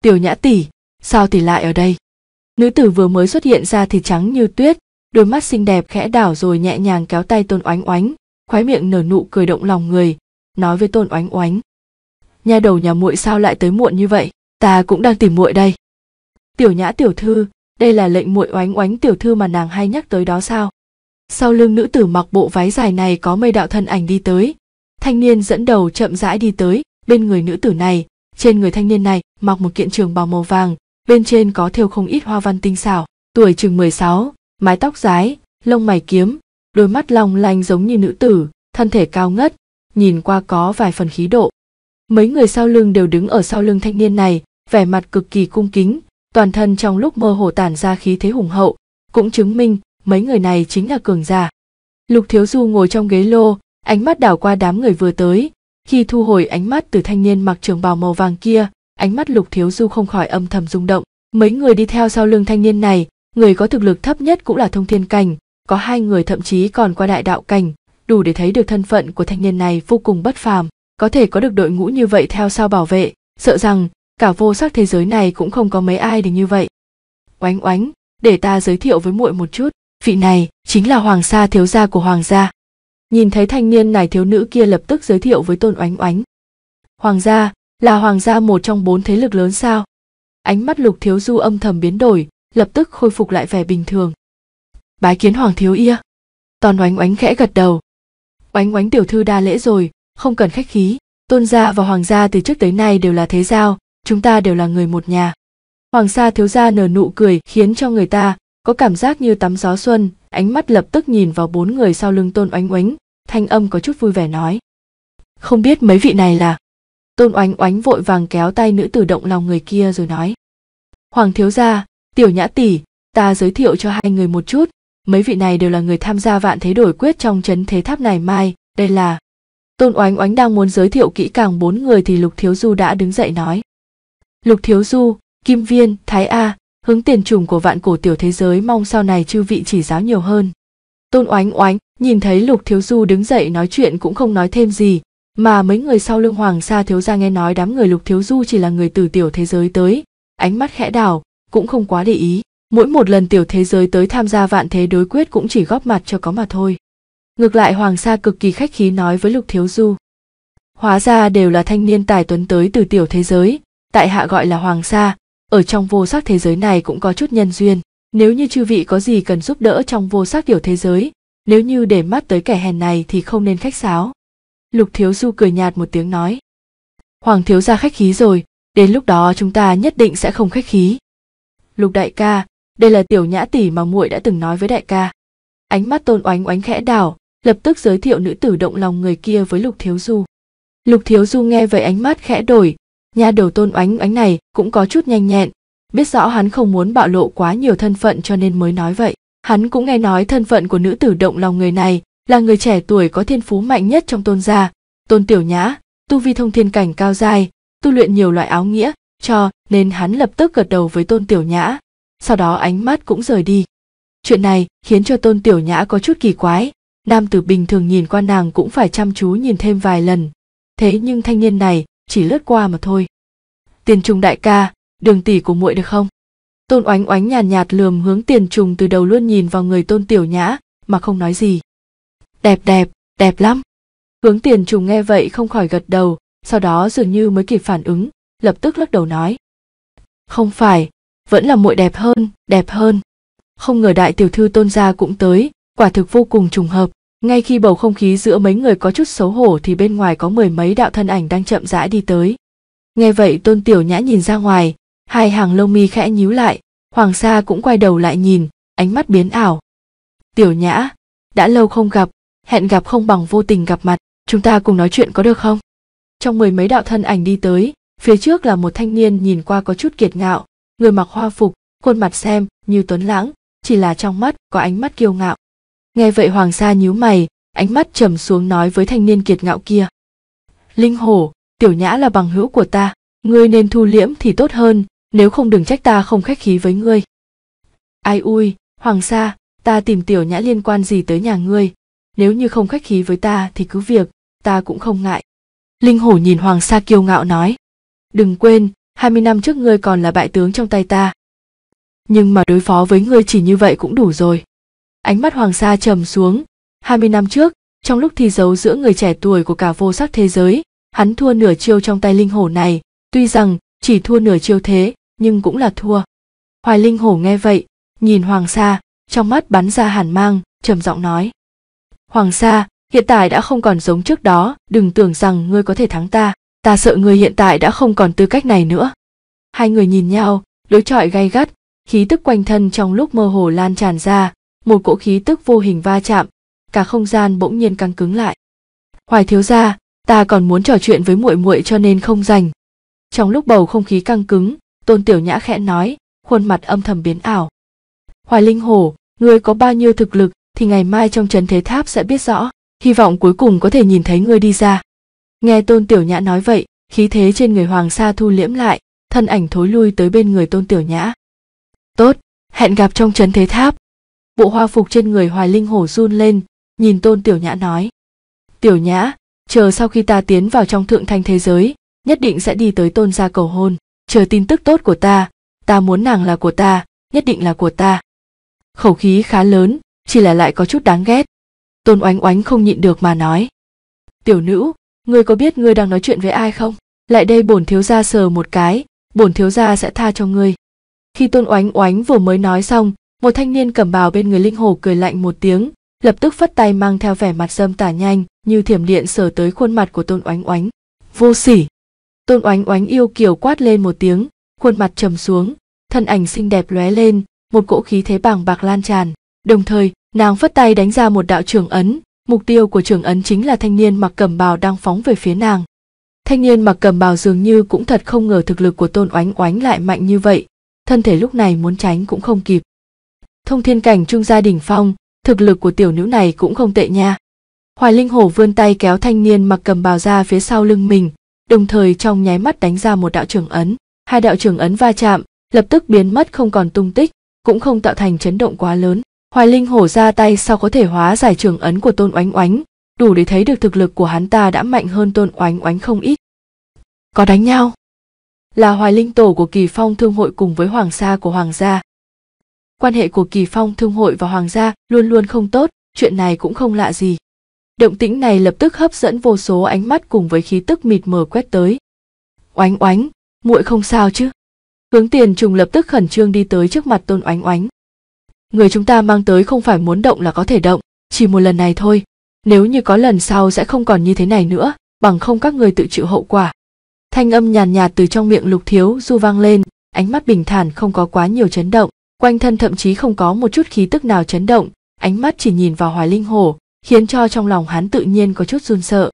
tiểu nhã tỷ sao tỷ lại ở đây nữ tử vừa mới xuất hiện ra thì trắng như tuyết đôi mắt xinh đẹp khẽ đảo rồi nhẹ nhàng kéo tay tôn oánh oánh khoái miệng nở nụ cười động lòng người nói với tôn oánh oánh nha đầu nhà muội sao lại tới muộn như vậy ta cũng đang tìm muội đây tiểu nhã tiểu thư đây là lệnh muội oánh oánh tiểu thư mà nàng hay nhắc tới đó sao sau lưng nữ tử mặc bộ váy dài này có mây đạo thân ảnh đi tới thanh niên dẫn đầu chậm rãi đi tới bên người nữ tử này trên người thanh niên này mặc một kiện trường bào màu vàng bên trên có thêu không ít hoa văn tinh xảo, tuổi chừng 16, mái tóc dài lông mày kiếm, đôi mắt long lanh giống như nữ tử, thân thể cao ngất, nhìn qua có vài phần khí độ. Mấy người sau lưng đều đứng ở sau lưng thanh niên này, vẻ mặt cực kỳ cung kính, toàn thân trong lúc mơ hồ tản ra khí thế hùng hậu, cũng chứng minh mấy người này chính là cường giả. Lục Thiếu Du ngồi trong ghế lô, ánh mắt đảo qua đám người vừa tới, khi thu hồi ánh mắt từ thanh niên mặc trường bào màu vàng kia, ánh mắt lục thiếu du không khỏi âm thầm rung động mấy người đi theo sau lưng thanh niên này người có thực lực thấp nhất cũng là thông thiên cảnh có hai người thậm chí còn qua đại đạo cảnh đủ để thấy được thân phận của thanh niên này vô cùng bất phàm có thể có được đội ngũ như vậy theo sau bảo vệ sợ rằng cả vô sắc thế giới này cũng không có mấy ai được như vậy oánh oánh để ta giới thiệu với muội một chút vị này chính là hoàng sa thiếu gia của hoàng gia nhìn thấy thanh niên này thiếu nữ kia lập tức giới thiệu với tôn oánh oánh hoàng gia là hoàng gia một trong bốn thế lực lớn sao ánh mắt lục thiếu du âm thầm biến đổi lập tức khôi phục lại vẻ bình thường bái kiến hoàng thiếu ia toàn oánh oánh khẽ gật đầu oánh oánh tiểu thư đa lễ rồi không cần khách khí tôn gia và hoàng gia từ trước tới nay đều là thế giao chúng ta đều là người một nhà hoàng sa thiếu gia nở nụ cười khiến cho người ta có cảm giác như tắm gió xuân ánh mắt lập tức nhìn vào bốn người sau lưng tôn oánh oánh thanh âm có chút vui vẻ nói không biết mấy vị này là tôn oánh oánh vội vàng kéo tay nữ tử động lòng người kia rồi nói hoàng thiếu gia tiểu nhã tỷ ta giới thiệu cho hai người một chút mấy vị này đều là người tham gia vạn thế đổi quyết trong chấn thế tháp này mai đây là tôn oánh oánh đang muốn giới thiệu kỹ càng bốn người thì lục thiếu du đã đứng dậy nói lục thiếu du kim viên thái a hướng tiền trùng của vạn cổ tiểu thế giới mong sau này chư vị chỉ giáo nhiều hơn tôn oánh oánh nhìn thấy lục thiếu du đứng dậy nói chuyện cũng không nói thêm gì mà mấy người sau lưng hoàng sa thiếu gia nghe nói đám người lục thiếu du chỉ là người từ tiểu thế giới tới ánh mắt khẽ đảo cũng không quá để ý mỗi một lần tiểu thế giới tới tham gia vạn thế đối quyết cũng chỉ góp mặt cho có mà thôi ngược lại hoàng sa cực kỳ khách khí nói với lục thiếu du hóa ra đều là thanh niên tài tuấn tới từ tiểu thế giới tại hạ gọi là hoàng sa ở trong vô sắc thế giới này cũng có chút nhân duyên nếu như chư vị có gì cần giúp đỡ trong vô sắc tiểu thế giới nếu như để mắt tới kẻ hèn này thì không nên khách sáo lục thiếu du cười nhạt một tiếng nói hoàng thiếu gia khách khí rồi đến lúc đó chúng ta nhất định sẽ không khách khí lục đại ca đây là tiểu nhã tỷ mà muội đã từng nói với đại ca ánh mắt tôn oánh oánh khẽ đảo lập tức giới thiệu nữ tử động lòng người kia với lục thiếu du lục thiếu du nghe vậy ánh mắt khẽ đổi nhà đầu tôn oánh oánh này cũng có chút nhanh nhẹn biết rõ hắn không muốn bạo lộ quá nhiều thân phận cho nên mới nói vậy hắn cũng nghe nói thân phận của nữ tử động lòng người này là người trẻ tuổi có thiên phú mạnh nhất trong tôn gia tôn tiểu nhã tu vi thông thiên cảnh cao dài tu luyện nhiều loại áo nghĩa cho nên hắn lập tức gật đầu với tôn tiểu nhã sau đó ánh mắt cũng rời đi chuyện này khiến cho tôn tiểu nhã có chút kỳ quái nam tử bình thường nhìn qua nàng cũng phải chăm chú nhìn thêm vài lần thế nhưng thanh niên này chỉ lướt qua mà thôi tiền trùng đại ca đường tỷ của muội được không tôn oánh oánh nhàn nhạt, nhạt lườm hướng tiền trùng từ đầu luôn nhìn vào người tôn tiểu nhã mà không nói gì đẹp đẹp, đẹp lắm. Hướng tiền trùng nghe vậy không khỏi gật đầu, sau đó dường như mới kịp phản ứng, lập tức lắc đầu nói. Không phải, vẫn là muội đẹp hơn, đẹp hơn. Không ngờ đại tiểu thư tôn gia cũng tới, quả thực vô cùng trùng hợp. Ngay khi bầu không khí giữa mấy người có chút xấu hổ thì bên ngoài có mười mấy đạo thân ảnh đang chậm rãi đi tới. Nghe vậy tôn tiểu nhã nhìn ra ngoài, hai hàng lông mi khẽ nhíu lại, hoàng sa cũng quay đầu lại nhìn, ánh mắt biến ảo. Tiểu nhã, đã lâu không gặp, hẹn gặp không bằng vô tình gặp mặt chúng ta cùng nói chuyện có được không trong mười mấy đạo thân ảnh đi tới phía trước là một thanh niên nhìn qua có chút kiệt ngạo người mặc hoa phục khuôn mặt xem như tuấn lãng chỉ là trong mắt có ánh mắt kiêu ngạo nghe vậy hoàng sa nhíu mày ánh mắt trầm xuống nói với thanh niên kiệt ngạo kia linh hổ tiểu nhã là bằng hữu của ta ngươi nên thu liễm thì tốt hơn nếu không đừng trách ta không khách khí với ngươi ai ui hoàng sa ta tìm tiểu nhã liên quan gì tới nhà ngươi nếu như không khách khí với ta thì cứ việc ta cũng không ngại linh hổ nhìn hoàng sa kiêu ngạo nói đừng quên 20 năm trước ngươi còn là bại tướng trong tay ta nhưng mà đối phó với ngươi chỉ như vậy cũng đủ rồi ánh mắt hoàng sa trầm xuống 20 năm trước trong lúc thi đấu giữa người trẻ tuổi của cả vô sắc thế giới hắn thua nửa chiêu trong tay linh hổ này tuy rằng chỉ thua nửa chiêu thế nhưng cũng là thua hoài linh hổ nghe vậy nhìn hoàng sa trong mắt bắn ra hàn mang trầm giọng nói Hoàng Sa, hiện tại đã không còn giống trước đó, đừng tưởng rằng ngươi có thể thắng ta, ta sợ ngươi hiện tại đã không còn tư cách này nữa. Hai người nhìn nhau, đối chọi gay gắt, khí tức quanh thân trong lúc mơ hồ lan tràn ra, một cỗ khí tức vô hình va chạm, cả không gian bỗng nhiên căng cứng lại. Hoài thiếu gia, ta còn muốn trò chuyện với muội muội cho nên không dành. Trong lúc bầu không khí căng cứng, Tôn Tiểu Nhã khẽ nói, khuôn mặt âm thầm biến ảo. Hoài Linh Hổ, ngươi có bao nhiêu thực lực thì ngày mai trong trấn thế tháp sẽ biết rõ hy vọng cuối cùng có thể nhìn thấy ngươi đi ra nghe tôn tiểu nhã nói vậy khí thế trên người hoàng sa thu liễm lại thân ảnh thối lui tới bên người tôn tiểu nhã tốt hẹn gặp trong trấn thế tháp bộ hoa phục trên người hoài linh hổ run lên nhìn tôn tiểu nhã nói tiểu nhã chờ sau khi ta tiến vào trong thượng thanh thế giới nhất định sẽ đi tới tôn gia cầu hôn chờ tin tức tốt của ta ta muốn nàng là của ta nhất định là của ta khẩu khí khá lớn chỉ là lại có chút đáng ghét tôn oánh oánh không nhịn được mà nói tiểu nữ ngươi có biết ngươi đang nói chuyện với ai không lại đây bổn thiếu gia sờ một cái bổn thiếu gia sẽ tha cho ngươi khi tôn oánh oánh vừa mới nói xong một thanh niên cầm bào bên người linh hồ cười lạnh một tiếng lập tức phất tay mang theo vẻ mặt dâm tả nhanh như thiểm điện sờ tới khuôn mặt của tôn oánh oánh vô sỉ tôn oánh oánh yêu kiều quát lên một tiếng khuôn mặt trầm xuống thân ảnh xinh đẹp lóe lên một cỗ khí thế bàng bạc lan tràn Đồng thời, nàng phất tay đánh ra một đạo trường ấn, mục tiêu của trường ấn chính là thanh niên mặc cẩm bào đang phóng về phía nàng. Thanh niên mặc cẩm bào dường như cũng thật không ngờ thực lực của Tôn Oánh Oánh lại mạnh như vậy, thân thể lúc này muốn tránh cũng không kịp. Thông thiên cảnh trung gia đỉnh phong, thực lực của tiểu nữ này cũng không tệ nha. Hoài Linh Hổ vươn tay kéo thanh niên mặc cầm bào ra phía sau lưng mình, đồng thời trong nháy mắt đánh ra một đạo trường ấn. Hai đạo trường ấn va chạm, lập tức biến mất không còn tung tích, cũng không tạo thành chấn động quá lớn. Hoài Linh hổ ra tay sau có thể hóa giải trường ấn của Tôn Oánh Oánh, đủ để thấy được thực lực của hắn ta đã mạnh hơn Tôn Oánh Oánh không ít. Có đánh nhau? Là Hoài Linh tổ của Kỳ Phong Thương hội cùng với Hoàng Sa của Hoàng gia. Quan hệ của Kỳ Phong Thương hội và Hoàng gia luôn luôn không tốt, chuyện này cũng không lạ gì. Động tĩnh này lập tức hấp dẫn vô số ánh mắt cùng với khí tức mịt mờ quét tới. Oánh oánh, muội không sao chứ? Hướng Tiền Trùng lập tức khẩn trương đi tới trước mặt Tôn Oánh Oánh người chúng ta mang tới không phải muốn động là có thể động chỉ một lần này thôi nếu như có lần sau sẽ không còn như thế này nữa bằng không các người tự chịu hậu quả thanh âm nhàn nhạt, từ trong miệng lục thiếu du vang lên ánh mắt bình thản không có quá nhiều chấn động quanh thân thậm chí không có một chút khí tức nào chấn động ánh mắt chỉ nhìn vào hoài linh hổ khiến cho trong lòng hắn tự nhiên có chút run sợ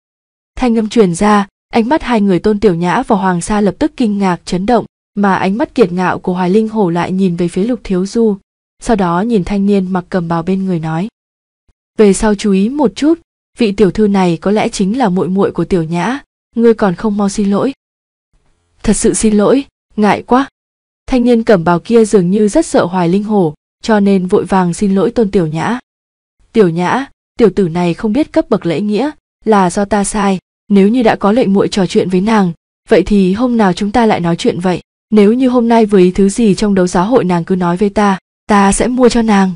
thanh âm truyền ra ánh mắt hai người tôn tiểu nhã và hoàng sa lập tức kinh ngạc chấn động mà ánh mắt kiệt ngạo của hoài linh hổ lại nhìn về phía lục thiếu du sau đó nhìn thanh niên mặc cầm bào bên người nói về sau chú ý một chút vị tiểu thư này có lẽ chính là muội muội của tiểu nhã ngươi còn không mau xin lỗi thật sự xin lỗi ngại quá thanh niên cẩm bào kia dường như rất sợ hoài linh hổ cho nên vội vàng xin lỗi tôn tiểu nhã tiểu nhã tiểu tử này không biết cấp bậc lễ nghĩa là do ta sai nếu như đã có lệnh muội trò chuyện với nàng vậy thì hôm nào chúng ta lại nói chuyện vậy nếu như hôm nay với thứ gì trong đấu giá hội nàng cứ nói với ta ta sẽ mua cho nàng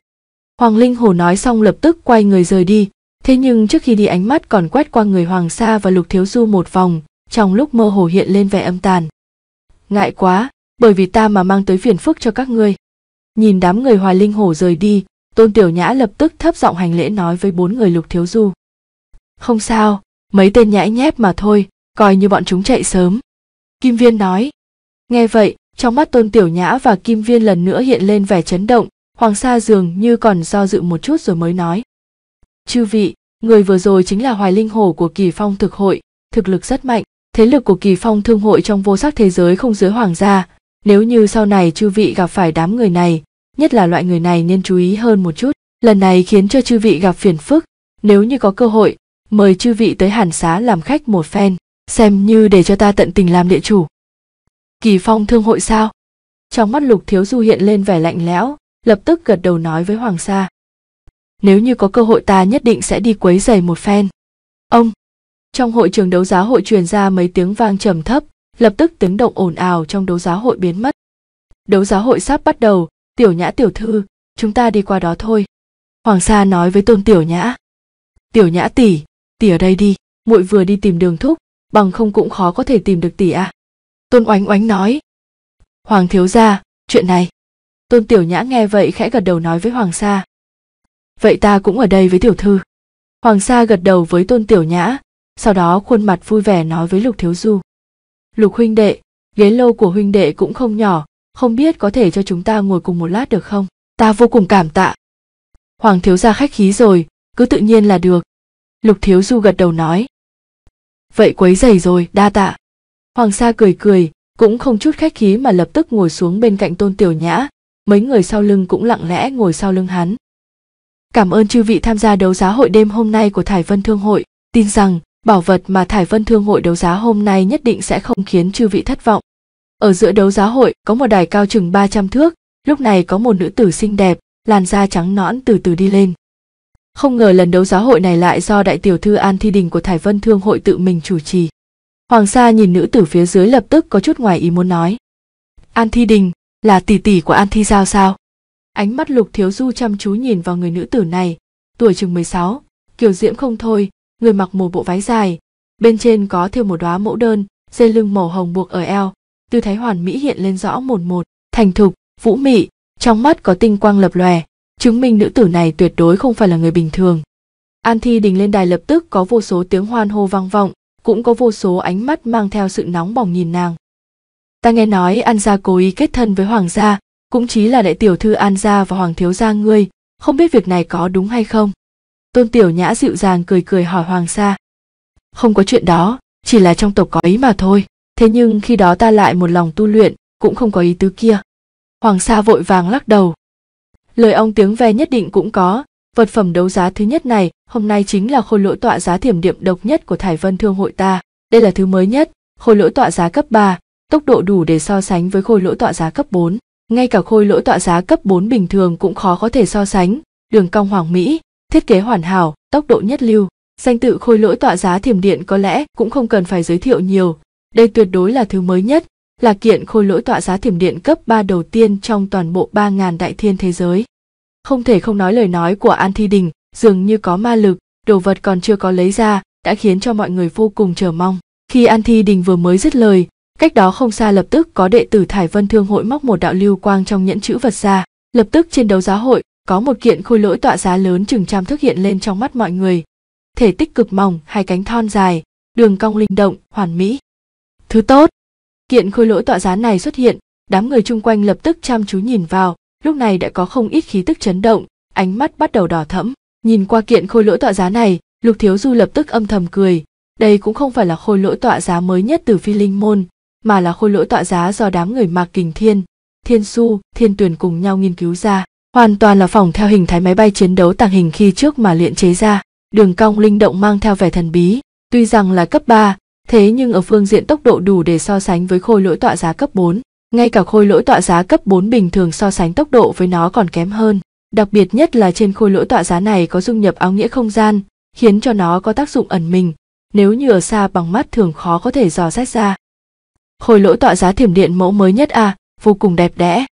hoàng linh hồ nói xong lập tức quay người rời đi thế nhưng trước khi đi ánh mắt còn quét qua người hoàng sa và lục thiếu du một vòng trong lúc mơ hồ hiện lên vẻ âm tàn ngại quá bởi vì ta mà mang tới phiền phức cho các ngươi nhìn đám người hoài linh hổ rời đi tôn tiểu nhã lập tức thấp giọng hành lễ nói với bốn người lục thiếu du không sao mấy tên nhãi nhép mà thôi coi như bọn chúng chạy sớm kim viên nói nghe vậy trong mắt Tôn Tiểu Nhã và Kim Viên lần nữa hiện lên vẻ chấn động, Hoàng Sa dường như còn do dự một chút rồi mới nói. Chư vị, người vừa rồi chính là hoài linh hổ của kỳ phong thực hội, thực lực rất mạnh, thế lực của kỳ phong thương hội trong vô sắc thế giới không dưới hoàng gia. Nếu như sau này chư vị gặp phải đám người này, nhất là loại người này nên chú ý hơn một chút. Lần này khiến cho chư vị gặp phiền phức, nếu như có cơ hội, mời chư vị tới hàn xá làm khách một phen, xem như để cho ta tận tình làm địa chủ kỳ phong thương hội sao trong mắt lục thiếu du hiện lên vẻ lạnh lẽo lập tức gật đầu nói với hoàng sa nếu như có cơ hội ta nhất định sẽ đi quấy giày một phen ông trong hội trường đấu giá hội truyền ra mấy tiếng vang trầm thấp lập tức tiếng động ồn ào trong đấu giá hội biến mất đấu giá hội sắp bắt đầu tiểu nhã tiểu thư chúng ta đi qua đó thôi hoàng sa nói với tôn tiểu nhã tiểu nhã tỷ tỷ ở đây đi muội vừa đi tìm đường thúc bằng không cũng khó có thể tìm được tỷ à tôn oánh oánh nói hoàng thiếu gia chuyện này tôn tiểu nhã nghe vậy khẽ gật đầu nói với hoàng sa vậy ta cũng ở đây với tiểu thư hoàng sa gật đầu với tôn tiểu nhã sau đó khuôn mặt vui vẻ nói với lục thiếu du lục huynh đệ ghế lâu của huynh đệ cũng không nhỏ không biết có thể cho chúng ta ngồi cùng một lát được không ta vô cùng cảm tạ hoàng thiếu gia khách khí rồi cứ tự nhiên là được lục thiếu du gật đầu nói vậy quấy dày rồi đa tạ Hoàng Sa cười cười, cũng không chút khách khí mà lập tức ngồi xuống bên cạnh Tôn Tiểu Nhã, mấy người sau lưng cũng lặng lẽ ngồi sau lưng hắn. Cảm ơn chư vị tham gia đấu giá hội đêm hôm nay của Thải Vân Thương hội, tin rằng bảo vật mà Thải Vân Thương hội đấu giá hôm nay nhất định sẽ không khiến chư vị thất vọng. Ở giữa đấu giá hội có một đài cao chừng 300 thước, lúc này có một nữ tử xinh đẹp, làn da trắng nõn từ từ đi lên. Không ngờ lần đấu giá hội này lại do đại tiểu thư An Thi Đình của Thải Vân Thương hội tự mình chủ trì. Hoàng Sa nhìn nữ tử phía dưới lập tức có chút ngoài ý muốn nói. An Thi Đình, là tỷ tỷ của An Thi Giao sao? Ánh mắt Lục Thiếu Du chăm chú nhìn vào người nữ tử này, tuổi chừng 16, kiểu diễm không thôi, người mặc một bộ váy dài, bên trên có thêu một đóa mẫu đơn, dây lưng màu hồng buộc ở eo, tư thái hoàn mỹ hiện lên rõ một một, thành thục, vũ mị, trong mắt có tinh quang lập lòe, chứng minh nữ tử này tuyệt đối không phải là người bình thường. An Thi Đình lên đài lập tức có vô số tiếng hoan hô vang vọng, cũng có vô số ánh mắt mang theo sự nóng bỏng nhìn nàng. Ta nghe nói An gia cố ý kết thân với hoàng gia, cũng chí là đại tiểu thư An gia và hoàng thiếu gia ngươi, không biết việc này có đúng hay không. Tôn tiểu nhã dịu dàng cười cười hỏi hoàng gia. Không có chuyện đó, chỉ là trong tộc có ý mà thôi, thế nhưng khi đó ta lại một lòng tu luyện, cũng không có ý tứ kia. Hoàng Sa vội vàng lắc đầu. Lời ông tiếng ve nhất định cũng có, vật phẩm đấu giá thứ nhất này hôm nay chính là khôi lỗi tọa giá thiểm điểm độc nhất của Thải Vân Thương hội ta. Đây là thứ mới nhất, khôi lỗi tọa giá cấp 3, tốc độ đủ để so sánh với khôi lỗi tọa giá cấp 4. Ngay cả khôi lỗi tọa giá cấp 4 bình thường cũng khó có thể so sánh, đường cong hoàng mỹ, thiết kế hoàn hảo, tốc độ nhất lưu. Danh tự khôi lỗi tọa giá thiểm điện có lẽ cũng không cần phải giới thiệu nhiều, đây tuyệt đối là thứ mới nhất, là kiện khôi lỗi tọa giá thiểm điện cấp 3 đầu tiên trong toàn bộ 3.000 đại thiên thế giới. Không thể không nói lời nói của An Thi Đình, dường như có ma lực đồ vật còn chưa có lấy ra đã khiến cho mọi người vô cùng chờ mong khi an thi đình vừa mới dứt lời cách đó không xa lập tức có đệ tử thải vân thương hội móc một đạo lưu quang trong nhẫn chữ vật ra lập tức trên đấu giá hội có một kiện khôi lỗi tọa giá lớn chừng trăm thước hiện lên trong mắt mọi người thể tích cực mỏng hai cánh thon dài đường cong linh động hoàn mỹ thứ tốt kiện khôi lỗi tọa giá này xuất hiện đám người chung quanh lập tức chăm chú nhìn vào lúc này đã có không ít khí tức chấn động ánh mắt bắt đầu đỏ thẫm Nhìn qua kiện khôi lỗi tọa giá này, Lục Thiếu Du lập tức âm thầm cười. Đây cũng không phải là khôi lỗi tọa giá mới nhất từ phi linh môn, mà là khôi lỗi tọa giá do đám người Mạc Kình Thiên, Thiên Su, Thiên Tuyền cùng nhau nghiên cứu ra. Hoàn toàn là phòng theo hình thái máy bay chiến đấu tàng hình khi trước mà luyện chế ra. Đường cong linh động mang theo vẻ thần bí, tuy rằng là cấp 3, thế nhưng ở phương diện tốc độ đủ để so sánh với khôi lỗi tọa giá cấp 4. Ngay cả khôi lỗi tọa giá cấp 4 bình thường so sánh tốc độ với nó còn kém hơn đặc biệt nhất là trên khôi lỗi tọa giá này có dung nhập áo nghĩa không gian khiến cho nó có tác dụng ẩn mình nếu như ở xa bằng mắt thường khó có thể dò xét ra khôi lỗi tọa giá thiểm điện mẫu mới nhất à vô cùng đẹp đẽ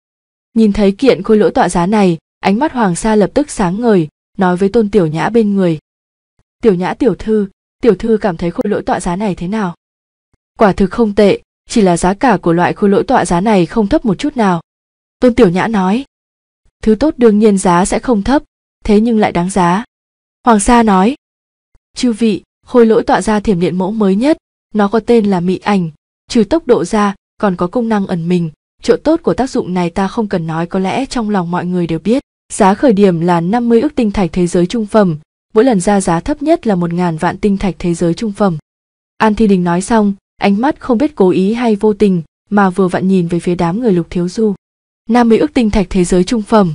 nhìn thấy kiện khôi lỗi tọa giá này ánh mắt hoàng sa lập tức sáng ngời nói với tôn tiểu nhã bên người tiểu nhã tiểu thư tiểu thư cảm thấy khôi lỗi tọa giá này thế nào quả thực không tệ chỉ là giá cả của loại khôi lỗi tọa giá này không thấp một chút nào tôn tiểu nhã nói thứ tốt đương nhiên giá sẽ không thấp thế nhưng lại đáng giá hoàng sa nói chư vị khôi lỗi tọa ra thiểm điện mẫu mới nhất nó có tên là mị ảnh trừ tốc độ ra còn có công năng ẩn mình chỗ tốt của tác dụng này ta không cần nói có lẽ trong lòng mọi người đều biết giá khởi điểm là 50 ước tinh thạch thế giới trung phẩm mỗi lần ra giá thấp nhất là một ngàn vạn tinh thạch thế giới trung phẩm an thi đình nói xong ánh mắt không biết cố ý hay vô tình mà vừa vặn nhìn về phía đám người lục thiếu du 50 ước tinh thạch thế giới trung phẩm.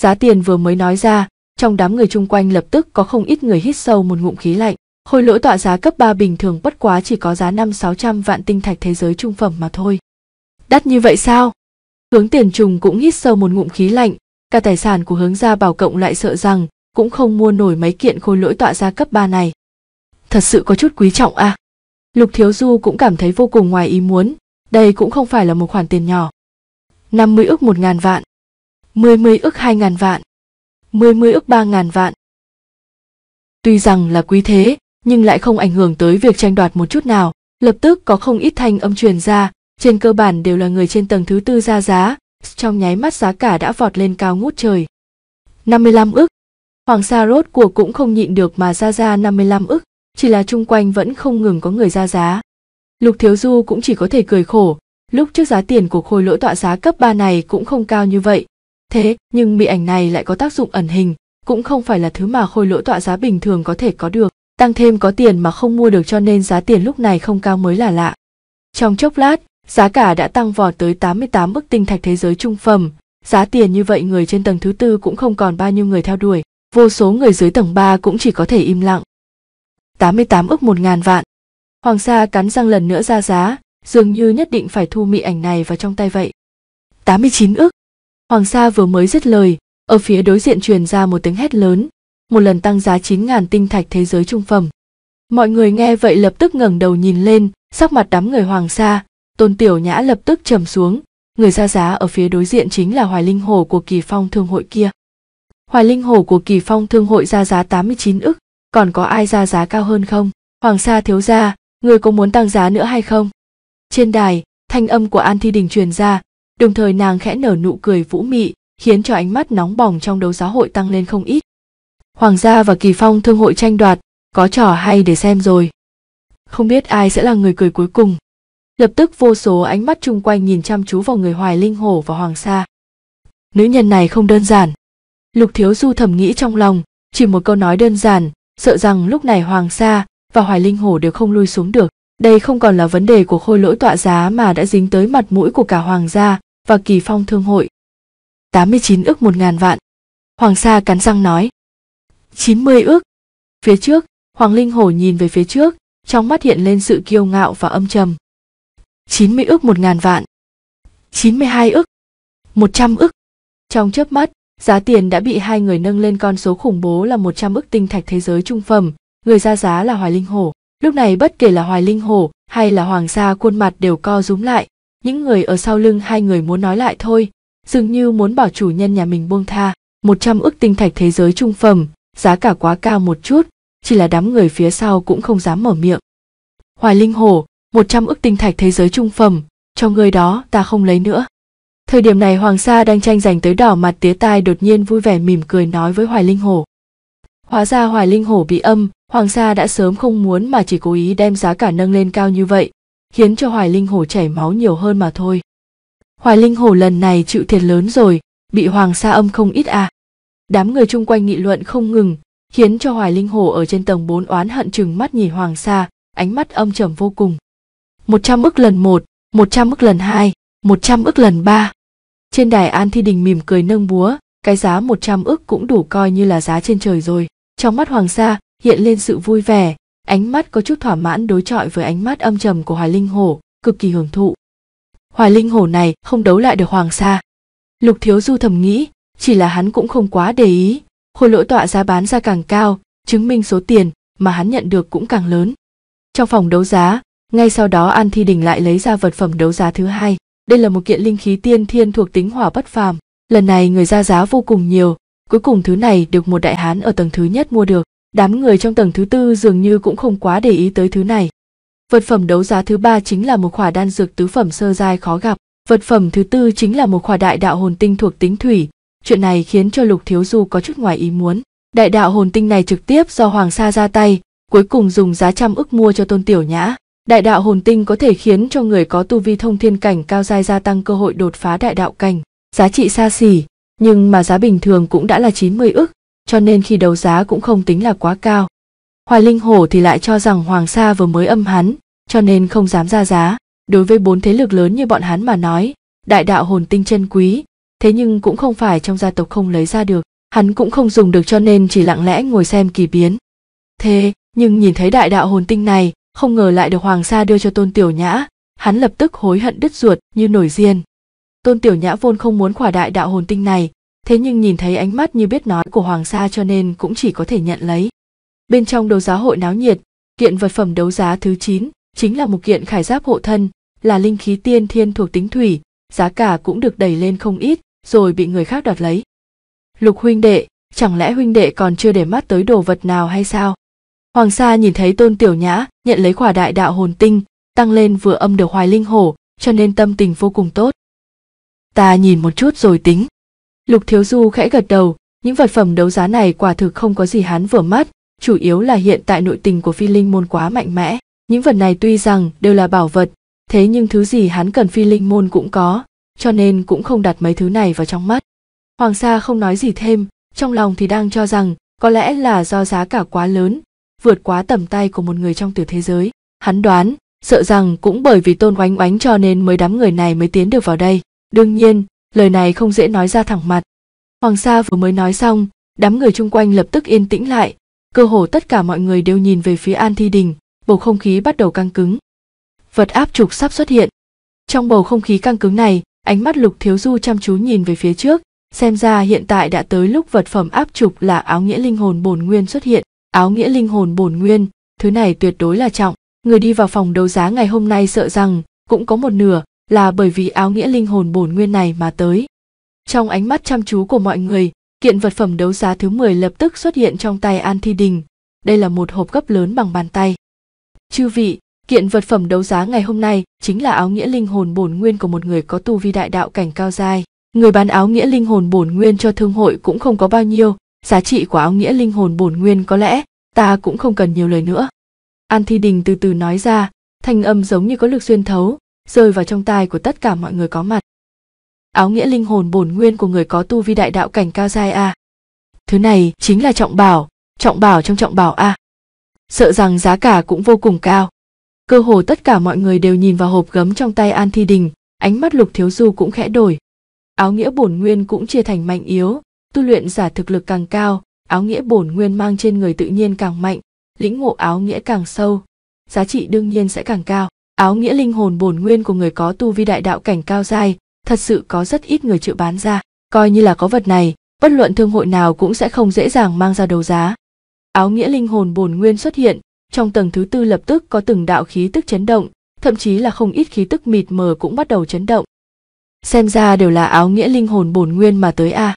Giá tiền vừa mới nói ra, trong đám người chung quanh lập tức có không ít người hít sâu một ngụm khí lạnh. Khôi lỗi tọa giá cấp 3 bình thường bất quá chỉ có giá 5-600 vạn tinh thạch thế giới trung phẩm mà thôi. Đắt như vậy sao? Hướng tiền trùng cũng hít sâu một ngụm khí lạnh, cả tài sản của hướng gia bảo cộng lại sợ rằng cũng không mua nổi mấy kiện khôi lỗi tọa giá cấp 3 này. Thật sự có chút quý trọng à? Lục Thiếu Du cũng cảm thấy vô cùng ngoài ý muốn, đây cũng không phải là một khoản tiền nhỏ. 50 ước 1 ngàn vạn, 10 ước 2 ngàn vạn, 10 ước 3 ngàn vạn. Tuy rằng là quý thế, nhưng lại không ảnh hưởng tới việc tranh đoạt một chút nào, lập tức có không ít thanh âm truyền ra, trên cơ bản đều là người trên tầng thứ tư ra giá, trong nháy mắt giá cả đã vọt lên cao ngút trời. 55 ức. Hoàng Sa rốt của cũng không nhịn được mà ra ra 55 ức, chỉ là chung quanh vẫn không ngừng có người ra giá. Lục Thiếu Du cũng chỉ có thể cười khổ, lúc trước giá tiền của khối lỗi tọa giá cấp 3 này cũng không cao như vậy. Thế, nhưng mỹ ảnh này lại có tác dụng ẩn hình, cũng không phải là thứ mà khôi lỗi tọa giá bình thường có thể có được, tăng thêm có tiền mà không mua được cho nên giá tiền lúc này không cao mới là lạ. Trong chốc lát, giá cả đã tăng vọt tới 88 bức tinh thạch thế giới trung phẩm, giá tiền như vậy người trên tầng thứ tư cũng không còn bao nhiêu người theo đuổi, vô số người dưới tầng 3 cũng chỉ có thể im lặng. 88 ức 1 ngàn vạn. Hoàng Sa cắn răng lần nữa ra giá, dường như nhất định phải thu mỹ ảnh này vào trong tay vậy. 89 ức. Hoàng Sa vừa mới dứt lời, ở phía đối diện truyền ra một tiếng hét lớn, một lần tăng giá 9.000 tinh thạch thế giới trung phẩm. Mọi người nghe vậy lập tức ngẩng đầu nhìn lên, sắc mặt đám người Hoàng Sa, Tôn Tiểu Nhã lập tức trầm xuống, người ra giá ở phía đối diện chính là Hoài Linh Hồ của Kỳ Phong Thương hội kia. Hoài Linh Hồ của Kỳ Phong Thương hội ra giá 89 ức, còn có ai ra giá cao hơn không? Hoàng Sa thiếu gia, người có muốn tăng giá nữa hay không? Trên đài, thanh âm của An Thi Đình truyền ra, đồng thời nàng khẽ nở nụ cười vũ mị, khiến cho ánh mắt nóng bỏng trong đấu giáo hội tăng lên không ít. Hoàng gia và Kỳ Phong thương hội tranh đoạt, có trò hay để xem rồi. Không biết ai sẽ là người cười cuối cùng. Lập tức vô số ánh mắt chung quanh nhìn chăm chú vào người Hoài Linh Hổ và Hoàng Sa. Nữ nhân này không đơn giản. Lục Thiếu Du thầm nghĩ trong lòng, chỉ một câu nói đơn giản, sợ rằng lúc này Hoàng Sa và Hoài Linh Hổ đều không lui xuống được. Đây không còn là vấn đề của khôi lỗi tọa giá mà đã dính tới mặt mũi của cả hoàng gia và kỳ phong thương hội. 89 ước một ngàn vạn. Hoàng Sa cắn răng nói. 90 ước. Phía trước, Hoàng Linh Hổ nhìn về phía trước, trong mắt hiện lên sự kiêu ngạo và âm trầm. 90 ước một ngàn vạn. 92 ức. 100 ức. Trong chớp mắt, giá tiền đã bị hai người nâng lên con số khủng bố là 100 ức tinh thạch thế giới trung phẩm, người ra giá là Hoài Linh Hổ. Lúc này bất kể là Hoài Linh Hổ hay là Hoàng Sa khuôn mặt đều co rúm lại, những người ở sau lưng hai người muốn nói lại thôi, dường như muốn bảo chủ nhân nhà mình buông tha. Một trăm ước tinh thạch thế giới trung phẩm, giá cả quá cao một chút, chỉ là đám người phía sau cũng không dám mở miệng. Hoài Linh Hổ, một trăm ước tinh thạch thế giới trung phẩm, cho người đó ta không lấy nữa. Thời điểm này Hoàng Sa đang tranh giành tới đỏ mặt tía tai đột nhiên vui vẻ mỉm cười nói với Hoài Linh Hổ. Hóa ra Hoài Linh Hổ bị âm, Hoàng Sa đã sớm không muốn mà chỉ cố ý đem giá cả nâng lên cao như vậy, khiến cho Hoài Linh Hồ chảy máu nhiều hơn mà thôi. Hoài Linh Hồ lần này chịu thiệt lớn rồi, bị Hoàng Sa âm không ít à. Đám người chung quanh nghị luận không ngừng, khiến cho Hoài Linh Hồ ở trên tầng 4 oán hận chừng mắt nhìn Hoàng Sa, ánh mắt âm trầm vô cùng. 100 ức lần 1, 100 ức lần 2, 100 ức lần 3. Trên đài An Thi Đình mỉm cười nâng búa, cái giá 100 ức cũng đủ coi như là giá trên trời rồi. Trong mắt Hoàng Sa, hiện lên sự vui vẻ ánh mắt có chút thỏa mãn đối chọi với ánh mắt âm trầm của hoài linh hổ cực kỳ hưởng thụ hoài linh hổ này không đấu lại được hoàng sa lục thiếu du thầm nghĩ chỉ là hắn cũng không quá để ý khối lỗi tọa giá bán ra càng cao chứng minh số tiền mà hắn nhận được cũng càng lớn trong phòng đấu giá ngay sau đó an thi đình lại lấy ra vật phẩm đấu giá thứ hai đây là một kiện linh khí tiên thiên thuộc tính hỏa bất phàm lần này người ra giá vô cùng nhiều cuối cùng thứ này được một đại hán ở tầng thứ nhất mua được đám người trong tầng thứ tư dường như cũng không quá để ý tới thứ này vật phẩm đấu giá thứ ba chính là một khỏa đan dược tứ phẩm sơ giai khó gặp vật phẩm thứ tư chính là một khỏa đại đạo hồn tinh thuộc tính thủy chuyện này khiến cho lục thiếu du có chút ngoài ý muốn đại đạo hồn tinh này trực tiếp do hoàng sa ra tay cuối cùng dùng giá trăm ức mua cho tôn tiểu nhã đại đạo hồn tinh có thể khiến cho người có tu vi thông thiên cảnh cao giai gia tăng cơ hội đột phá đại đạo cảnh giá trị xa xỉ nhưng mà giá bình thường cũng đã là 90 ức cho nên khi đấu giá cũng không tính là quá cao. Hoài Linh Hổ thì lại cho rằng Hoàng Sa vừa mới âm hắn, cho nên không dám ra giá. Đối với bốn thế lực lớn như bọn hắn mà nói, đại đạo hồn tinh chân quý, thế nhưng cũng không phải trong gia tộc không lấy ra được, hắn cũng không dùng được cho nên chỉ lặng lẽ ngồi xem kỳ biến. Thế, nhưng nhìn thấy đại đạo hồn tinh này, không ngờ lại được Hoàng Sa đưa cho Tôn Tiểu Nhã, hắn lập tức hối hận đứt ruột như nổi diên. Tôn Tiểu Nhã vốn không muốn khỏa đại đạo hồn tinh này, thế nhưng nhìn thấy ánh mắt như biết nói của hoàng sa cho nên cũng chỉ có thể nhận lấy bên trong đấu giá hội náo nhiệt kiện vật phẩm đấu giá thứ chín chính là một kiện khải giáp hộ thân là linh khí tiên thiên thuộc tính thủy giá cả cũng được đẩy lên không ít rồi bị người khác đoạt lấy lục huynh đệ chẳng lẽ huynh đệ còn chưa để mắt tới đồ vật nào hay sao hoàng sa nhìn thấy tôn tiểu nhã nhận lấy quả đại đạo hồn tinh tăng lên vừa âm được hoài linh hổ cho nên tâm tình vô cùng tốt ta nhìn một chút rồi tính Lục Thiếu Du khẽ gật đầu, những vật phẩm đấu giá này quả thực không có gì hắn vừa mắt, chủ yếu là hiện tại nội tình của phi linh môn quá mạnh mẽ. Những vật này tuy rằng đều là bảo vật, thế nhưng thứ gì hắn cần phi linh môn cũng có, cho nên cũng không đặt mấy thứ này vào trong mắt. Hoàng Sa không nói gì thêm, trong lòng thì đang cho rằng có lẽ là do giá cả quá lớn, vượt quá tầm tay của một người trong tiểu thế giới. Hắn đoán, sợ rằng cũng bởi vì tôn oánh oánh cho nên mới đám người này mới tiến được vào đây. Đương nhiên, lời này không dễ nói ra thẳng mặt hoàng sa vừa mới nói xong đám người chung quanh lập tức yên tĩnh lại cơ hồ tất cả mọi người đều nhìn về phía an thi đình bầu không khí bắt đầu căng cứng vật áp trục sắp xuất hiện trong bầu không khí căng cứng này ánh mắt lục thiếu du chăm chú nhìn về phía trước xem ra hiện tại đã tới lúc vật phẩm áp trục là áo nghĩa linh hồn bổn nguyên xuất hiện áo nghĩa linh hồn bổn nguyên thứ này tuyệt đối là trọng người đi vào phòng đấu giá ngày hôm nay sợ rằng cũng có một nửa là bởi vì áo nghĩa linh hồn bổn nguyên này mà tới. Trong ánh mắt chăm chú của mọi người, kiện vật phẩm đấu giá thứ 10 lập tức xuất hiện trong tay An Thi Đình. Đây là một hộp gấp lớn bằng bàn tay. Chư vị, kiện vật phẩm đấu giá ngày hôm nay chính là áo nghĩa linh hồn bổn nguyên của một người có tu vi đại đạo cảnh cao dai. Người bán áo nghĩa linh hồn bổn nguyên cho thương hội cũng không có bao nhiêu, giá trị của áo nghĩa linh hồn bổn nguyên có lẽ ta cũng không cần nhiều lời nữa. An Thi Đình từ từ nói ra, thanh âm giống như có lực xuyên thấu, rơi vào trong tai của tất cả mọi người có mặt áo nghĩa linh hồn bổn nguyên của người có tu vi đại đạo cảnh cao giai a thứ này chính là trọng bảo trọng bảo trong trọng bảo a sợ rằng giá cả cũng vô cùng cao cơ hồ tất cả mọi người đều nhìn vào hộp gấm trong tay an thi đình ánh mắt lục thiếu du cũng khẽ đổi áo nghĩa bổn nguyên cũng chia thành mạnh yếu tu luyện giả thực lực càng cao áo nghĩa bổn nguyên mang trên người tự nhiên càng mạnh lĩnh ngộ áo nghĩa càng sâu giá trị đương nhiên sẽ càng cao áo nghĩa linh hồn bổn nguyên của người có tu vi đại đạo cảnh cao dai thật sự có rất ít người chịu bán ra coi như là có vật này bất luận thương hội nào cũng sẽ không dễ dàng mang ra đấu giá áo nghĩa linh hồn bổn nguyên xuất hiện trong tầng thứ tư lập tức có từng đạo khí tức chấn động thậm chí là không ít khí tức mịt mờ cũng bắt đầu chấn động xem ra đều là áo nghĩa linh hồn bổn nguyên mà tới a à.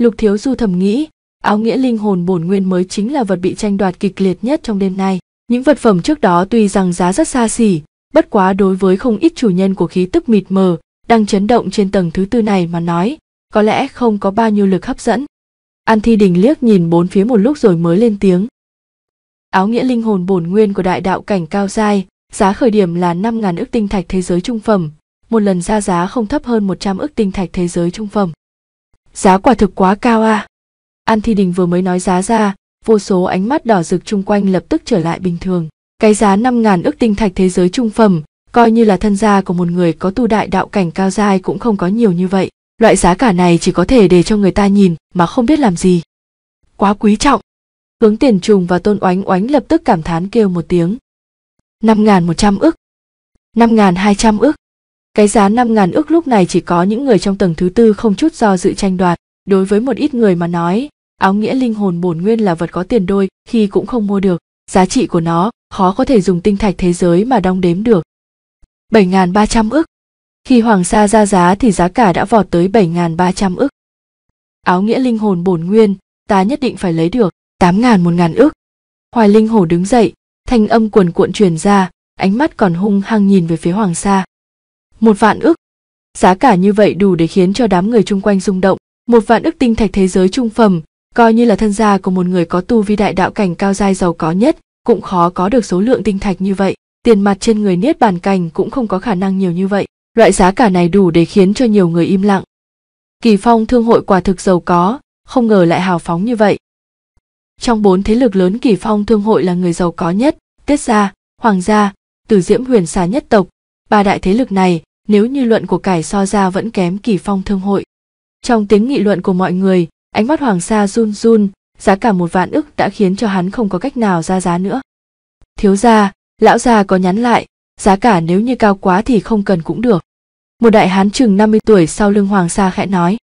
lục thiếu du thầm nghĩ áo nghĩa linh hồn bổn nguyên mới chính là vật bị tranh đoạt kịch liệt nhất trong đêm nay những vật phẩm trước đó tuy rằng giá rất xa xỉ bất quá đối với không ít chủ nhân của khí tức mịt mờ đang chấn động trên tầng thứ tư này mà nói có lẽ không có bao nhiêu lực hấp dẫn an thi đình liếc nhìn bốn phía một lúc rồi mới lên tiếng áo nghĩa linh hồn bổn nguyên của đại đạo cảnh cao giai giá khởi điểm là 5.000 ức tinh thạch thế giới trung phẩm một lần ra giá không thấp hơn 100 ức tinh thạch thế giới trung phẩm giá quả thực quá cao à an thi đình vừa mới nói giá ra vô số ánh mắt đỏ rực chung quanh lập tức trở lại bình thường cái giá 5.000 ước tinh thạch thế giới trung phẩm, coi như là thân gia của một người có tu đại đạo cảnh cao dai cũng không có nhiều như vậy. Loại giá cả này chỉ có thể để cho người ta nhìn mà không biết làm gì. Quá quý trọng. Hướng tiền trùng và tôn oánh oánh lập tức cảm thán kêu một tiếng. 5.100 ức. 5.200 ước Cái giá 5.000 ước lúc này chỉ có những người trong tầng thứ tư không chút do dự tranh đoạt. Đối với một ít người mà nói, áo nghĩa linh hồn bổn nguyên là vật có tiền đôi khi cũng không mua được giá trị của nó khó có thể dùng tinh thạch thế giới mà đong đếm được. 7.300 ức Khi Hoàng Sa ra giá thì giá cả đã vọt tới 7.300 ức. Áo nghĩa linh hồn bổn nguyên, ta nhất định phải lấy được, 8.000 1.000 ức. Hoài Linh Hổ đứng dậy, thanh âm cuồn cuộn truyền ra, ánh mắt còn hung hăng nhìn về phía Hoàng Sa. Một vạn ức. Giá cả như vậy đủ để khiến cho đám người chung quanh rung động. Một vạn ức tinh thạch thế giới trung phẩm coi như là thân gia của một người có tu vi đại đạo cảnh cao giai giàu có nhất cũng khó có được số lượng tinh thạch như vậy tiền mặt trên người niết bàn cảnh cũng không có khả năng nhiều như vậy loại giá cả này đủ để khiến cho nhiều người im lặng kỳ phong thương hội quả thực giàu có không ngờ lại hào phóng như vậy trong bốn thế lực lớn kỳ phong thương hội là người giàu có nhất tiết gia hoàng gia từ diễm huyền xà nhất tộc ba đại thế lực này nếu như luận của cải so ra vẫn kém kỳ phong thương hội trong tiếng nghị luận của mọi người ánh mắt hoàng sa run run giá cả một vạn ức đã khiến cho hắn không có cách nào ra giá nữa thiếu gia lão gia có nhắn lại giá cả nếu như cao quá thì không cần cũng được một đại hán chừng 50 tuổi sau lưng hoàng sa khẽ nói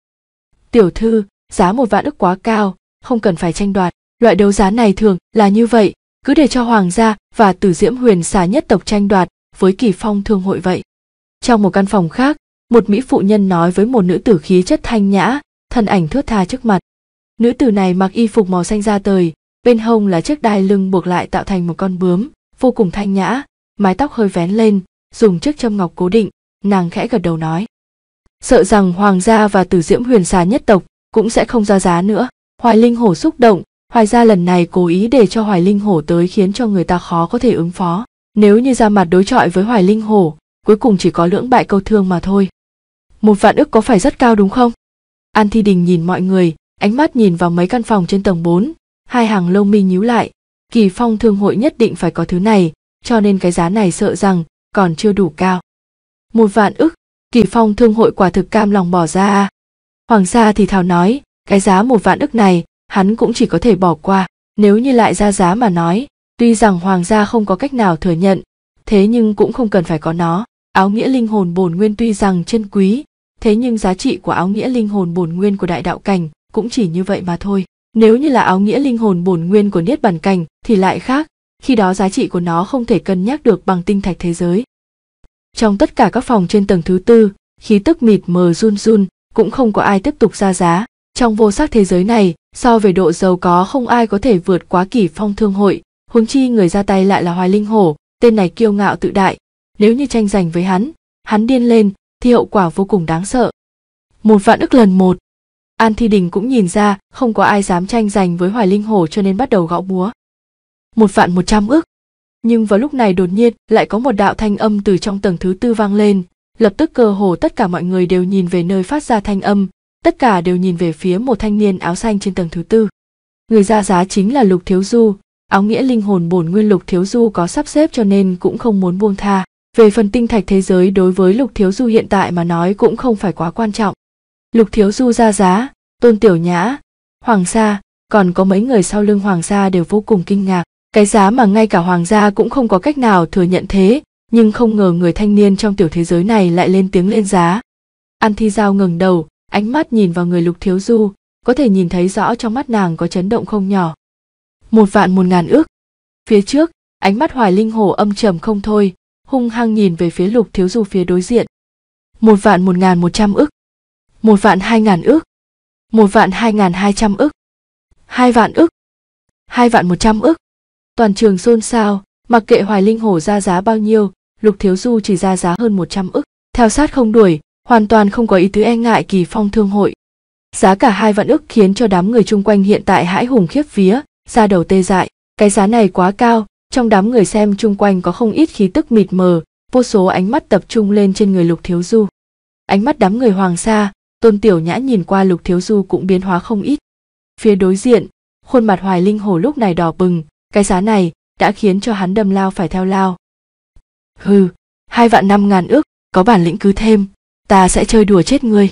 tiểu thư giá một vạn ức quá cao không cần phải tranh đoạt loại đấu giá này thường là như vậy cứ để cho hoàng gia và tử diễm huyền xà nhất tộc tranh đoạt với kỳ phong thương hội vậy trong một căn phòng khác một mỹ phụ nhân nói với một nữ tử khí chất thanh nhã thân ảnh thướt tha trước mặt nữ tử này mặc y phục màu xanh da tời bên hông là chiếc đai lưng buộc lại tạo thành một con bướm vô cùng thanh nhã mái tóc hơi vén lên dùng chiếc châm ngọc cố định nàng khẽ gật đầu nói sợ rằng hoàng gia và tử diễm huyền xà nhất tộc cũng sẽ không ra giá nữa hoài linh hổ xúc động hoài gia lần này cố ý để cho hoài linh hổ tới khiến cho người ta khó có thể ứng phó nếu như ra mặt đối chọi với hoài linh hổ cuối cùng chỉ có lưỡng bại câu thương mà thôi một vạn ức có phải rất cao đúng không An Thi Đình nhìn mọi người, ánh mắt nhìn vào mấy căn phòng trên tầng 4, hai hàng lông mi nhíu lại. Kỳ phong thương hội nhất định phải có thứ này, cho nên cái giá này sợ rằng còn chưa đủ cao. Một vạn ức, kỳ phong thương hội quả thực cam lòng bỏ ra. Hoàng gia thì thào nói, cái giá một vạn ức này, hắn cũng chỉ có thể bỏ qua. Nếu như lại ra giá mà nói, tuy rằng hoàng gia không có cách nào thừa nhận, thế nhưng cũng không cần phải có nó. Áo nghĩa linh hồn bổn nguyên tuy rằng chân quý, thế nhưng giá trị của áo nghĩa linh hồn bổn nguyên của đại đạo cảnh cũng chỉ như vậy mà thôi nếu như là áo nghĩa linh hồn bổn nguyên của niết bàn cảnh thì lại khác khi đó giá trị của nó không thể cân nhắc được bằng tinh thạch thế giới trong tất cả các phòng trên tầng thứ tư khí tức mịt mờ run run cũng không có ai tiếp tục ra giá trong vô sắc thế giới này so về độ giàu có không ai có thể vượt quá kỷ phong thương hội huống chi người ra tay lại là hoài linh hổ tên này kiêu ngạo tự đại nếu như tranh giành với hắn hắn điên lên thì hậu quả vô cùng đáng sợ. Một vạn ức lần một. An Thi Đình cũng nhìn ra không có ai dám tranh giành với Hoài Linh Hổ cho nên bắt đầu gõ búa. Một vạn một trăm ức. Nhưng vào lúc này đột nhiên lại có một đạo thanh âm từ trong tầng thứ tư vang lên. Lập tức cơ hồ tất cả mọi người đều nhìn về nơi phát ra thanh âm, tất cả đều nhìn về phía một thanh niên áo xanh trên tầng thứ tư. Người ra giá chính là Lục Thiếu Du, áo nghĩa linh hồn bổn nguyên Lục Thiếu Du có sắp xếp cho nên cũng không muốn buông tha. Về phần tinh thạch thế giới đối với Lục Thiếu Du hiện tại mà nói cũng không phải quá quan trọng. Lục Thiếu Du ra giá, Tôn Tiểu Nhã, Hoàng gia còn có mấy người sau lưng Hoàng gia đều vô cùng kinh ngạc. Cái giá mà ngay cả Hoàng gia cũng không có cách nào thừa nhận thế, nhưng không ngờ người thanh niên trong tiểu thế giới này lại lên tiếng lên giá. An Thi Giao ngừng đầu, ánh mắt nhìn vào người Lục Thiếu Du, có thể nhìn thấy rõ trong mắt nàng có chấn động không nhỏ. Một vạn một ngàn ước. Phía trước, ánh mắt Hoài Linh Hồ âm trầm không thôi, hung hăng nhìn về phía lục thiếu du phía đối diện một vạn một ngàn một trăm ức một vạn hai ngàn ức một vạn hai ngàn hai trăm ức hai vạn ức hai vạn một trăm ức toàn trường xôn xao mặc kệ hoài linh hổ ra giá bao nhiêu lục thiếu du chỉ ra giá hơn một trăm ức theo sát không đuổi hoàn toàn không có ý tứ e ngại kỳ phong thương hội giá cả hai vạn ức khiến cho đám người chung quanh hiện tại hãi hùng khiếp vía ra đầu tê dại cái giá này quá cao trong đám người xem chung quanh có không ít khí tức mịt mờ, vô số ánh mắt tập trung lên trên người Lục Thiếu Du. Ánh mắt đám người Hoàng Sa, Tôn Tiểu Nhã nhìn qua Lục Thiếu Du cũng biến hóa không ít. Phía đối diện, khuôn mặt Hoài Linh Hồ lúc này đỏ bừng, cái giá này đã khiến cho hắn đâm lao phải theo lao. Hừ, hai vạn năm ngàn ước, có bản lĩnh cứ thêm, ta sẽ chơi đùa chết ngươi.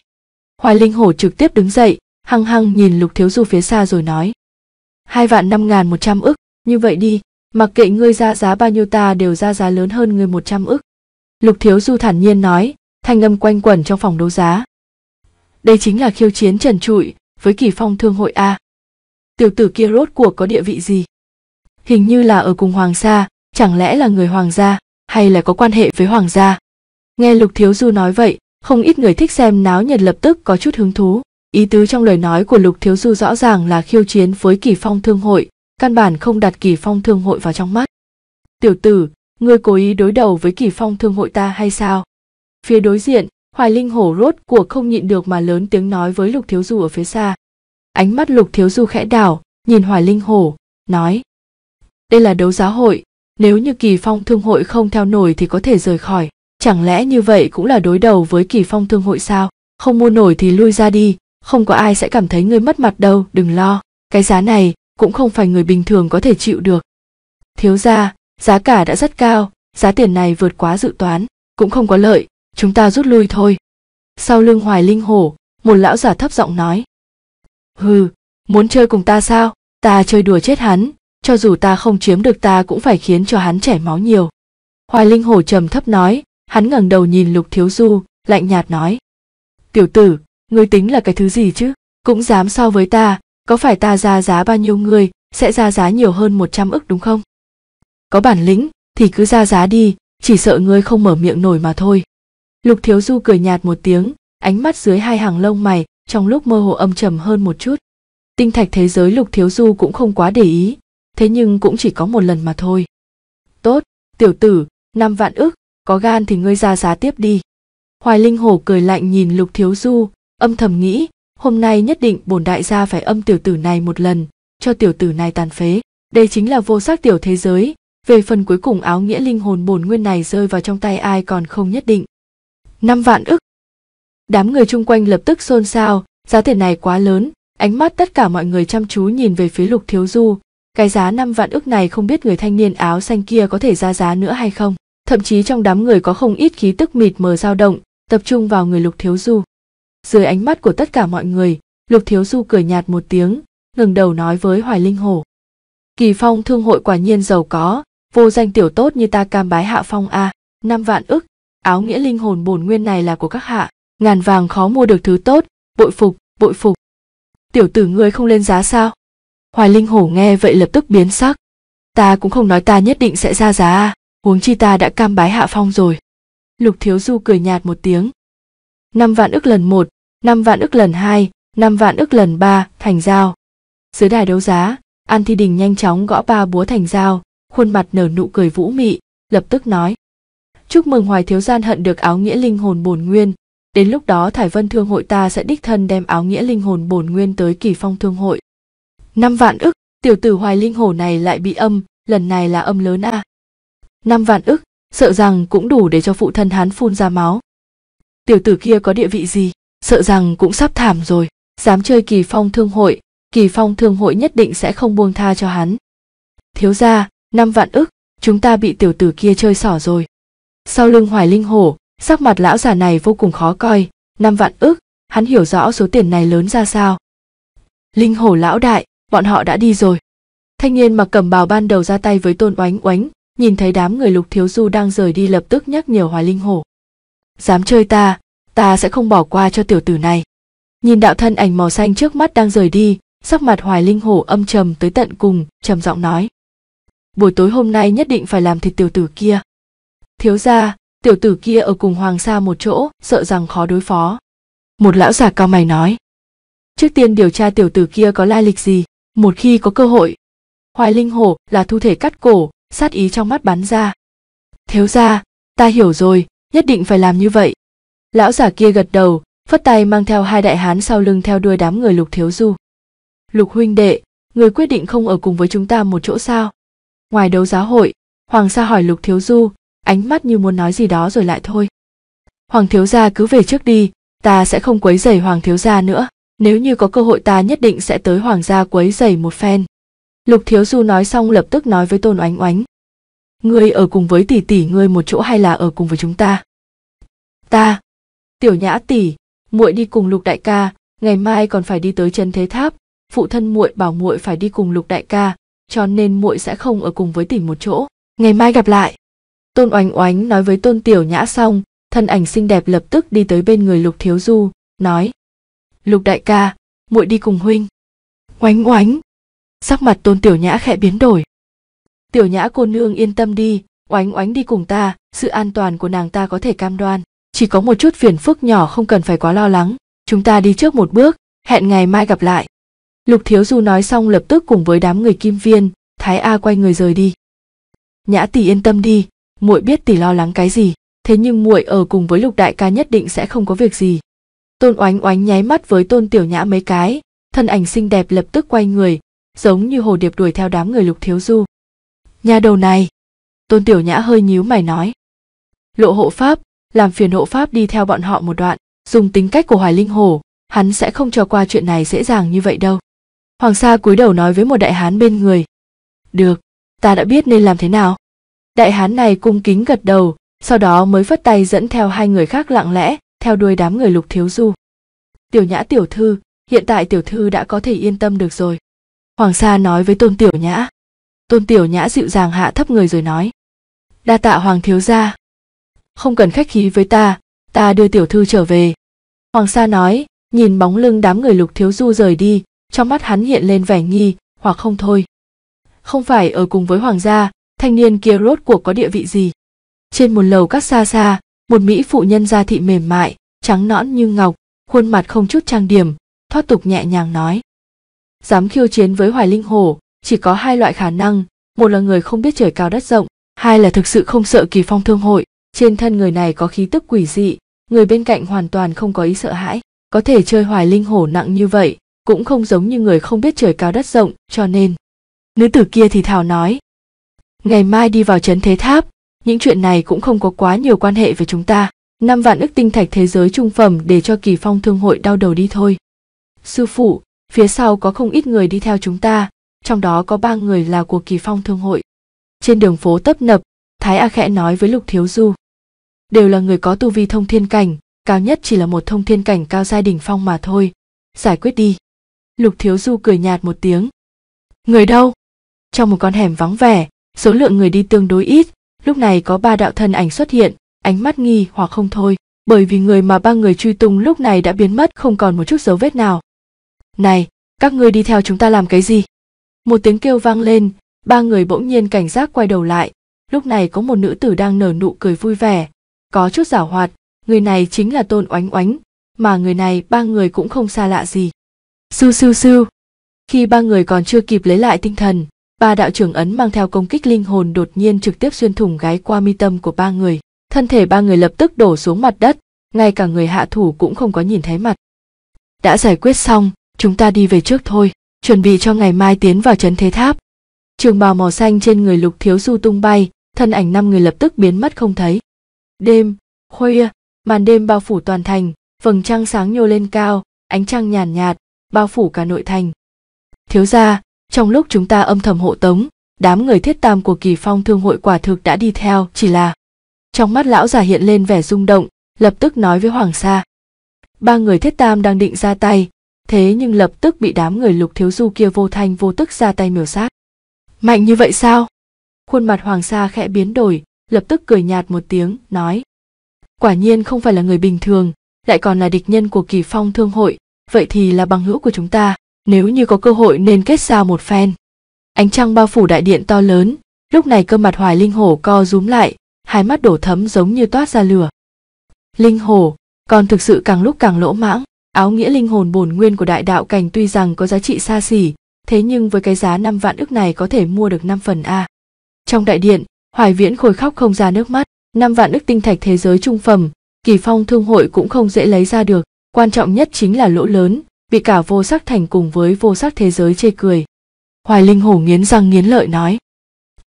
Hoài Linh Hổ trực tiếp đứng dậy, hăng hăng nhìn Lục Thiếu Du phía xa rồi nói. Hai vạn năm ngàn một trăm ức, như vậy đi, mặc kệ ngươi ra giá bao nhiêu ta đều ra giá lớn hơn ngươi trăm ức. Lục Thiếu Du thản nhiên nói, thanh âm quanh quẩn trong phòng đấu giá. Đây chính là khiêu chiến trần trụi với kỳ phong thương hội A. Tiểu tử kia rốt cuộc có địa vị gì? Hình như là ở cùng Hoàng gia, chẳng lẽ là người Hoàng gia, hay là có quan hệ với Hoàng gia? Nghe Lục Thiếu Du nói vậy, không ít người thích xem náo nhiệt lập tức có chút hứng thú. Ý tứ trong lời nói của Lục Thiếu Du rõ ràng là khiêu chiến với kỳ phong thương hội, căn bản không đặt kỳ phong thương hội vào trong mắt tiểu tử ngươi cố ý đối đầu với kỳ phong thương hội ta hay sao phía đối diện hoài linh hổ rốt cuộc không nhịn được mà lớn tiếng nói với lục thiếu du ở phía xa ánh mắt lục thiếu du khẽ đảo nhìn hoài linh hổ nói đây là đấu giá hội nếu như kỳ phong thương hội không theo nổi thì có thể rời khỏi chẳng lẽ như vậy cũng là đối đầu với kỳ phong thương hội sao không mua nổi thì lui ra đi không có ai sẽ cảm thấy ngươi mất mặt đâu đừng lo cái giá này cũng không phải người bình thường có thể chịu được thiếu gia giá cả đã rất cao giá tiền này vượt quá dự toán cũng không có lợi chúng ta rút lui thôi sau lưng hoài linh hổ một lão giả thấp giọng nói hừ muốn chơi cùng ta sao ta chơi đùa chết hắn cho dù ta không chiếm được ta cũng phải khiến cho hắn chảy máu nhiều hoài linh hổ trầm thấp nói hắn ngẩng đầu nhìn lục thiếu du lạnh nhạt nói tiểu tử ngươi tính là cái thứ gì chứ cũng dám so với ta có phải ta ra giá bao nhiêu người sẽ ra giá nhiều hơn 100 ức đúng không? Có bản lĩnh thì cứ ra giá đi, chỉ sợ ngươi không mở miệng nổi mà thôi. Lục Thiếu Du cười nhạt một tiếng, ánh mắt dưới hai hàng lông mày trong lúc mơ hồ âm trầm hơn một chút. Tinh thạch thế giới Lục Thiếu Du cũng không quá để ý, thế nhưng cũng chỉ có một lần mà thôi. Tốt, tiểu tử, năm vạn ức, có gan thì ngươi ra giá tiếp đi. Hoài Linh Hổ cười lạnh nhìn Lục Thiếu Du, âm thầm nghĩ, hôm nay nhất định bổn đại gia phải âm tiểu tử này một lần cho tiểu tử này tàn phế đây chính là vô sắc tiểu thế giới về phần cuối cùng áo nghĩa linh hồn bổn nguyên này rơi vào trong tay ai còn không nhất định năm vạn ức đám người chung quanh lập tức xôn xao giá tiền này quá lớn ánh mắt tất cả mọi người chăm chú nhìn về phía lục thiếu du cái giá năm vạn ức này không biết người thanh niên áo xanh kia có thể ra giá nữa hay không thậm chí trong đám người có không ít khí tức mịt mờ dao động tập trung vào người lục thiếu du dưới ánh mắt của tất cả mọi người lục thiếu du cười nhạt một tiếng ngừng đầu nói với hoài linh hổ kỳ phong thương hội quả nhiên giàu có vô danh tiểu tốt như ta cam bái hạ phong a năm vạn ức áo nghĩa linh hồn bổn nguyên này là của các hạ ngàn vàng khó mua được thứ tốt bội phục bội phục tiểu tử ngươi không lên giá sao hoài linh hổ nghe vậy lập tức biến sắc ta cũng không nói ta nhất định sẽ ra giá a huống chi ta đã cam bái hạ phong rồi lục thiếu du cười nhạt một tiếng 5 vạn ức lần 1, 5 vạn ức lần 2, 5 vạn ức lần 3 thành giao Dưới đài đấu giá, An Thi Đình nhanh chóng gõ ba búa thành giao, khuôn mặt nở nụ cười vũ mị, lập tức nói. Chúc mừng Hoài Thiếu Gian hận được áo nghĩa linh hồn bổn nguyên, đến lúc đó Thải Vân Thương hội ta sẽ đích thân đem áo nghĩa linh hồn bổn nguyên tới Kỳ Phong Thương hội. Năm vạn ức, tiểu tử Hoài Linh Hổ này lại bị âm, lần này là âm lớn a. À. Năm vạn ức, sợ rằng cũng đủ để cho phụ thân hắn phun ra máu tiểu tử kia có địa vị gì sợ rằng cũng sắp thảm rồi dám chơi kỳ phong thương hội kỳ phong thương hội nhất định sẽ không buông tha cho hắn thiếu gia năm vạn ức chúng ta bị tiểu tử kia chơi xỏ rồi sau lưng hoài linh hổ sắc mặt lão già này vô cùng khó coi năm vạn ức hắn hiểu rõ số tiền này lớn ra sao linh hổ lão đại bọn họ đã đi rồi thanh niên mặc cầm bào ban đầu ra tay với tôn oánh oánh nhìn thấy đám người lục thiếu du đang rời đi lập tức nhắc nhở hoài linh hổ dám chơi ta ta sẽ không bỏ qua cho tiểu tử này nhìn đạo thân ảnh màu xanh trước mắt đang rời đi sắc mặt hoài linh hổ âm trầm tới tận cùng trầm giọng nói buổi tối hôm nay nhất định phải làm thịt tiểu tử kia thiếu ra tiểu tử kia ở cùng hoàng sa một chỗ sợ rằng khó đối phó một lão già cao mày nói trước tiên điều tra tiểu tử kia có lai lịch gì một khi có cơ hội hoài linh hổ là thu thể cắt cổ sát ý trong mắt bắn ra thiếu ra ta hiểu rồi nhất định phải làm như vậy lão giả kia gật đầu phất tay mang theo hai đại hán sau lưng theo đuôi đám người lục thiếu du lục huynh đệ người quyết định không ở cùng với chúng ta một chỗ sao ngoài đấu giáo hội hoàng sa hỏi lục thiếu du ánh mắt như muốn nói gì đó rồi lại thôi hoàng thiếu gia cứ về trước đi ta sẽ không quấy rầy hoàng thiếu gia nữa nếu như có cơ hội ta nhất định sẽ tới hoàng gia quấy rầy một phen lục thiếu du nói xong lập tức nói với tôn oánh oánh ngươi ở cùng với tỷ tỷ ngươi một chỗ hay là ở cùng với chúng ta ta tiểu nhã tỷ muội đi cùng lục đại ca ngày mai còn phải đi tới chân thế tháp phụ thân muội bảo muội phải đi cùng lục đại ca cho nên muội sẽ không ở cùng với tỷ một chỗ ngày mai gặp lại tôn oánh oánh nói với tôn tiểu nhã xong thân ảnh xinh đẹp lập tức đi tới bên người lục thiếu du nói lục đại ca muội đi cùng huynh oánh oánh sắc mặt tôn tiểu nhã khẽ biến đổi tiểu nhã cô nương yên tâm đi oánh oánh đi cùng ta sự an toàn của nàng ta có thể cam đoan chỉ có một chút phiền phức nhỏ không cần phải quá lo lắng chúng ta đi trước một bước hẹn ngày mai gặp lại lục thiếu du nói xong lập tức cùng với đám người kim viên thái a quay người rời đi nhã tỷ yên tâm đi muội biết tỷ lo lắng cái gì thế nhưng muội ở cùng với lục đại ca nhất định sẽ không có việc gì tôn oánh oánh nháy mắt với tôn tiểu nhã mấy cái thân ảnh xinh đẹp lập tức quay người giống như hồ điệp đuổi theo đám người lục thiếu du nhà đầu này tôn tiểu nhã hơi nhíu mày nói lộ hộ pháp làm phiền hộ pháp đi theo bọn họ một đoạn dùng tính cách của hoài linh hổ hắn sẽ không cho qua chuyện này dễ dàng như vậy đâu hoàng sa cúi đầu nói với một đại hán bên người được ta đã biết nên làm thế nào đại hán này cung kính gật đầu sau đó mới phất tay dẫn theo hai người khác lặng lẽ theo đuôi đám người lục thiếu du tiểu nhã tiểu thư hiện tại tiểu thư đã có thể yên tâm được rồi hoàng sa nói với tôn tiểu nhã tôn tiểu nhã dịu dàng hạ thấp người rồi nói đa tạ hoàng thiếu gia không cần khách khí với ta ta đưa tiểu thư trở về hoàng sa nói nhìn bóng lưng đám người lục thiếu du rời đi trong mắt hắn hiện lên vẻ nghi hoặc không thôi không phải ở cùng với hoàng gia thanh niên kia rốt cuộc có địa vị gì trên một lầu các xa xa một mỹ phụ nhân da thị mềm mại trắng nõn như ngọc khuôn mặt không chút trang điểm thoát tục nhẹ nhàng nói dám khiêu chiến với hoài linh Hồ." chỉ có hai loại khả năng một là người không biết trời cao đất rộng hai là thực sự không sợ kỳ phong thương hội trên thân người này có khí tức quỷ dị người bên cạnh hoàn toàn không có ý sợ hãi có thể chơi hoài linh hổ nặng như vậy cũng không giống như người không biết trời cao đất rộng cho nên nữ tử kia thì thào nói ngày mai đi vào trấn thế tháp những chuyện này cũng không có quá nhiều quan hệ với chúng ta năm vạn ức tinh thạch thế giới trung phẩm để cho kỳ phong thương hội đau đầu đi thôi sư phụ phía sau có không ít người đi theo chúng ta trong đó có ba người là của kỳ phong thương hội. Trên đường phố tấp nập, Thái A khẽ nói với Lục Thiếu Du. Đều là người có tu vi thông thiên cảnh, cao nhất chỉ là một thông thiên cảnh cao gia đình phong mà thôi. Giải quyết đi. Lục Thiếu Du cười nhạt một tiếng. Người đâu? Trong một con hẻm vắng vẻ, số lượng người đi tương đối ít, lúc này có ba đạo thân ảnh xuất hiện, ánh mắt nghi hoặc không thôi, bởi vì người mà ba người truy tung lúc này đã biến mất không còn một chút dấu vết nào. Này, các ngươi đi theo chúng ta làm cái gì? một tiếng kêu vang lên ba người bỗng nhiên cảnh giác quay đầu lại lúc này có một nữ tử đang nở nụ cười vui vẻ có chút giảo hoạt người này chính là tôn oánh oánh mà người này ba người cũng không xa lạ gì sưu sưu sưu khi ba người còn chưa kịp lấy lại tinh thần ba đạo trưởng ấn mang theo công kích linh hồn đột nhiên trực tiếp xuyên thủng gái qua mi tâm của ba người thân thể ba người lập tức đổ xuống mặt đất ngay cả người hạ thủ cũng không có nhìn thấy mặt đã giải quyết xong chúng ta đi về trước thôi chuẩn bị cho ngày mai tiến vào trấn thế tháp trường bào màu xanh trên người lục thiếu du tung bay thân ảnh năm người lập tức biến mất không thấy đêm khuya màn đêm bao phủ toàn thành vầng trăng sáng nhô lên cao ánh trăng nhàn nhạt, nhạt bao phủ cả nội thành thiếu gia trong lúc chúng ta âm thầm hộ tống đám người thiết tam của kỳ phong thương hội quả thực đã đi theo chỉ là trong mắt lão già hiện lên vẻ rung động lập tức nói với hoàng sa ba người thiết tam đang định ra tay thế nhưng lập tức bị đám người lục thiếu du kia vô thanh vô tức ra tay miểu sát mạnh như vậy sao khuôn mặt hoàng sa khẽ biến đổi lập tức cười nhạt một tiếng nói quả nhiên không phải là người bình thường lại còn là địch nhân của kỳ phong thương hội vậy thì là bằng hữu của chúng ta nếu như có cơ hội nên kết giao một phen ánh trăng bao phủ đại điện to lớn lúc này cơ mặt hoài linh hổ co rúm lại hai mắt đổ thấm giống như toát ra lửa linh hổ con thực sự càng lúc càng lỗ mãng Áo nghĩa linh hồn bổn nguyên của đại đạo cảnh tuy rằng có giá trị xa xỉ, thế nhưng với cái giá năm vạn ức này có thể mua được năm phần A. Trong đại điện, Hoài Viễn khôi khóc không ra nước mắt, Năm vạn ức tinh thạch thế giới trung phẩm, kỳ phong thương hội cũng không dễ lấy ra được, quan trọng nhất chính là lỗ lớn, bị cả vô sắc thành cùng với vô sắc thế giới chê cười. Hoài Linh hổ nghiến răng nghiến lợi nói.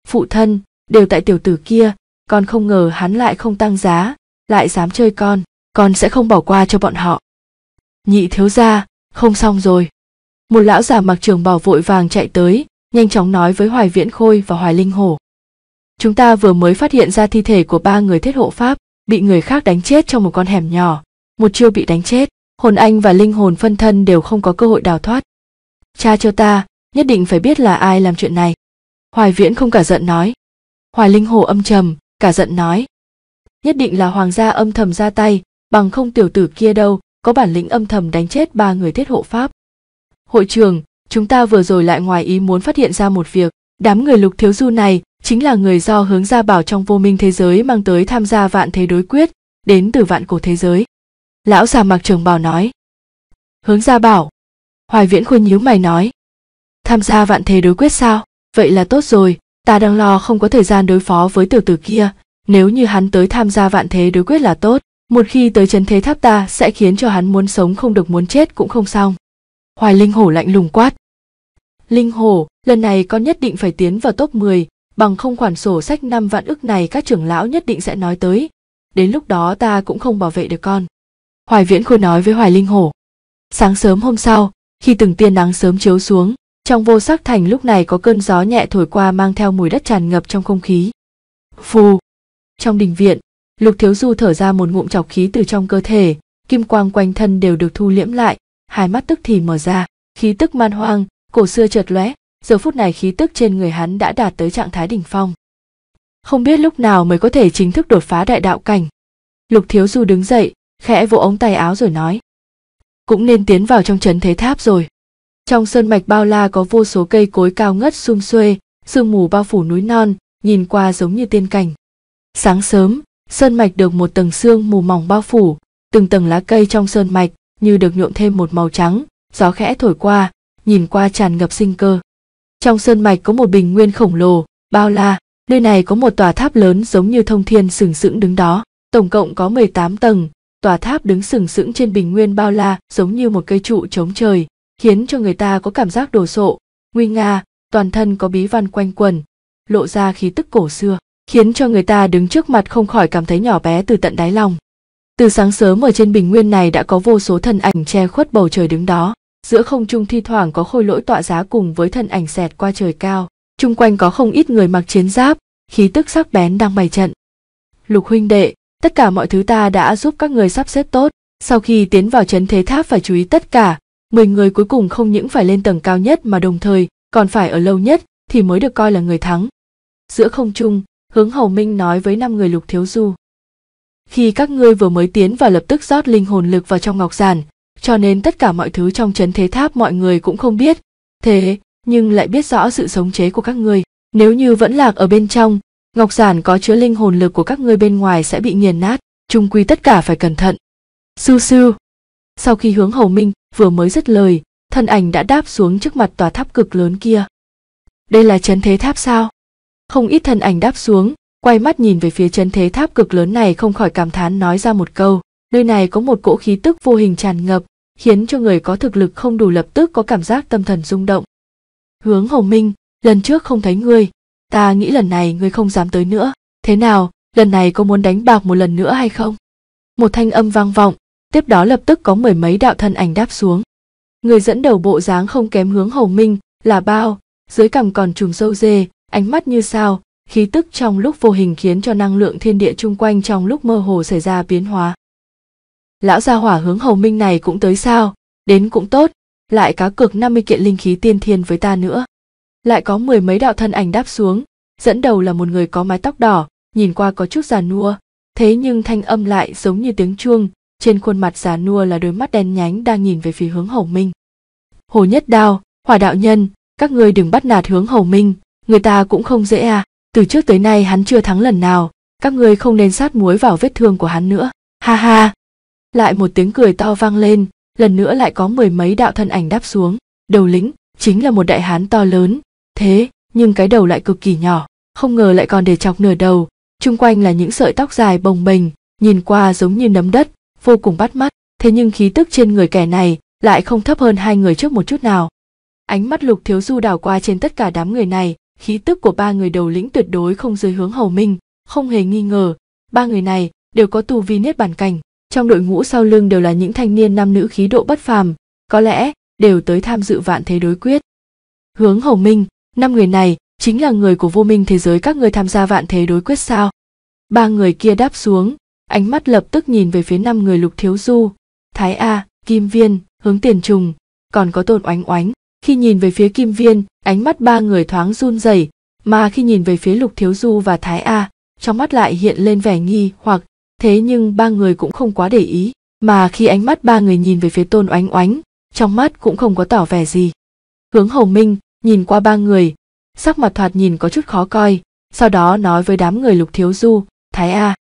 Phụ thân, đều tại tiểu tử kia, con không ngờ hắn lại không tăng giá, lại dám chơi con, con sẽ không bỏ qua cho bọn họ nhị thiếu gia không xong rồi một lão già mặc trường bào vội vàng chạy tới nhanh chóng nói với hoài viễn khôi và hoài linh hổ chúng ta vừa mới phát hiện ra thi thể của ba người thiết hộ pháp bị người khác đánh chết trong một con hẻm nhỏ một chiêu bị đánh chết hồn anh và linh hồn phân thân đều không có cơ hội đào thoát cha cho ta nhất định phải biết là ai làm chuyện này hoài viễn không cả giận nói hoài linh hồ âm trầm cả giận nói nhất định là hoàng gia âm thầm ra tay bằng không tiểu tử kia đâu có bản lĩnh âm thầm đánh chết ba người thiết hộ pháp. Hội trường, chúng ta vừa rồi lại ngoài ý muốn phát hiện ra một việc, đám người lục thiếu du này chính là người do hướng gia bảo trong vô minh thế giới mang tới tham gia vạn thế đối quyết, đến từ vạn cổ thế giới. Lão già mặc trường bào nói. Hướng gia bảo. Hoài viễn khôi nhíu mày nói. Tham gia vạn thế đối quyết sao? Vậy là tốt rồi, ta đang lo không có thời gian đối phó với tiểu tử kia, nếu như hắn tới tham gia vạn thế đối quyết là tốt một khi tới chấn thế tháp ta sẽ khiến cho hắn muốn sống không được muốn chết cũng không xong hoài linh hổ lạnh lùng quát linh hổ lần này con nhất định phải tiến vào top 10, bằng không khoản sổ sách năm vạn ức này các trưởng lão nhất định sẽ nói tới đến lúc đó ta cũng không bảo vệ được con hoài viễn khôi nói với hoài linh hổ sáng sớm hôm sau khi từng tiên nắng sớm chiếu xuống trong vô sắc thành lúc này có cơn gió nhẹ thổi qua mang theo mùi đất tràn ngập trong không khí phù trong đình viện lục thiếu du thở ra một ngụm chọc khí từ trong cơ thể kim quang quanh thân đều được thu liễm lại hai mắt tức thì mở ra khí tức man hoang cổ xưa chợt lóe giờ phút này khí tức trên người hắn đã đạt tới trạng thái đỉnh phong không biết lúc nào mới có thể chính thức đột phá đại đạo cảnh lục thiếu du đứng dậy khẽ vỗ ống tay áo rồi nói cũng nên tiến vào trong trấn thế tháp rồi trong sơn mạch bao la có vô số cây cối cao ngất xum xuê sương mù bao phủ núi non nhìn qua giống như tiên cảnh sáng sớm sơn mạch được một tầng xương mù mỏng bao phủ từng tầng lá cây trong sơn mạch như được nhuộm thêm một màu trắng gió khẽ thổi qua nhìn qua tràn ngập sinh cơ trong sơn mạch có một bình nguyên khổng lồ bao la nơi này có một tòa tháp lớn giống như thông thiên sừng sững đứng đó tổng cộng có 18 tầng tòa tháp đứng sừng sững trên bình nguyên bao la giống như một cây trụ chống trời khiến cho người ta có cảm giác đồ sộ nguy nga toàn thân có bí văn quanh quần lộ ra khí tức cổ xưa khiến cho người ta đứng trước mặt không khỏi cảm thấy nhỏ bé từ tận đáy lòng. Từ sáng sớm ở trên bình nguyên này đã có vô số thân ảnh che khuất bầu trời đứng đó, giữa không trung thi thoảng có khôi lỗi tọa giá cùng với thân ảnh xẹt qua trời cao, chung quanh có không ít người mặc chiến giáp, khí tức sắc bén đang bày trận. Lục huynh đệ, tất cả mọi thứ ta đã giúp các người sắp xếp tốt, sau khi tiến vào trấn thế tháp phải chú ý tất cả, 10 người cuối cùng không những phải lên tầng cao nhất mà đồng thời còn phải ở lâu nhất thì mới được coi là người thắng. Giữa không trung, hướng hầu minh nói với năm người lục thiếu du khi các ngươi vừa mới tiến và lập tức rót linh hồn lực vào trong ngọc giản cho nên tất cả mọi thứ trong chấn thế tháp mọi người cũng không biết thế nhưng lại biết rõ sự sống chế của các ngươi nếu như vẫn lạc ở bên trong ngọc giản có chứa linh hồn lực của các ngươi bên ngoài sẽ bị nghiền nát Trung quy tất cả phải cẩn thận sư sư sau khi hướng hầu minh vừa mới dứt lời thân ảnh đã đáp xuống trước mặt tòa tháp cực lớn kia đây là chấn thế tháp sao không ít thân ảnh đáp xuống quay mắt nhìn về phía chân thế tháp cực lớn này không khỏi cảm thán nói ra một câu nơi này có một cỗ khí tức vô hình tràn ngập khiến cho người có thực lực không đủ lập tức có cảm giác tâm thần rung động hướng hồng minh lần trước không thấy ngươi ta nghĩ lần này ngươi không dám tới nữa thế nào lần này có muốn đánh bạc một lần nữa hay không một thanh âm vang vọng tiếp đó lập tức có mười mấy đạo thân ảnh đáp xuống người dẫn đầu bộ dáng không kém hướng hầu minh là bao dưới cằm còn trùm sâu dê ánh mắt như sao, khí tức trong lúc vô hình khiến cho năng lượng thiên địa chung quanh trong lúc mơ hồ xảy ra biến hóa. Lão gia hỏa hướng hầu minh này cũng tới sao, đến cũng tốt, lại cá cược 50 kiện linh khí tiên thiên với ta nữa. Lại có mười mấy đạo thân ảnh đáp xuống, dẫn đầu là một người có mái tóc đỏ, nhìn qua có chút già nua, thế nhưng thanh âm lại giống như tiếng chuông, trên khuôn mặt già nua là đôi mắt đen nhánh đang nhìn về phía hướng hầu minh. Hồ Nhất Đao, Hỏa Đạo Nhân, các ngươi đừng bắt nạt hướng hầu minh, người ta cũng không dễ à từ trước tới nay hắn chưa thắng lần nào các ngươi không nên sát muối vào vết thương của hắn nữa ha ha lại một tiếng cười to vang lên lần nữa lại có mười mấy đạo thân ảnh đáp xuống đầu lĩnh chính là một đại hán to lớn thế nhưng cái đầu lại cực kỳ nhỏ không ngờ lại còn để chọc nửa đầu chung quanh là những sợi tóc dài bồng bềnh nhìn qua giống như nấm đất vô cùng bắt mắt thế nhưng khí tức trên người kẻ này lại không thấp hơn hai người trước một chút nào ánh mắt lục thiếu du đảo qua trên tất cả đám người này khí tức của ba người đầu lĩnh tuyệt đối không dưới hướng hầu minh không hề nghi ngờ ba người này đều có tu vi niết bản cảnh trong đội ngũ sau lưng đều là những thanh niên nam nữ khí độ bất phàm có lẽ đều tới tham dự vạn thế đối quyết hướng hầu minh năm người này chính là người của vô minh thế giới các người tham gia vạn thế đối quyết sao ba người kia đáp xuống ánh mắt lập tức nhìn về phía năm người lục thiếu du thái a kim viên hướng tiền trùng còn có tôn oánh oánh khi nhìn về phía Kim Viên, ánh mắt ba người thoáng run rẩy, mà khi nhìn về phía Lục Thiếu Du và Thái A, trong mắt lại hiện lên vẻ nghi hoặc thế nhưng ba người cũng không quá để ý, mà khi ánh mắt ba người nhìn về phía Tôn Oánh Oánh, trong mắt cũng không có tỏ vẻ gì. Hướng Hầu Minh nhìn qua ba người, sắc mặt thoạt nhìn có chút khó coi, sau đó nói với đám người Lục Thiếu Du, Thái A.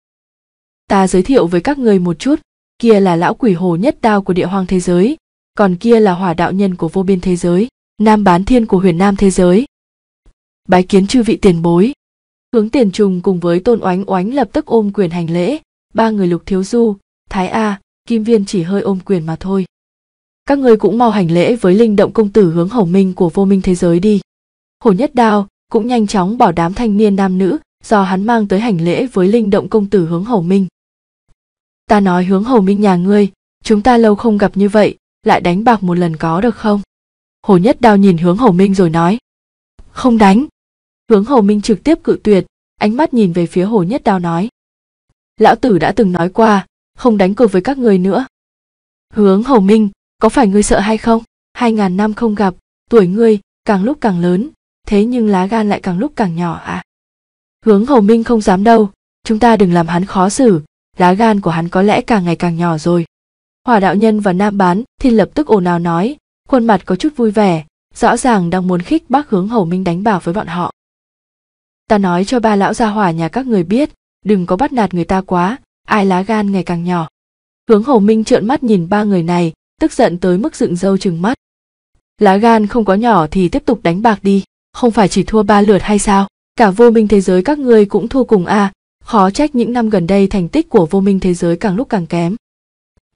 Ta giới thiệu với các người một chút, kia là lão quỷ hồ nhất đao của địa hoang thế giới, còn kia là hỏa đạo nhân của vô biên thế giới nam bán thiên của huyền nam thế giới. Bái kiến chư vị tiền bối. Hướng tiền trùng cùng với tôn oánh oánh lập tức ôm quyền hành lễ, ba người lục thiếu du, thái A, kim viên chỉ hơi ôm quyền mà thôi. Các người cũng mau hành lễ với linh động công tử hướng hầu minh của vô minh thế giới đi. Hồ nhất đao cũng nhanh chóng bảo đám thanh niên nam nữ do hắn mang tới hành lễ với linh động công tử hướng hầu minh. Ta nói hướng hầu minh nhà ngươi, chúng ta lâu không gặp như vậy, lại đánh bạc một lần có được không? Hồ Nhất Đao nhìn hướng Hầu Minh rồi nói. Không đánh. Hướng Hầu Minh trực tiếp cự tuyệt, ánh mắt nhìn về phía Hồ Nhất Đao nói. Lão tử đã từng nói qua, không đánh cược với các người nữa. Hướng Hầu Minh, có phải ngươi sợ hay không? Hai ngàn năm không gặp, tuổi ngươi càng lúc càng lớn, thế nhưng lá gan lại càng lúc càng nhỏ à? Hướng Hầu Minh không dám đâu, chúng ta đừng làm hắn khó xử, lá gan của hắn có lẽ càng ngày càng nhỏ rồi. Hỏa đạo nhân và nam bán thì lập tức ồn ào nói, khuôn mặt có chút vui vẻ, rõ ràng đang muốn khích bác hướng hầu minh đánh bạc với bọn họ. Ta nói cho ba lão gia hỏa nhà các người biết, đừng có bắt nạt người ta quá, ai lá gan ngày càng nhỏ. Hướng hầu minh trợn mắt nhìn ba người này, tức giận tới mức dựng râu trừng mắt. Lá gan không có nhỏ thì tiếp tục đánh bạc đi, không phải chỉ thua ba lượt hay sao? Cả vô minh thế giới các ngươi cũng thua cùng a, à, khó trách những năm gần đây thành tích của vô minh thế giới càng lúc càng kém.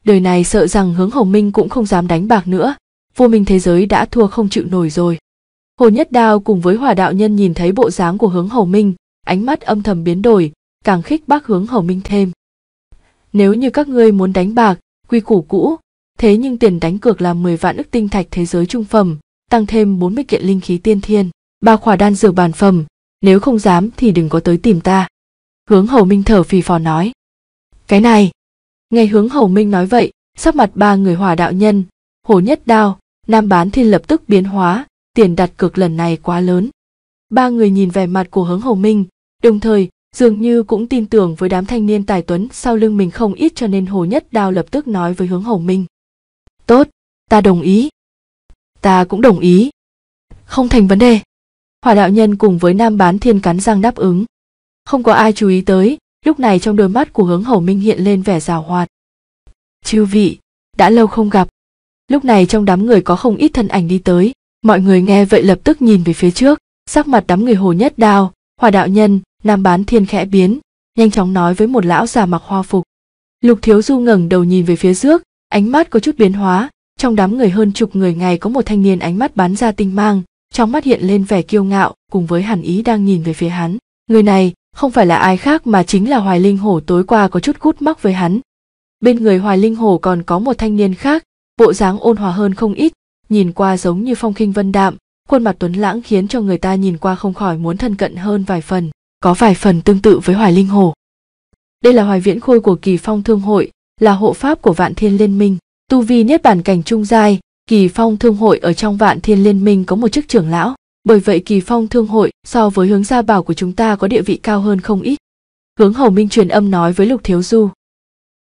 Đời này sợ rằng hướng hồng minh cũng không dám đánh bạc nữa, vô minh thế giới đã thua không chịu nổi rồi hồ nhất đao cùng với hòa đạo nhân nhìn thấy bộ dáng của hướng hầu minh ánh mắt âm thầm biến đổi càng khích bác hướng hầu minh thêm nếu như các ngươi muốn đánh bạc quy củ cũ thế nhưng tiền đánh cược là 10 vạn ức tinh thạch thế giới trung phẩm tăng thêm 40 kiện linh khí tiên thiên ba khỏa đan dược bản phẩm nếu không dám thì đừng có tới tìm ta hướng hầu minh thở phì phò nói cái này nghe hướng hầu minh nói vậy sắc mặt ba người hòa đạo nhân hồ nhất đao Nam bán thiên lập tức biến hóa, tiền đặt cược lần này quá lớn. Ba người nhìn vẻ mặt của hướng hầu minh, đồng thời dường như cũng tin tưởng với đám thanh niên tài tuấn sau lưng mình không ít cho nên hồ nhất đao lập tức nói với hướng hầu minh. Tốt, ta đồng ý. Ta cũng đồng ý. Không thành vấn đề. Hỏa đạo nhân cùng với nam bán thiên cắn răng đáp ứng. Không có ai chú ý tới, lúc này trong đôi mắt của hướng hầu minh hiện lên vẻ rào hoạt. Chư vị, đã lâu không gặp, lúc này trong đám người có không ít thân ảnh đi tới mọi người nghe vậy lập tức nhìn về phía trước sắc mặt đám người hồ nhất đao hòa đạo nhân nam bán thiên khẽ biến nhanh chóng nói với một lão già mặc hoa phục lục thiếu du ngẩng đầu nhìn về phía trước ánh mắt có chút biến hóa trong đám người hơn chục người ngày có một thanh niên ánh mắt bắn ra tinh mang trong mắt hiện lên vẻ kiêu ngạo cùng với hàn ý đang nhìn về phía hắn người này không phải là ai khác mà chính là hoài linh hổ tối qua có chút gút mắc với hắn bên người hoài linh hổ còn có một thanh niên khác bộ dáng ôn hòa hơn không ít nhìn qua giống như phong khinh vân đạm khuôn mặt tuấn lãng khiến cho người ta nhìn qua không khỏi muốn thân cận hơn vài phần có vài phần tương tự với hoài linh hồ đây là hoài viễn khôi của kỳ phong thương hội là hộ pháp của vạn thiên liên minh tu vi niết bản cảnh trung giai kỳ phong thương hội ở trong vạn thiên liên minh có một chức trưởng lão bởi vậy kỳ phong thương hội so với hướng gia bảo của chúng ta có địa vị cao hơn không ít hướng hầu minh truyền âm nói với lục thiếu du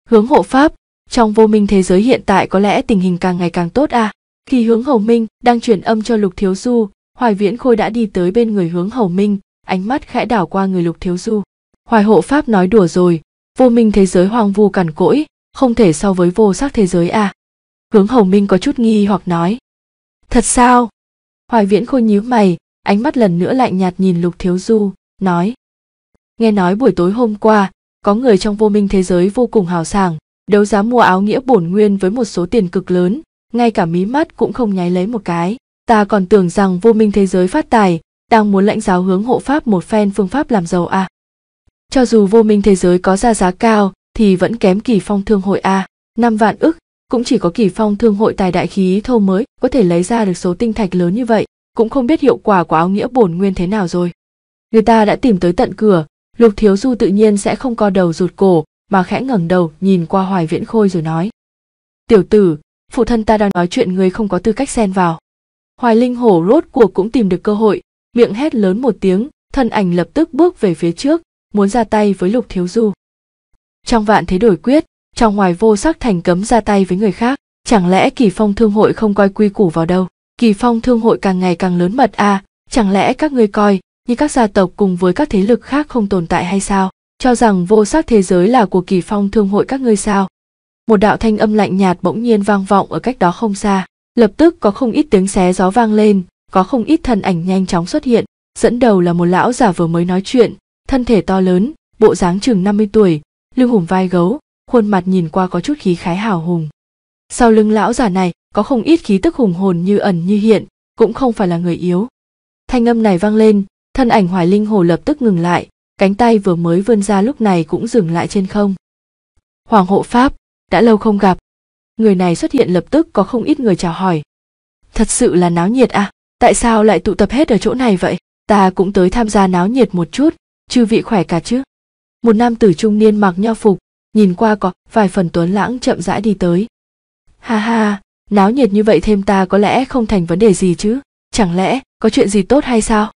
hướng hộ pháp trong vô minh thế giới hiện tại có lẽ tình hình càng ngày càng tốt à khi hướng hầu minh đang truyền âm cho lục thiếu du hoài viễn khôi đã đi tới bên người hướng hầu minh ánh mắt khẽ đảo qua người lục thiếu du hoài hộ pháp nói đùa rồi vô minh thế giới hoang vu cằn cỗi không thể so với vô sắc thế giới à hướng hầu minh có chút nghi hoặc nói thật sao hoài viễn khôi nhíu mày ánh mắt lần nữa lạnh nhạt nhìn lục thiếu du nói nghe nói buổi tối hôm qua có người trong vô minh thế giới vô cùng hào sảng Đấu giá mua áo nghĩa bổn nguyên với một số tiền cực lớn, ngay cả mí mắt cũng không nháy lấy một cái. Ta còn tưởng rằng vô minh thế giới phát tài, đang muốn lãnh giáo hướng hộ pháp một phen phương pháp làm giàu à. Cho dù vô minh thế giới có ra giá cao, thì vẫn kém kỳ phong thương hội a. À. Năm vạn ức, cũng chỉ có kỳ phong thương hội tài đại khí thâu mới có thể lấy ra được số tinh thạch lớn như vậy, cũng không biết hiệu quả của áo nghĩa bổn nguyên thế nào rồi. Người ta đã tìm tới tận cửa, lục thiếu du tự nhiên sẽ không co đầu rụt cổ, mà khẽ ngẩng đầu nhìn qua hoài viễn khôi rồi nói tiểu tử phụ thân ta đang nói chuyện người không có tư cách xen vào hoài linh hổ rốt cuộc cũng tìm được cơ hội miệng hét lớn một tiếng thân ảnh lập tức bước về phía trước muốn ra tay với lục thiếu du trong vạn thế đổi quyết trong ngoài vô sắc thành cấm ra tay với người khác chẳng lẽ kỳ phong thương hội không coi quy củ vào đâu kỳ phong thương hội càng ngày càng lớn mật à chẳng lẽ các ngươi coi như các gia tộc cùng với các thế lực khác không tồn tại hay sao cho rằng vô sắc thế giới là của kỳ phong thương hội các ngươi sao một đạo thanh âm lạnh nhạt bỗng nhiên vang vọng ở cách đó không xa lập tức có không ít tiếng xé gió vang lên có không ít thân ảnh nhanh chóng xuất hiện dẫn đầu là một lão giả vừa mới nói chuyện thân thể to lớn bộ dáng chừng 50 tuổi lưng hùm vai gấu khuôn mặt nhìn qua có chút khí khái hào hùng sau lưng lão giả này có không ít khí tức hùng hồn như ẩn như hiện cũng không phải là người yếu thanh âm này vang lên thân ảnh hoài linh hồ lập tức ngừng lại cánh tay vừa mới vươn ra lúc này cũng dừng lại trên không hoàng hộ pháp đã lâu không gặp người này xuất hiện lập tức có không ít người chào hỏi thật sự là náo nhiệt à tại sao lại tụ tập hết ở chỗ này vậy ta cũng tới tham gia náo nhiệt một chút chư vị khỏe cả chứ một nam tử trung niên mặc nho phục nhìn qua có vài phần tuấn lãng chậm rãi đi tới ha ha náo nhiệt như vậy thêm ta có lẽ không thành vấn đề gì chứ chẳng lẽ có chuyện gì tốt hay sao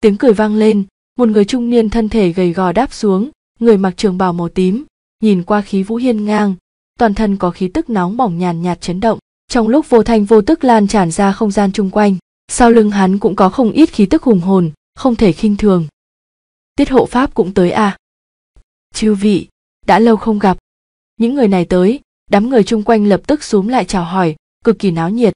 tiếng cười vang lên một người trung niên thân thể gầy gò đáp xuống người mặc trường bào màu tím nhìn qua khí vũ hiên ngang toàn thân có khí tức nóng bỏng nhàn nhạt chấn động trong lúc vô thanh vô tức lan tràn ra không gian chung quanh sau lưng hắn cũng có không ít khí tức hùng hồn không thể khinh thường tiết hộ pháp cũng tới à chư vị đã lâu không gặp những người này tới đám người chung quanh lập tức xúm lại chào hỏi cực kỳ náo nhiệt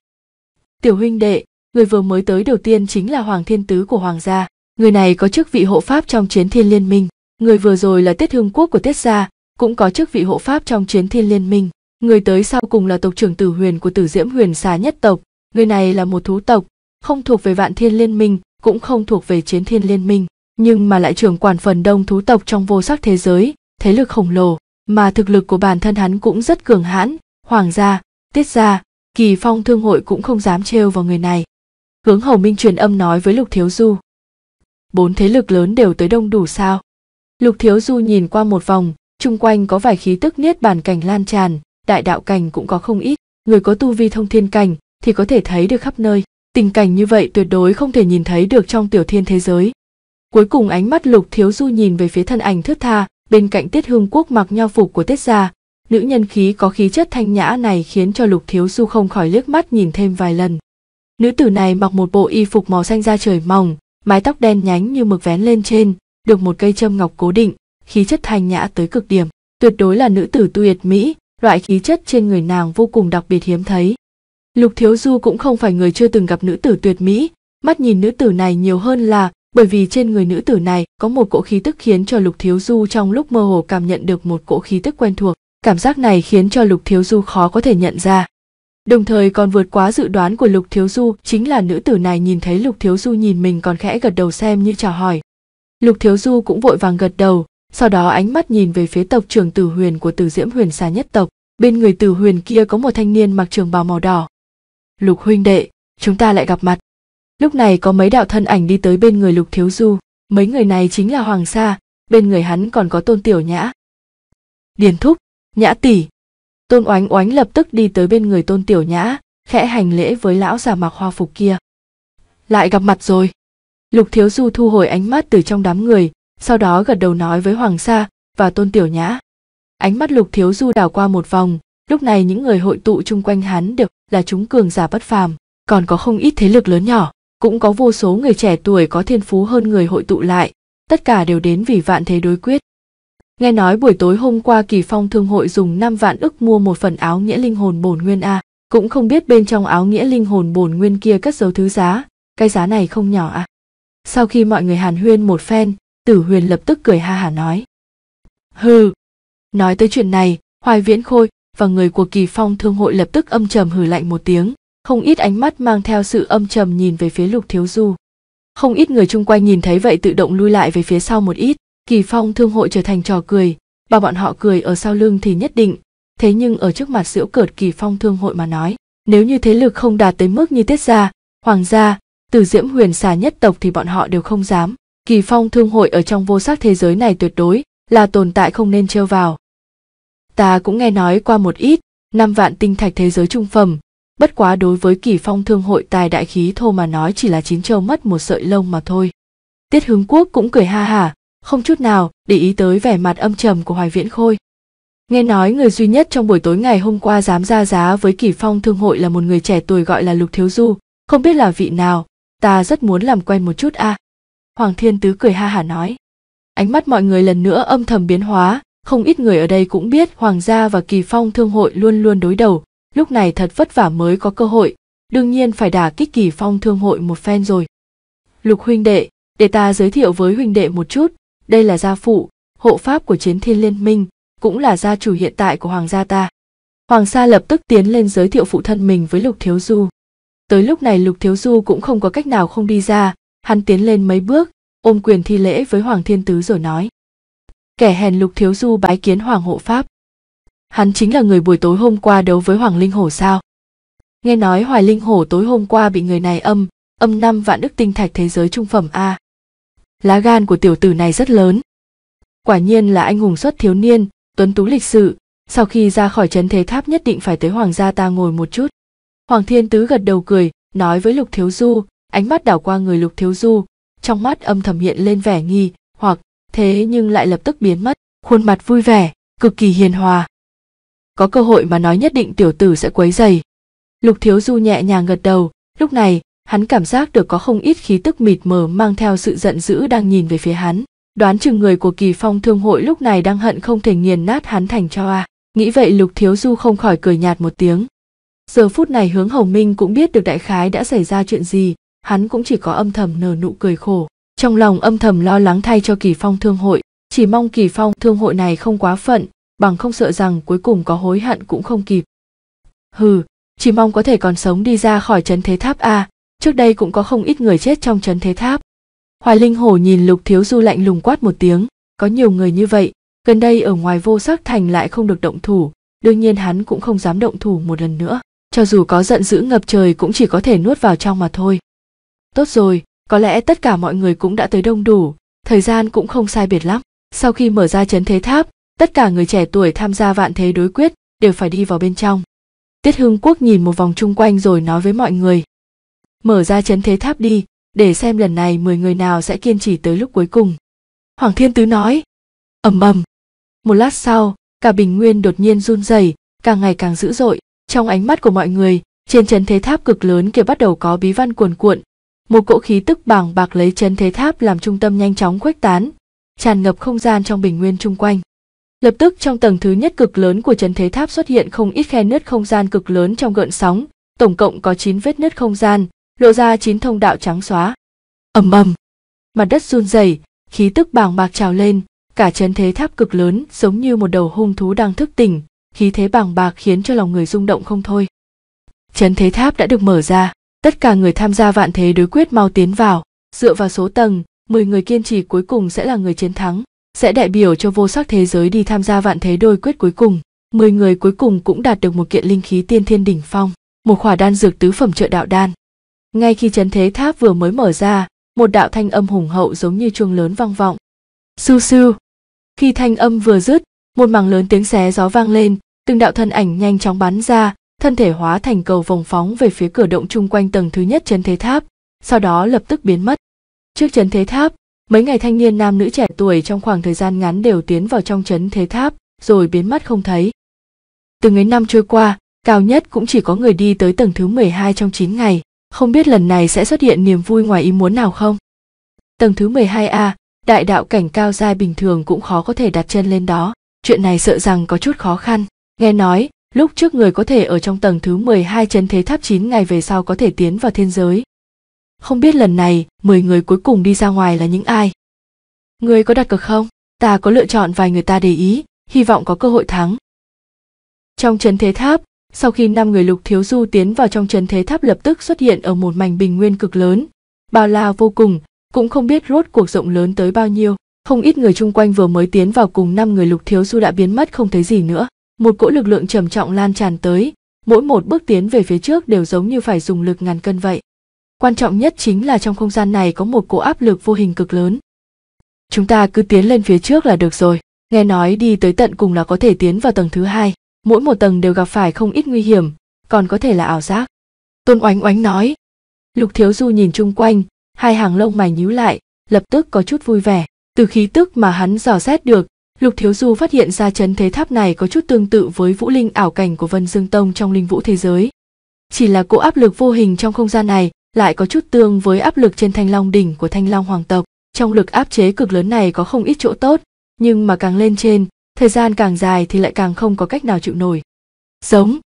tiểu huynh đệ người vừa mới tới đầu tiên chính là hoàng thiên tứ của hoàng gia Người này có chức vị hộ pháp trong chiến thiên liên minh. Người vừa rồi là Tiết Hương Quốc của Tiết Gia, cũng có chức vị hộ pháp trong chiến thiên liên minh. Người tới sau cùng là tộc trưởng Tử Huyền của Tử Diễm Huyền Xà nhất tộc. Người này là một thú tộc, không thuộc về vạn thiên liên minh, cũng không thuộc về chiến thiên liên minh, nhưng mà lại trưởng quản phần đông thú tộc trong vô sắc thế giới, thế lực khổng lồ, mà thực lực của bản thân hắn cũng rất cường hãn, hoàng gia, tiết gia, kỳ phong thương hội cũng không dám trêu vào người này. Hướng Hầu Minh truyền âm nói với Lục Thiếu Du, bốn thế lực lớn đều tới đông đủ sao lục thiếu du nhìn qua một vòng chung quanh có vài khí tức niết bàn cảnh lan tràn đại đạo cảnh cũng có không ít người có tu vi thông thiên cảnh thì có thể thấy được khắp nơi tình cảnh như vậy tuyệt đối không thể nhìn thấy được trong tiểu thiên thế giới cuối cùng ánh mắt lục thiếu du nhìn về phía thân ảnh thướt tha bên cạnh tiết hương quốc mặc nho phục của tiết gia nữ nhân khí có khí chất thanh nhã này khiến cho lục thiếu du không khỏi liếc mắt nhìn thêm vài lần nữ tử này mặc một bộ y phục màu xanh da trời mỏng mái tóc đen nhánh như mực vén lên trên, được một cây châm ngọc cố định, khí chất thanh nhã tới cực điểm. Tuyệt đối là nữ tử tuyệt mỹ, loại khí chất trên người nàng vô cùng đặc biệt hiếm thấy. Lục Thiếu Du cũng không phải người chưa từng gặp nữ tử tuyệt mỹ, mắt nhìn nữ tử này nhiều hơn là bởi vì trên người nữ tử này có một cỗ khí tức khiến cho Lục Thiếu Du trong lúc mơ hồ cảm nhận được một cỗ khí tức quen thuộc. Cảm giác này khiến cho Lục Thiếu Du khó có thể nhận ra đồng thời còn vượt quá dự đoán của lục thiếu du chính là nữ tử này nhìn thấy lục thiếu du nhìn mình còn khẽ gật đầu xem như chào hỏi lục thiếu du cũng vội vàng gật đầu sau đó ánh mắt nhìn về phía tộc trưởng tử huyền của tử diễm huyền xa nhất tộc bên người tử huyền kia có một thanh niên mặc trường bào màu đỏ lục huynh đệ chúng ta lại gặp mặt lúc này có mấy đạo thân ảnh đi tới bên người lục thiếu du mấy người này chính là hoàng sa bên người hắn còn có tôn tiểu nhã điền thúc nhã tỷ tôn oánh oánh lập tức đi tới bên người tôn tiểu nhã khẽ hành lễ với lão già mặc hoa phục kia lại gặp mặt rồi lục thiếu du thu hồi ánh mắt từ trong đám người sau đó gật đầu nói với hoàng sa và tôn tiểu nhã ánh mắt lục thiếu du đảo qua một vòng lúc này những người hội tụ chung quanh hắn đều là chúng cường giả bất phàm còn có không ít thế lực lớn nhỏ cũng có vô số người trẻ tuổi có thiên phú hơn người hội tụ lại tất cả đều đến vì vạn thế đối quyết nghe nói buổi tối hôm qua kỳ phong thương hội dùng 5 vạn ức mua một phần áo nghĩa linh hồn bổn nguyên a cũng không biết bên trong áo nghĩa linh hồn bổn nguyên kia cất giấu thứ giá cái giá này không nhỏ à sau khi mọi người hàn huyên một phen tử huyền lập tức cười ha hả nói hừ nói tới chuyện này hoài viễn khôi và người của kỳ phong thương hội lập tức âm trầm hừ lạnh một tiếng không ít ánh mắt mang theo sự âm trầm nhìn về phía lục thiếu du không ít người chung quanh nhìn thấy vậy tự động lui lại về phía sau một ít kỳ phong thương hội trở thành trò cười và bọn họ cười ở sau lưng thì nhất định thế nhưng ở trước mặt Diễu cợt kỳ phong thương hội mà nói nếu như thế lực không đạt tới mức như tiết gia hoàng gia từ diễm huyền xà nhất tộc thì bọn họ đều không dám kỳ phong thương hội ở trong vô sắc thế giới này tuyệt đối là tồn tại không nên trêu vào ta cũng nghe nói qua một ít năm vạn tinh thạch thế giới trung phẩm bất quá đối với kỳ phong thương hội tài đại khí thô mà nói chỉ là chín châu mất một sợi lông mà thôi tiết hướng quốc cũng cười ha hả không chút nào để ý tới vẻ mặt âm trầm của Hoài Viễn Khôi. Nghe nói người duy nhất trong buổi tối ngày hôm qua dám ra giá với Kỳ Phong thương hội là một người trẻ tuổi gọi là Lục Thiếu Du, không biết là vị nào, ta rất muốn làm quen một chút a. À. Hoàng Thiên Tứ cười ha hả nói. Ánh mắt mọi người lần nữa âm thầm biến hóa, không ít người ở đây cũng biết Hoàng gia và Kỳ Phong thương hội luôn luôn đối đầu, lúc này thật vất vả mới có cơ hội, đương nhiên phải đả kích Kỳ Phong thương hội một phen rồi. Lục huynh đệ, để ta giới thiệu với huynh đệ một chút, đây là gia phụ hộ pháp của chiến thiên liên minh cũng là gia chủ hiện tại của hoàng gia ta hoàng sa lập tức tiến lên giới thiệu phụ thân mình với lục thiếu du tới lúc này lục thiếu du cũng không có cách nào không đi ra hắn tiến lên mấy bước ôm quyền thi lễ với hoàng thiên tứ rồi nói kẻ hèn lục thiếu du bái kiến hoàng hộ pháp hắn chính là người buổi tối hôm qua đấu với hoàng linh hổ sao nghe nói hoài linh hổ tối hôm qua bị người này âm âm năm vạn đức tinh thạch thế giới trung phẩm a lá gan của tiểu tử này rất lớn quả nhiên là anh hùng xuất thiếu niên tuấn tú lịch sự sau khi ra khỏi trấn thế tháp nhất định phải tới hoàng gia ta ngồi một chút hoàng thiên tứ gật đầu cười nói với lục thiếu du ánh mắt đảo qua người lục thiếu du trong mắt âm thầm hiện lên vẻ nghi hoặc thế nhưng lại lập tức biến mất khuôn mặt vui vẻ cực kỳ hiền hòa có cơ hội mà nói nhất định tiểu tử sẽ quấy dày lục thiếu du nhẹ nhàng gật đầu lúc này hắn cảm giác được có không ít khí tức mịt mờ mang theo sự giận dữ đang nhìn về phía hắn đoán chừng người của kỳ phong thương hội lúc này đang hận không thể nghiền nát hắn thành cho à. nghĩ vậy lục thiếu du không khỏi cười nhạt một tiếng giờ phút này hướng hồng minh cũng biết được đại khái đã xảy ra chuyện gì hắn cũng chỉ có âm thầm nở nụ cười khổ trong lòng âm thầm lo lắng thay cho kỳ phong thương hội chỉ mong kỳ phong thương hội này không quá phận bằng không sợ rằng cuối cùng có hối hận cũng không kịp hừ chỉ mong có thể còn sống đi ra khỏi trấn thế tháp a trước đây cũng có không ít người chết trong trấn thế tháp hoài linh hổ nhìn lục thiếu du lạnh lùng quát một tiếng có nhiều người như vậy gần đây ở ngoài vô sắc thành lại không được động thủ đương nhiên hắn cũng không dám động thủ một lần nữa cho dù có giận dữ ngập trời cũng chỉ có thể nuốt vào trong mà thôi tốt rồi có lẽ tất cả mọi người cũng đã tới đông đủ thời gian cũng không sai biệt lắm sau khi mở ra trấn thế tháp tất cả người trẻ tuổi tham gia vạn thế đối quyết đều phải đi vào bên trong tiết hương quốc nhìn một vòng chung quanh rồi nói với mọi người mở ra chấn thế tháp đi để xem lần này mười người nào sẽ kiên trì tới lúc cuối cùng hoàng thiên tứ nói ầm ầm một lát sau cả bình nguyên đột nhiên run rẩy càng ngày càng dữ dội trong ánh mắt của mọi người trên chấn thế tháp cực lớn kia bắt đầu có bí văn cuồn cuộn một cỗ khí tức bàng bạc lấy chấn thế tháp làm trung tâm nhanh chóng khuếch tán tràn ngập không gian trong bình nguyên chung quanh lập tức trong tầng thứ nhất cực lớn của chấn thế tháp xuất hiện không ít khe nứt không gian cực lớn trong gợn sóng tổng cộng có chín vết nứt không gian lộ ra chín thông đạo trắng xóa ầm ầm mặt đất run rẩy khí tức bàng bạc trào lên cả chấn thế tháp cực lớn giống như một đầu hung thú đang thức tỉnh khí thế bàng bạc khiến cho lòng người rung động không thôi chấn thế tháp đã được mở ra tất cả người tham gia vạn thế đối quyết mau tiến vào dựa vào số tầng 10 người kiên trì cuối cùng sẽ là người chiến thắng sẽ đại biểu cho vô sắc thế giới đi tham gia vạn thế đôi quyết cuối cùng 10 người cuối cùng cũng đạt được một kiện linh khí tiên thiên đỉnh phong một khỏa đan dược tứ phẩm trợ đạo đan ngay khi chấn thế tháp vừa mới mở ra một đạo thanh âm hùng hậu giống như chuông lớn vang vọng sưu sưu khi thanh âm vừa dứt một mảng lớn tiếng xé gió vang lên từng đạo thân ảnh nhanh chóng bắn ra thân thể hóa thành cầu vòng phóng về phía cửa động chung quanh tầng thứ nhất chấn thế tháp sau đó lập tức biến mất trước chấn thế tháp mấy ngày thanh niên nam nữ trẻ tuổi trong khoảng thời gian ngắn đều tiến vào trong chấn thế tháp rồi biến mất không thấy từng ấy năm trôi qua cao nhất cũng chỉ có người đi tới tầng thứ 12 trong 9 ngày không biết lần này sẽ xuất hiện niềm vui ngoài ý muốn nào không. Tầng thứ 12A, đại đạo cảnh cao giai bình thường cũng khó có thể đặt chân lên đó, chuyện này sợ rằng có chút khó khăn. Nghe nói, lúc trước người có thể ở trong tầng thứ 12 chân thế tháp 9 ngày về sau có thể tiến vào thiên giới. Không biết lần này, 10 người cuối cùng đi ra ngoài là những ai? Người có đặt cược không? Ta có lựa chọn vài người ta để ý, hy vọng có cơ hội thắng. Trong trấn thế tháp, sau khi năm người lục thiếu du tiến vào trong trần thế tháp lập tức xuất hiện ở một mảnh bình nguyên cực lớn, bao la vô cùng, cũng không biết rốt cuộc rộng lớn tới bao nhiêu. Không ít người chung quanh vừa mới tiến vào cùng năm người lục thiếu du đã biến mất không thấy gì nữa. Một cỗ lực lượng trầm trọng lan tràn tới, mỗi một bước tiến về phía trước đều giống như phải dùng lực ngàn cân vậy. Quan trọng nhất chính là trong không gian này có một cỗ áp lực vô hình cực lớn. Chúng ta cứ tiến lên phía trước là được rồi, nghe nói đi tới tận cùng là có thể tiến vào tầng thứ hai mỗi một tầng đều gặp phải không ít nguy hiểm còn có thể là ảo giác tôn oánh oánh nói lục thiếu du nhìn chung quanh hai hàng lông mày nhíu lại lập tức có chút vui vẻ từ khí tức mà hắn dò xét được lục thiếu du phát hiện ra chấn thế tháp này có chút tương tự với vũ linh ảo cảnh của vân dương tông trong linh vũ thế giới chỉ là cỗ áp lực vô hình trong không gian này lại có chút tương với áp lực trên thanh long đỉnh của thanh long hoàng tộc trong lực áp chế cực lớn này có không ít chỗ tốt nhưng mà càng lên trên thời gian càng dài thì lại càng không có cách nào chịu nổi giống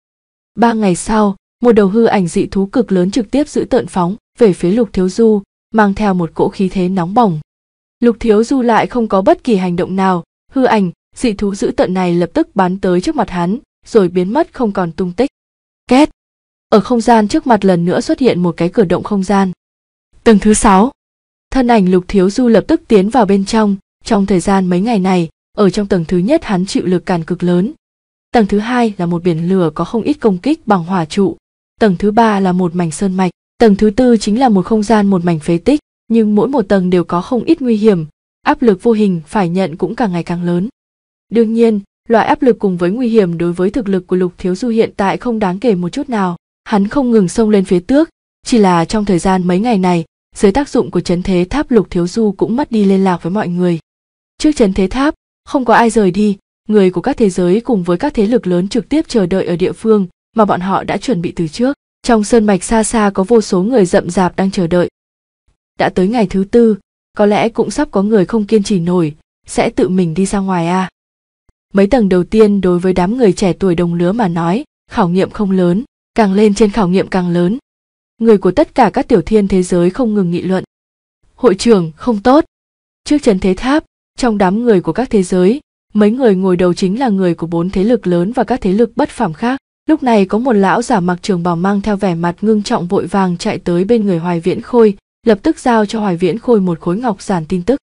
ba ngày sau một đầu hư ảnh dị thú cực lớn trực tiếp giữ tợn phóng về phía lục thiếu du mang theo một cỗ khí thế nóng bỏng lục thiếu du lại không có bất kỳ hành động nào hư ảnh dị thú giữ tợn này lập tức bắn tới trước mặt hắn rồi biến mất không còn tung tích két ở không gian trước mặt lần nữa xuất hiện một cái cửa động không gian tầng thứ sáu thân ảnh lục thiếu du lập tức tiến vào bên trong trong thời gian mấy ngày này ở trong tầng thứ nhất hắn chịu lực càn cực lớn tầng thứ hai là một biển lửa có không ít công kích bằng hỏa trụ tầng thứ ba là một mảnh sơn mạch tầng thứ tư chính là một không gian một mảnh phế tích nhưng mỗi một tầng đều có không ít nguy hiểm áp lực vô hình phải nhận cũng càng ngày càng lớn đương nhiên loại áp lực cùng với nguy hiểm đối với thực lực của lục thiếu du hiện tại không đáng kể một chút nào hắn không ngừng xông lên phía tước chỉ là trong thời gian mấy ngày này dưới tác dụng của chấn thế tháp lục thiếu du cũng mất đi liên lạc với mọi người trước chấn thế tháp không có ai rời đi, người của các thế giới cùng với các thế lực lớn trực tiếp chờ đợi ở địa phương mà bọn họ đã chuẩn bị từ trước. Trong sơn mạch xa xa có vô số người rậm rạp đang chờ đợi. Đã tới ngày thứ tư, có lẽ cũng sắp có người không kiên trì nổi, sẽ tự mình đi ra ngoài à. Mấy tầng đầu tiên đối với đám người trẻ tuổi đồng lứa mà nói, khảo nghiệm không lớn, càng lên trên khảo nghiệm càng lớn. Người của tất cả các tiểu thiên thế giới không ngừng nghị luận. Hội trưởng không tốt. Trước trần thế tháp, trong đám người của các thế giới mấy người ngồi đầu chính là người của bốn thế lực lớn và các thế lực bất phẳng khác lúc này có một lão giả mặc trường bào mang theo vẻ mặt ngưng trọng vội vàng chạy tới bên người hoài viễn khôi lập tức giao cho hoài viễn khôi một khối ngọc giản tin tức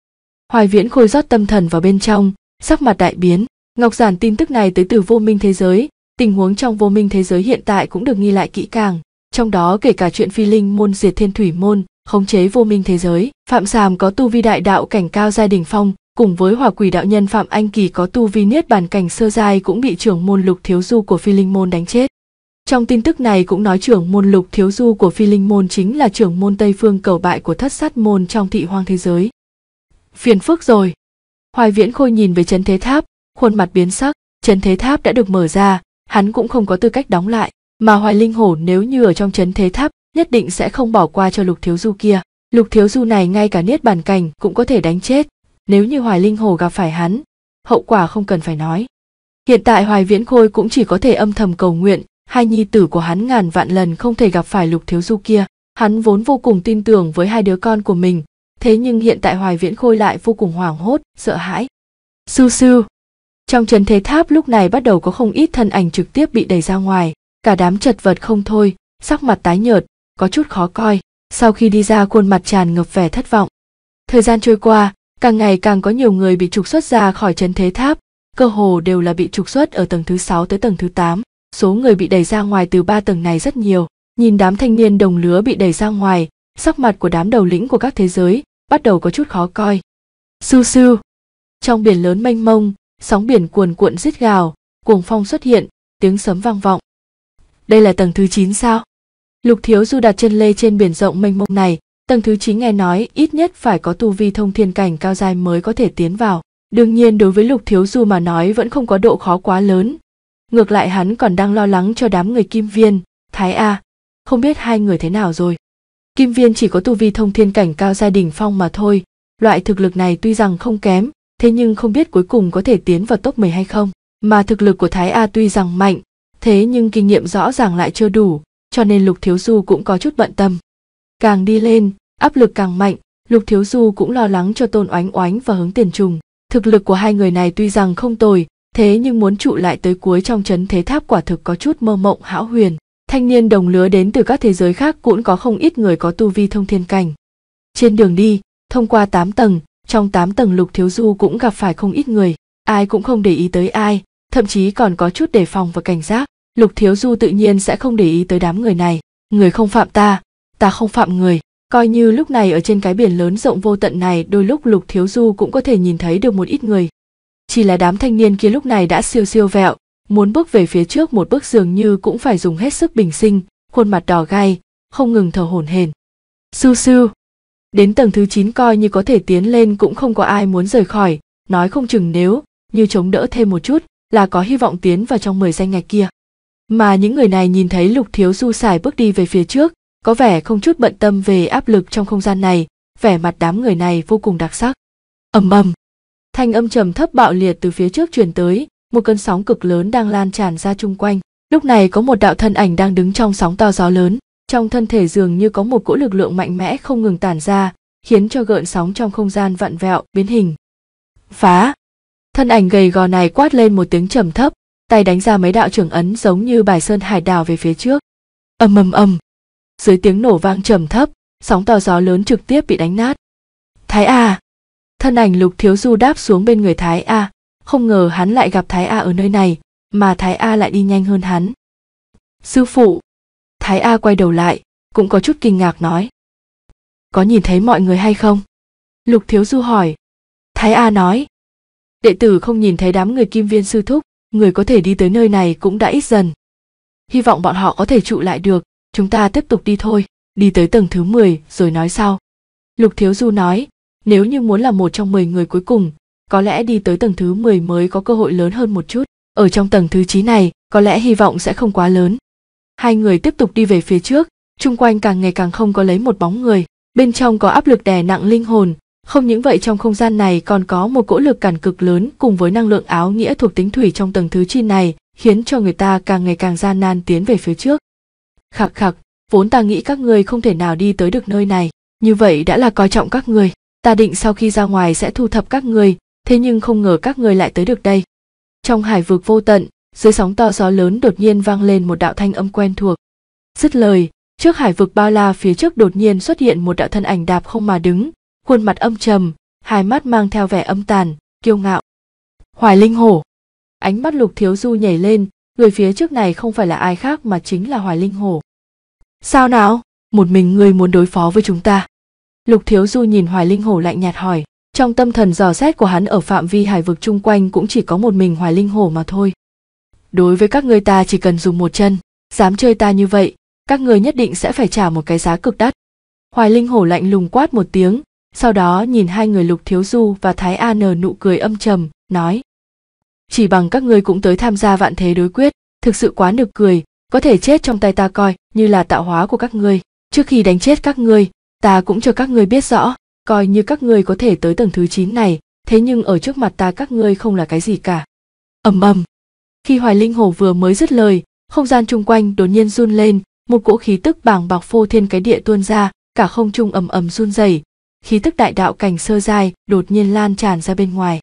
hoài viễn khôi rót tâm thần vào bên trong sắc mặt đại biến ngọc giản tin tức này tới từ vô minh thế giới tình huống trong vô minh thế giới hiện tại cũng được ghi lại kỹ càng trong đó kể cả chuyện phi linh môn diệt thiên thủy môn khống chế vô minh thế giới phạm sàm có tu vi đại đạo cảnh cao gia đình phong cùng với hỏa quỷ đạo nhân phạm anh kỳ có tu vi niết bàn cảnh sơ giai cũng bị trưởng môn lục thiếu du của phi linh môn đánh chết trong tin tức này cũng nói trưởng môn lục thiếu du của phi linh môn chính là trưởng môn tây phương cầu bại của thất sát môn trong thị hoang thế giới phiền phức rồi hoài viễn khôi nhìn về trấn thế tháp khuôn mặt biến sắc trấn thế tháp đã được mở ra hắn cũng không có tư cách đóng lại mà hoài linh hổ nếu như ở trong trấn thế tháp nhất định sẽ không bỏ qua cho lục thiếu du kia lục thiếu du này ngay cả niết bàn cảnh cũng có thể đánh chết nếu như hoài linh hồ gặp phải hắn hậu quả không cần phải nói hiện tại hoài viễn khôi cũng chỉ có thể âm thầm cầu nguyện hai nhi tử của hắn ngàn vạn lần không thể gặp phải lục thiếu du kia hắn vốn vô cùng tin tưởng với hai đứa con của mình thế nhưng hiện tại hoài viễn khôi lại vô cùng hoảng hốt sợ hãi sư sư trong trấn thế tháp lúc này bắt đầu có không ít thân ảnh trực tiếp bị đẩy ra ngoài cả đám chật vật không thôi sắc mặt tái nhợt có chút khó coi sau khi đi ra khuôn mặt tràn ngập vẻ thất vọng thời gian trôi qua Càng ngày càng có nhiều người bị trục xuất ra khỏi trấn thế tháp, cơ hồ đều là bị trục xuất ở tầng thứ 6 tới tầng thứ 8. Số người bị đẩy ra ngoài từ ba tầng này rất nhiều. Nhìn đám thanh niên đồng lứa bị đẩy ra ngoài, sắc mặt của đám đầu lĩnh của các thế giới bắt đầu có chút khó coi. su su Trong biển lớn mênh mông, sóng biển cuồn cuộn rít gào, cuồng phong xuất hiện, tiếng sấm vang vọng. Đây là tầng thứ 9 sao? Lục Thiếu Du đặt chân lê trên biển rộng mênh mông này, Tầng thứ 9 nghe nói ít nhất phải có tu vi thông thiên cảnh cao dài mới có thể tiến vào. Đương nhiên đối với Lục Thiếu Du mà nói vẫn không có độ khó quá lớn. Ngược lại hắn còn đang lo lắng cho đám người Kim Viên, Thái A. Không biết hai người thế nào rồi. Kim Viên chỉ có tu vi thông thiên cảnh cao gia đình phong mà thôi. Loại thực lực này tuy rằng không kém, thế nhưng không biết cuối cùng có thể tiến vào top 10 hay không. Mà thực lực của Thái A tuy rằng mạnh, thế nhưng kinh nghiệm rõ ràng lại chưa đủ, cho nên Lục Thiếu Du cũng có chút bận tâm càng đi lên áp lực càng mạnh lục thiếu du cũng lo lắng cho tôn oánh oánh và hướng tiền trùng thực lực của hai người này tuy rằng không tồi thế nhưng muốn trụ lại tới cuối trong chấn thế tháp quả thực có chút mơ mộng hão huyền thanh niên đồng lứa đến từ các thế giới khác cũng có không ít người có tu vi thông thiên cảnh trên đường đi thông qua tám tầng trong tám tầng lục thiếu du cũng gặp phải không ít người ai cũng không để ý tới ai thậm chí còn có chút đề phòng và cảnh giác lục thiếu du tự nhiên sẽ không để ý tới đám người này người không phạm ta ta không phạm người coi như lúc này ở trên cái biển lớn rộng vô tận này đôi lúc lục thiếu du cũng có thể nhìn thấy được một ít người chỉ là đám thanh niên kia lúc này đã siêu siêu vẹo muốn bước về phía trước một bước dường như cũng phải dùng hết sức bình sinh khuôn mặt đỏ gai không ngừng thở hổn hển sưu sưu đến tầng thứ chín coi như có thể tiến lên cũng không có ai muốn rời khỏi nói không chừng nếu như chống đỡ thêm một chút là có hy vọng tiến vào trong mười danh ngạch kia mà những người này nhìn thấy lục thiếu du xài bước đi về phía trước có vẻ không chút bận tâm về áp lực trong không gian này vẻ mặt đám người này vô cùng đặc sắc ầm ầm thanh âm trầm thấp bạo liệt từ phía trước truyền tới một cơn sóng cực lớn đang lan tràn ra chung quanh lúc này có một đạo thân ảnh đang đứng trong sóng to gió lớn trong thân thể dường như có một cỗ lực lượng mạnh mẽ không ngừng tản ra khiến cho gợn sóng trong không gian vặn vẹo biến hình phá thân ảnh gầy gò này quát lên một tiếng trầm thấp tay đánh ra mấy đạo trưởng ấn giống như bài sơn hải đảo về phía trước ầm ầm ầm dưới tiếng nổ vang trầm thấp sóng to gió lớn trực tiếp bị đánh nát thái a thân ảnh lục thiếu du đáp xuống bên người thái a không ngờ hắn lại gặp thái a ở nơi này mà thái a lại đi nhanh hơn hắn sư phụ thái a quay đầu lại cũng có chút kinh ngạc nói có nhìn thấy mọi người hay không lục thiếu du hỏi thái a nói đệ tử không nhìn thấy đám người kim viên sư thúc người có thể đi tới nơi này cũng đã ít dần hy vọng bọn họ có thể trụ lại được chúng ta tiếp tục đi thôi, đi tới tầng thứ 10 rồi nói sau. Lục Thiếu Du nói, nếu như muốn là một trong 10 người cuối cùng, có lẽ đi tới tầng thứ 10 mới có cơ hội lớn hơn một chút. Ở trong tầng thứ 9 này, có lẽ hy vọng sẽ không quá lớn. Hai người tiếp tục đi về phía trước, chung quanh càng ngày càng không có lấy một bóng người. Bên trong có áp lực đè nặng linh hồn, không những vậy trong không gian này còn có một cỗ lực cản cực lớn cùng với năng lượng áo nghĩa thuộc tính thủy trong tầng thứ 9 này, khiến cho người ta càng ngày càng gian nan tiến về phía trước khạc khạc vốn ta nghĩ các ngươi không thể nào đi tới được nơi này như vậy đã là coi trọng các ngươi ta định sau khi ra ngoài sẽ thu thập các ngươi thế nhưng không ngờ các ngươi lại tới được đây trong hải vực vô tận dưới sóng to gió lớn đột nhiên vang lên một đạo thanh âm quen thuộc dứt lời trước hải vực bao la phía trước đột nhiên xuất hiện một đạo thân ảnh đạp không mà đứng khuôn mặt âm trầm hai mắt mang theo vẻ âm tàn kiêu ngạo hoài linh hổ ánh mắt lục thiếu du nhảy lên người phía trước này không phải là ai khác mà chính là hoài linh Hồ. sao nào một mình ngươi muốn đối phó với chúng ta lục thiếu du nhìn hoài linh Hồ lạnh nhạt hỏi trong tâm thần dò xét của hắn ở phạm vi hải vực chung quanh cũng chỉ có một mình hoài linh Hồ mà thôi đối với các ngươi ta chỉ cần dùng một chân dám chơi ta như vậy các ngươi nhất định sẽ phải trả một cái giá cực đắt hoài linh Hồ lạnh lùng quát một tiếng sau đó nhìn hai người lục thiếu du và thái an nở nụ cười âm trầm nói chỉ bằng các ngươi cũng tới tham gia vạn thế đối quyết thực sự quá nực cười có thể chết trong tay ta coi như là tạo hóa của các ngươi trước khi đánh chết các ngươi ta cũng cho các ngươi biết rõ coi như các ngươi có thể tới tầng thứ chín này thế nhưng ở trước mặt ta các ngươi không là cái gì cả ầm ầm khi hoài linh hồ vừa mới dứt lời không gian chung quanh đột nhiên run lên một cỗ khí tức bàng bạc phô thiên cái địa tuôn ra cả không trung ầm ầm run rẩy khí tức đại đạo cảnh sơ dài đột nhiên lan tràn ra bên ngoài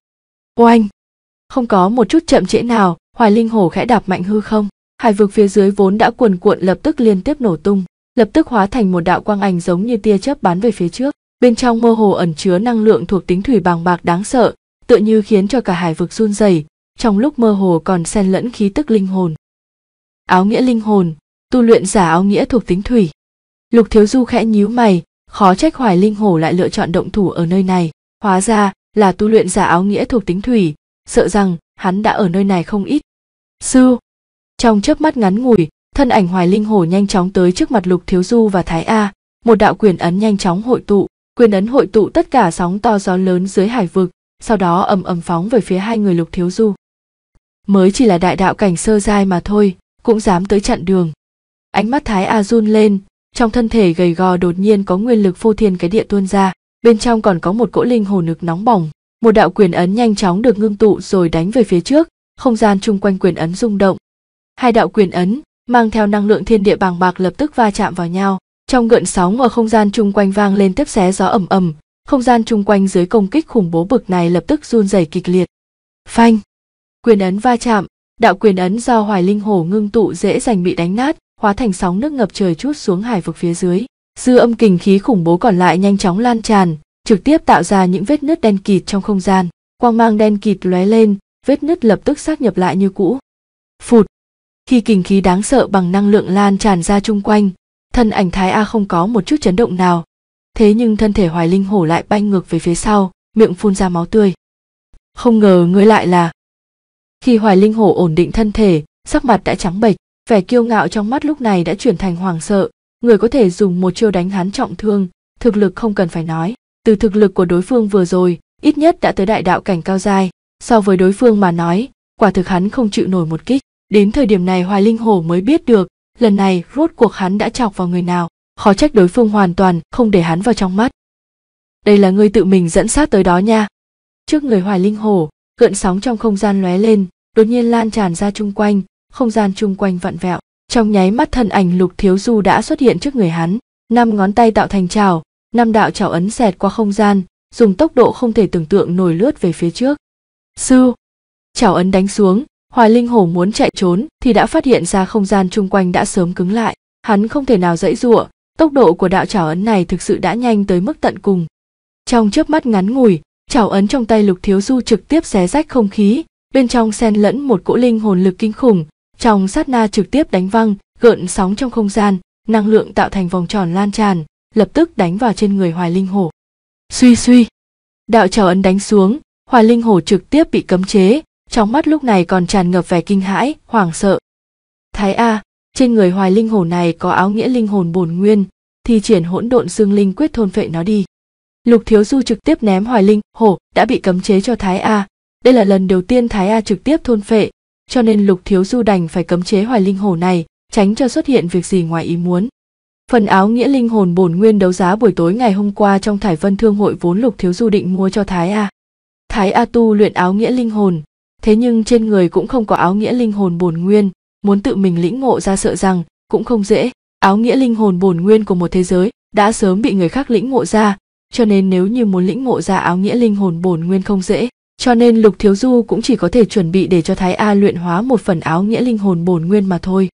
oanh không có một chút chậm trễ nào hoài linh hổ khẽ đạp mạnh hư không hải vực phía dưới vốn đã cuồn cuộn lập tức liên tiếp nổ tung lập tức hóa thành một đạo quang ảnh giống như tia chớp bắn về phía trước bên trong mơ hồ ẩn chứa năng lượng thuộc tính thủy bàng bạc đáng sợ tựa như khiến cho cả hải vực run rẩy trong lúc mơ hồ còn xen lẫn khí tức linh hồn áo nghĩa linh hồn tu luyện giả áo nghĩa thuộc tính thủy lục thiếu du khẽ nhíu mày khó trách hoài linh hổ lại lựa chọn động thủ ở nơi này hóa ra là tu luyện giả áo nghĩa thuộc tính thủy sợ rằng hắn đã ở nơi này không ít. Sư! Trong chớp mắt ngắn ngủi, thân ảnh hoài linh hồ nhanh chóng tới trước mặt lục thiếu du và thái a một đạo quyền ấn nhanh chóng hội tụ quyền ấn hội tụ tất cả sóng to gió lớn dưới hải vực sau đó ầm ầm phóng về phía hai người lục thiếu du mới chỉ là đại đạo cảnh sơ giai mà thôi cũng dám tới chặn đường ánh mắt thái a run lên trong thân thể gầy gò đột nhiên có nguyên lực phô thiên cái địa tuôn ra bên trong còn có một cỗ linh hồ nực nóng bỏng một đạo quyền ấn nhanh chóng được ngưng tụ rồi đánh về phía trước không gian chung quanh quyền ấn rung động hai đạo quyền ấn mang theo năng lượng thiên địa bàng bạc lập tức va chạm vào nhau trong gợn sóng ở không gian chung quanh vang lên tiếp xé gió ầm ầm không gian chung quanh dưới công kích khủng bố bực này lập tức run rẩy kịch liệt phanh quyền ấn va chạm đạo quyền ấn do hoài linh hổ ngưng tụ dễ dành bị đánh nát hóa thành sóng nước ngập trời chút xuống hải vực phía dưới dư âm kình khí khủng bố còn lại nhanh chóng lan tràn trực tiếp tạo ra những vết nứt đen kịt trong không gian quang mang đen kịt lóe lên vết nứt lập tức xác nhập lại như cũ phụt khi kình khí đáng sợ bằng năng lượng lan tràn ra chung quanh thân ảnh thái a không có một chút chấn động nào thế nhưng thân thể hoài linh hổ lại bay ngược về phía sau miệng phun ra máu tươi không ngờ ngươi lại là khi hoài linh hổ ổn định thân thể sắc mặt đã trắng bệch vẻ kiêu ngạo trong mắt lúc này đã chuyển thành hoàng sợ người có thể dùng một chiêu đánh hắn trọng thương thực lực không cần phải nói từ thực lực của đối phương vừa rồi ít nhất đã tới đại đạo cảnh cao dài so với đối phương mà nói quả thực hắn không chịu nổi một kích đến thời điểm này hoài linh hồ mới biết được lần này rốt cuộc hắn đã chọc vào người nào khó trách đối phương hoàn toàn không để hắn vào trong mắt đây là ngươi tự mình dẫn sát tới đó nha trước người hoài linh hồ gợn sóng trong không gian lóe lên đột nhiên lan tràn ra chung quanh không gian chung quanh vặn vẹo trong nháy mắt thân ảnh lục thiếu du đã xuất hiện trước người hắn năm ngón tay tạo thành trào năm đạo chảo ấn xẹt qua không gian dùng tốc độ không thể tưởng tượng nổi lướt về phía trước sư chảo ấn đánh xuống hoài linh hổ muốn chạy trốn thì đã phát hiện ra không gian chung quanh đã sớm cứng lại hắn không thể nào dãy giụa tốc độ của đạo chảo ấn này thực sự đã nhanh tới mức tận cùng trong chớp mắt ngắn ngủi chảo ấn trong tay lục thiếu du trực tiếp xé rách không khí bên trong xen lẫn một cỗ linh hồn lực kinh khủng trong sát na trực tiếp đánh văng gợn sóng trong không gian năng lượng tạo thành vòng tròn lan tràn lập tức đánh vào trên người hoài linh hổ suy suy đạo trào ấn đánh xuống hoài linh hổ trực tiếp bị cấm chế trong mắt lúc này còn tràn ngập vẻ kinh hãi hoảng sợ thái a trên người hoài linh hổ này có áo nghĩa linh hồn bổn nguyên thì triển hỗn độn xương linh quyết thôn phệ nó đi lục thiếu du trực tiếp ném hoài linh hổ đã bị cấm chế cho thái a đây là lần đầu tiên thái a trực tiếp thôn phệ cho nên lục thiếu du đành phải cấm chế hoài linh hổ này tránh cho xuất hiện việc gì ngoài ý muốn Phần áo nghĩa linh hồn bổn nguyên đấu giá buổi tối ngày hôm qua trong Thải Vân Thương hội vốn Lục Thiếu Du định mua cho Thái A. Thái A tu luyện áo nghĩa linh hồn, thế nhưng trên người cũng không có áo nghĩa linh hồn bổn nguyên, muốn tự mình lĩnh ngộ ra sợ rằng cũng không dễ. Áo nghĩa linh hồn bổn nguyên của một thế giới đã sớm bị người khác lĩnh ngộ ra, cho nên nếu như muốn lĩnh ngộ ra áo nghĩa linh hồn bổn nguyên không dễ, cho nên Lục Thiếu Du cũng chỉ có thể chuẩn bị để cho Thái A luyện hóa một phần áo nghĩa linh hồn bổn nguyên mà thôi.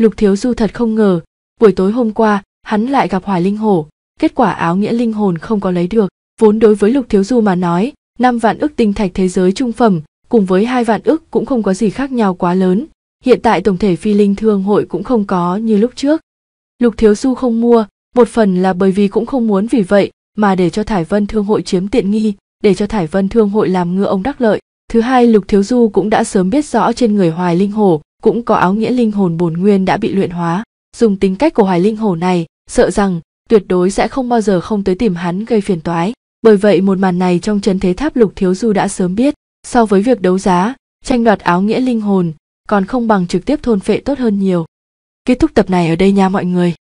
Lục Thiếu Du thật không ngờ, buổi tối hôm qua hắn lại gặp hoài linh hổ kết quả áo nghĩa linh hồn không có lấy được vốn đối với lục thiếu du mà nói năm vạn ức tinh thạch thế giới trung phẩm cùng với hai vạn ức cũng không có gì khác nhau quá lớn hiện tại tổng thể phi linh thương hội cũng không có như lúc trước lục thiếu du không mua một phần là bởi vì cũng không muốn vì vậy mà để cho thải vân thương hội chiếm tiện nghi để cho thải vân thương hội làm ngựa ông đắc lợi thứ hai lục thiếu du cũng đã sớm biết rõ trên người hoài linh hổ cũng có áo nghĩa linh hồn bổn nguyên đã bị luyện hóa dùng tính cách của hoài linh hổ này sợ rằng tuyệt đối sẽ không bao giờ không tới tìm hắn gây phiền toái bởi vậy một màn này trong trấn thế tháp lục thiếu du đã sớm biết so với việc đấu giá tranh đoạt áo nghĩa linh hồn còn không bằng trực tiếp thôn phệ tốt hơn nhiều kết thúc tập này ở đây nha mọi người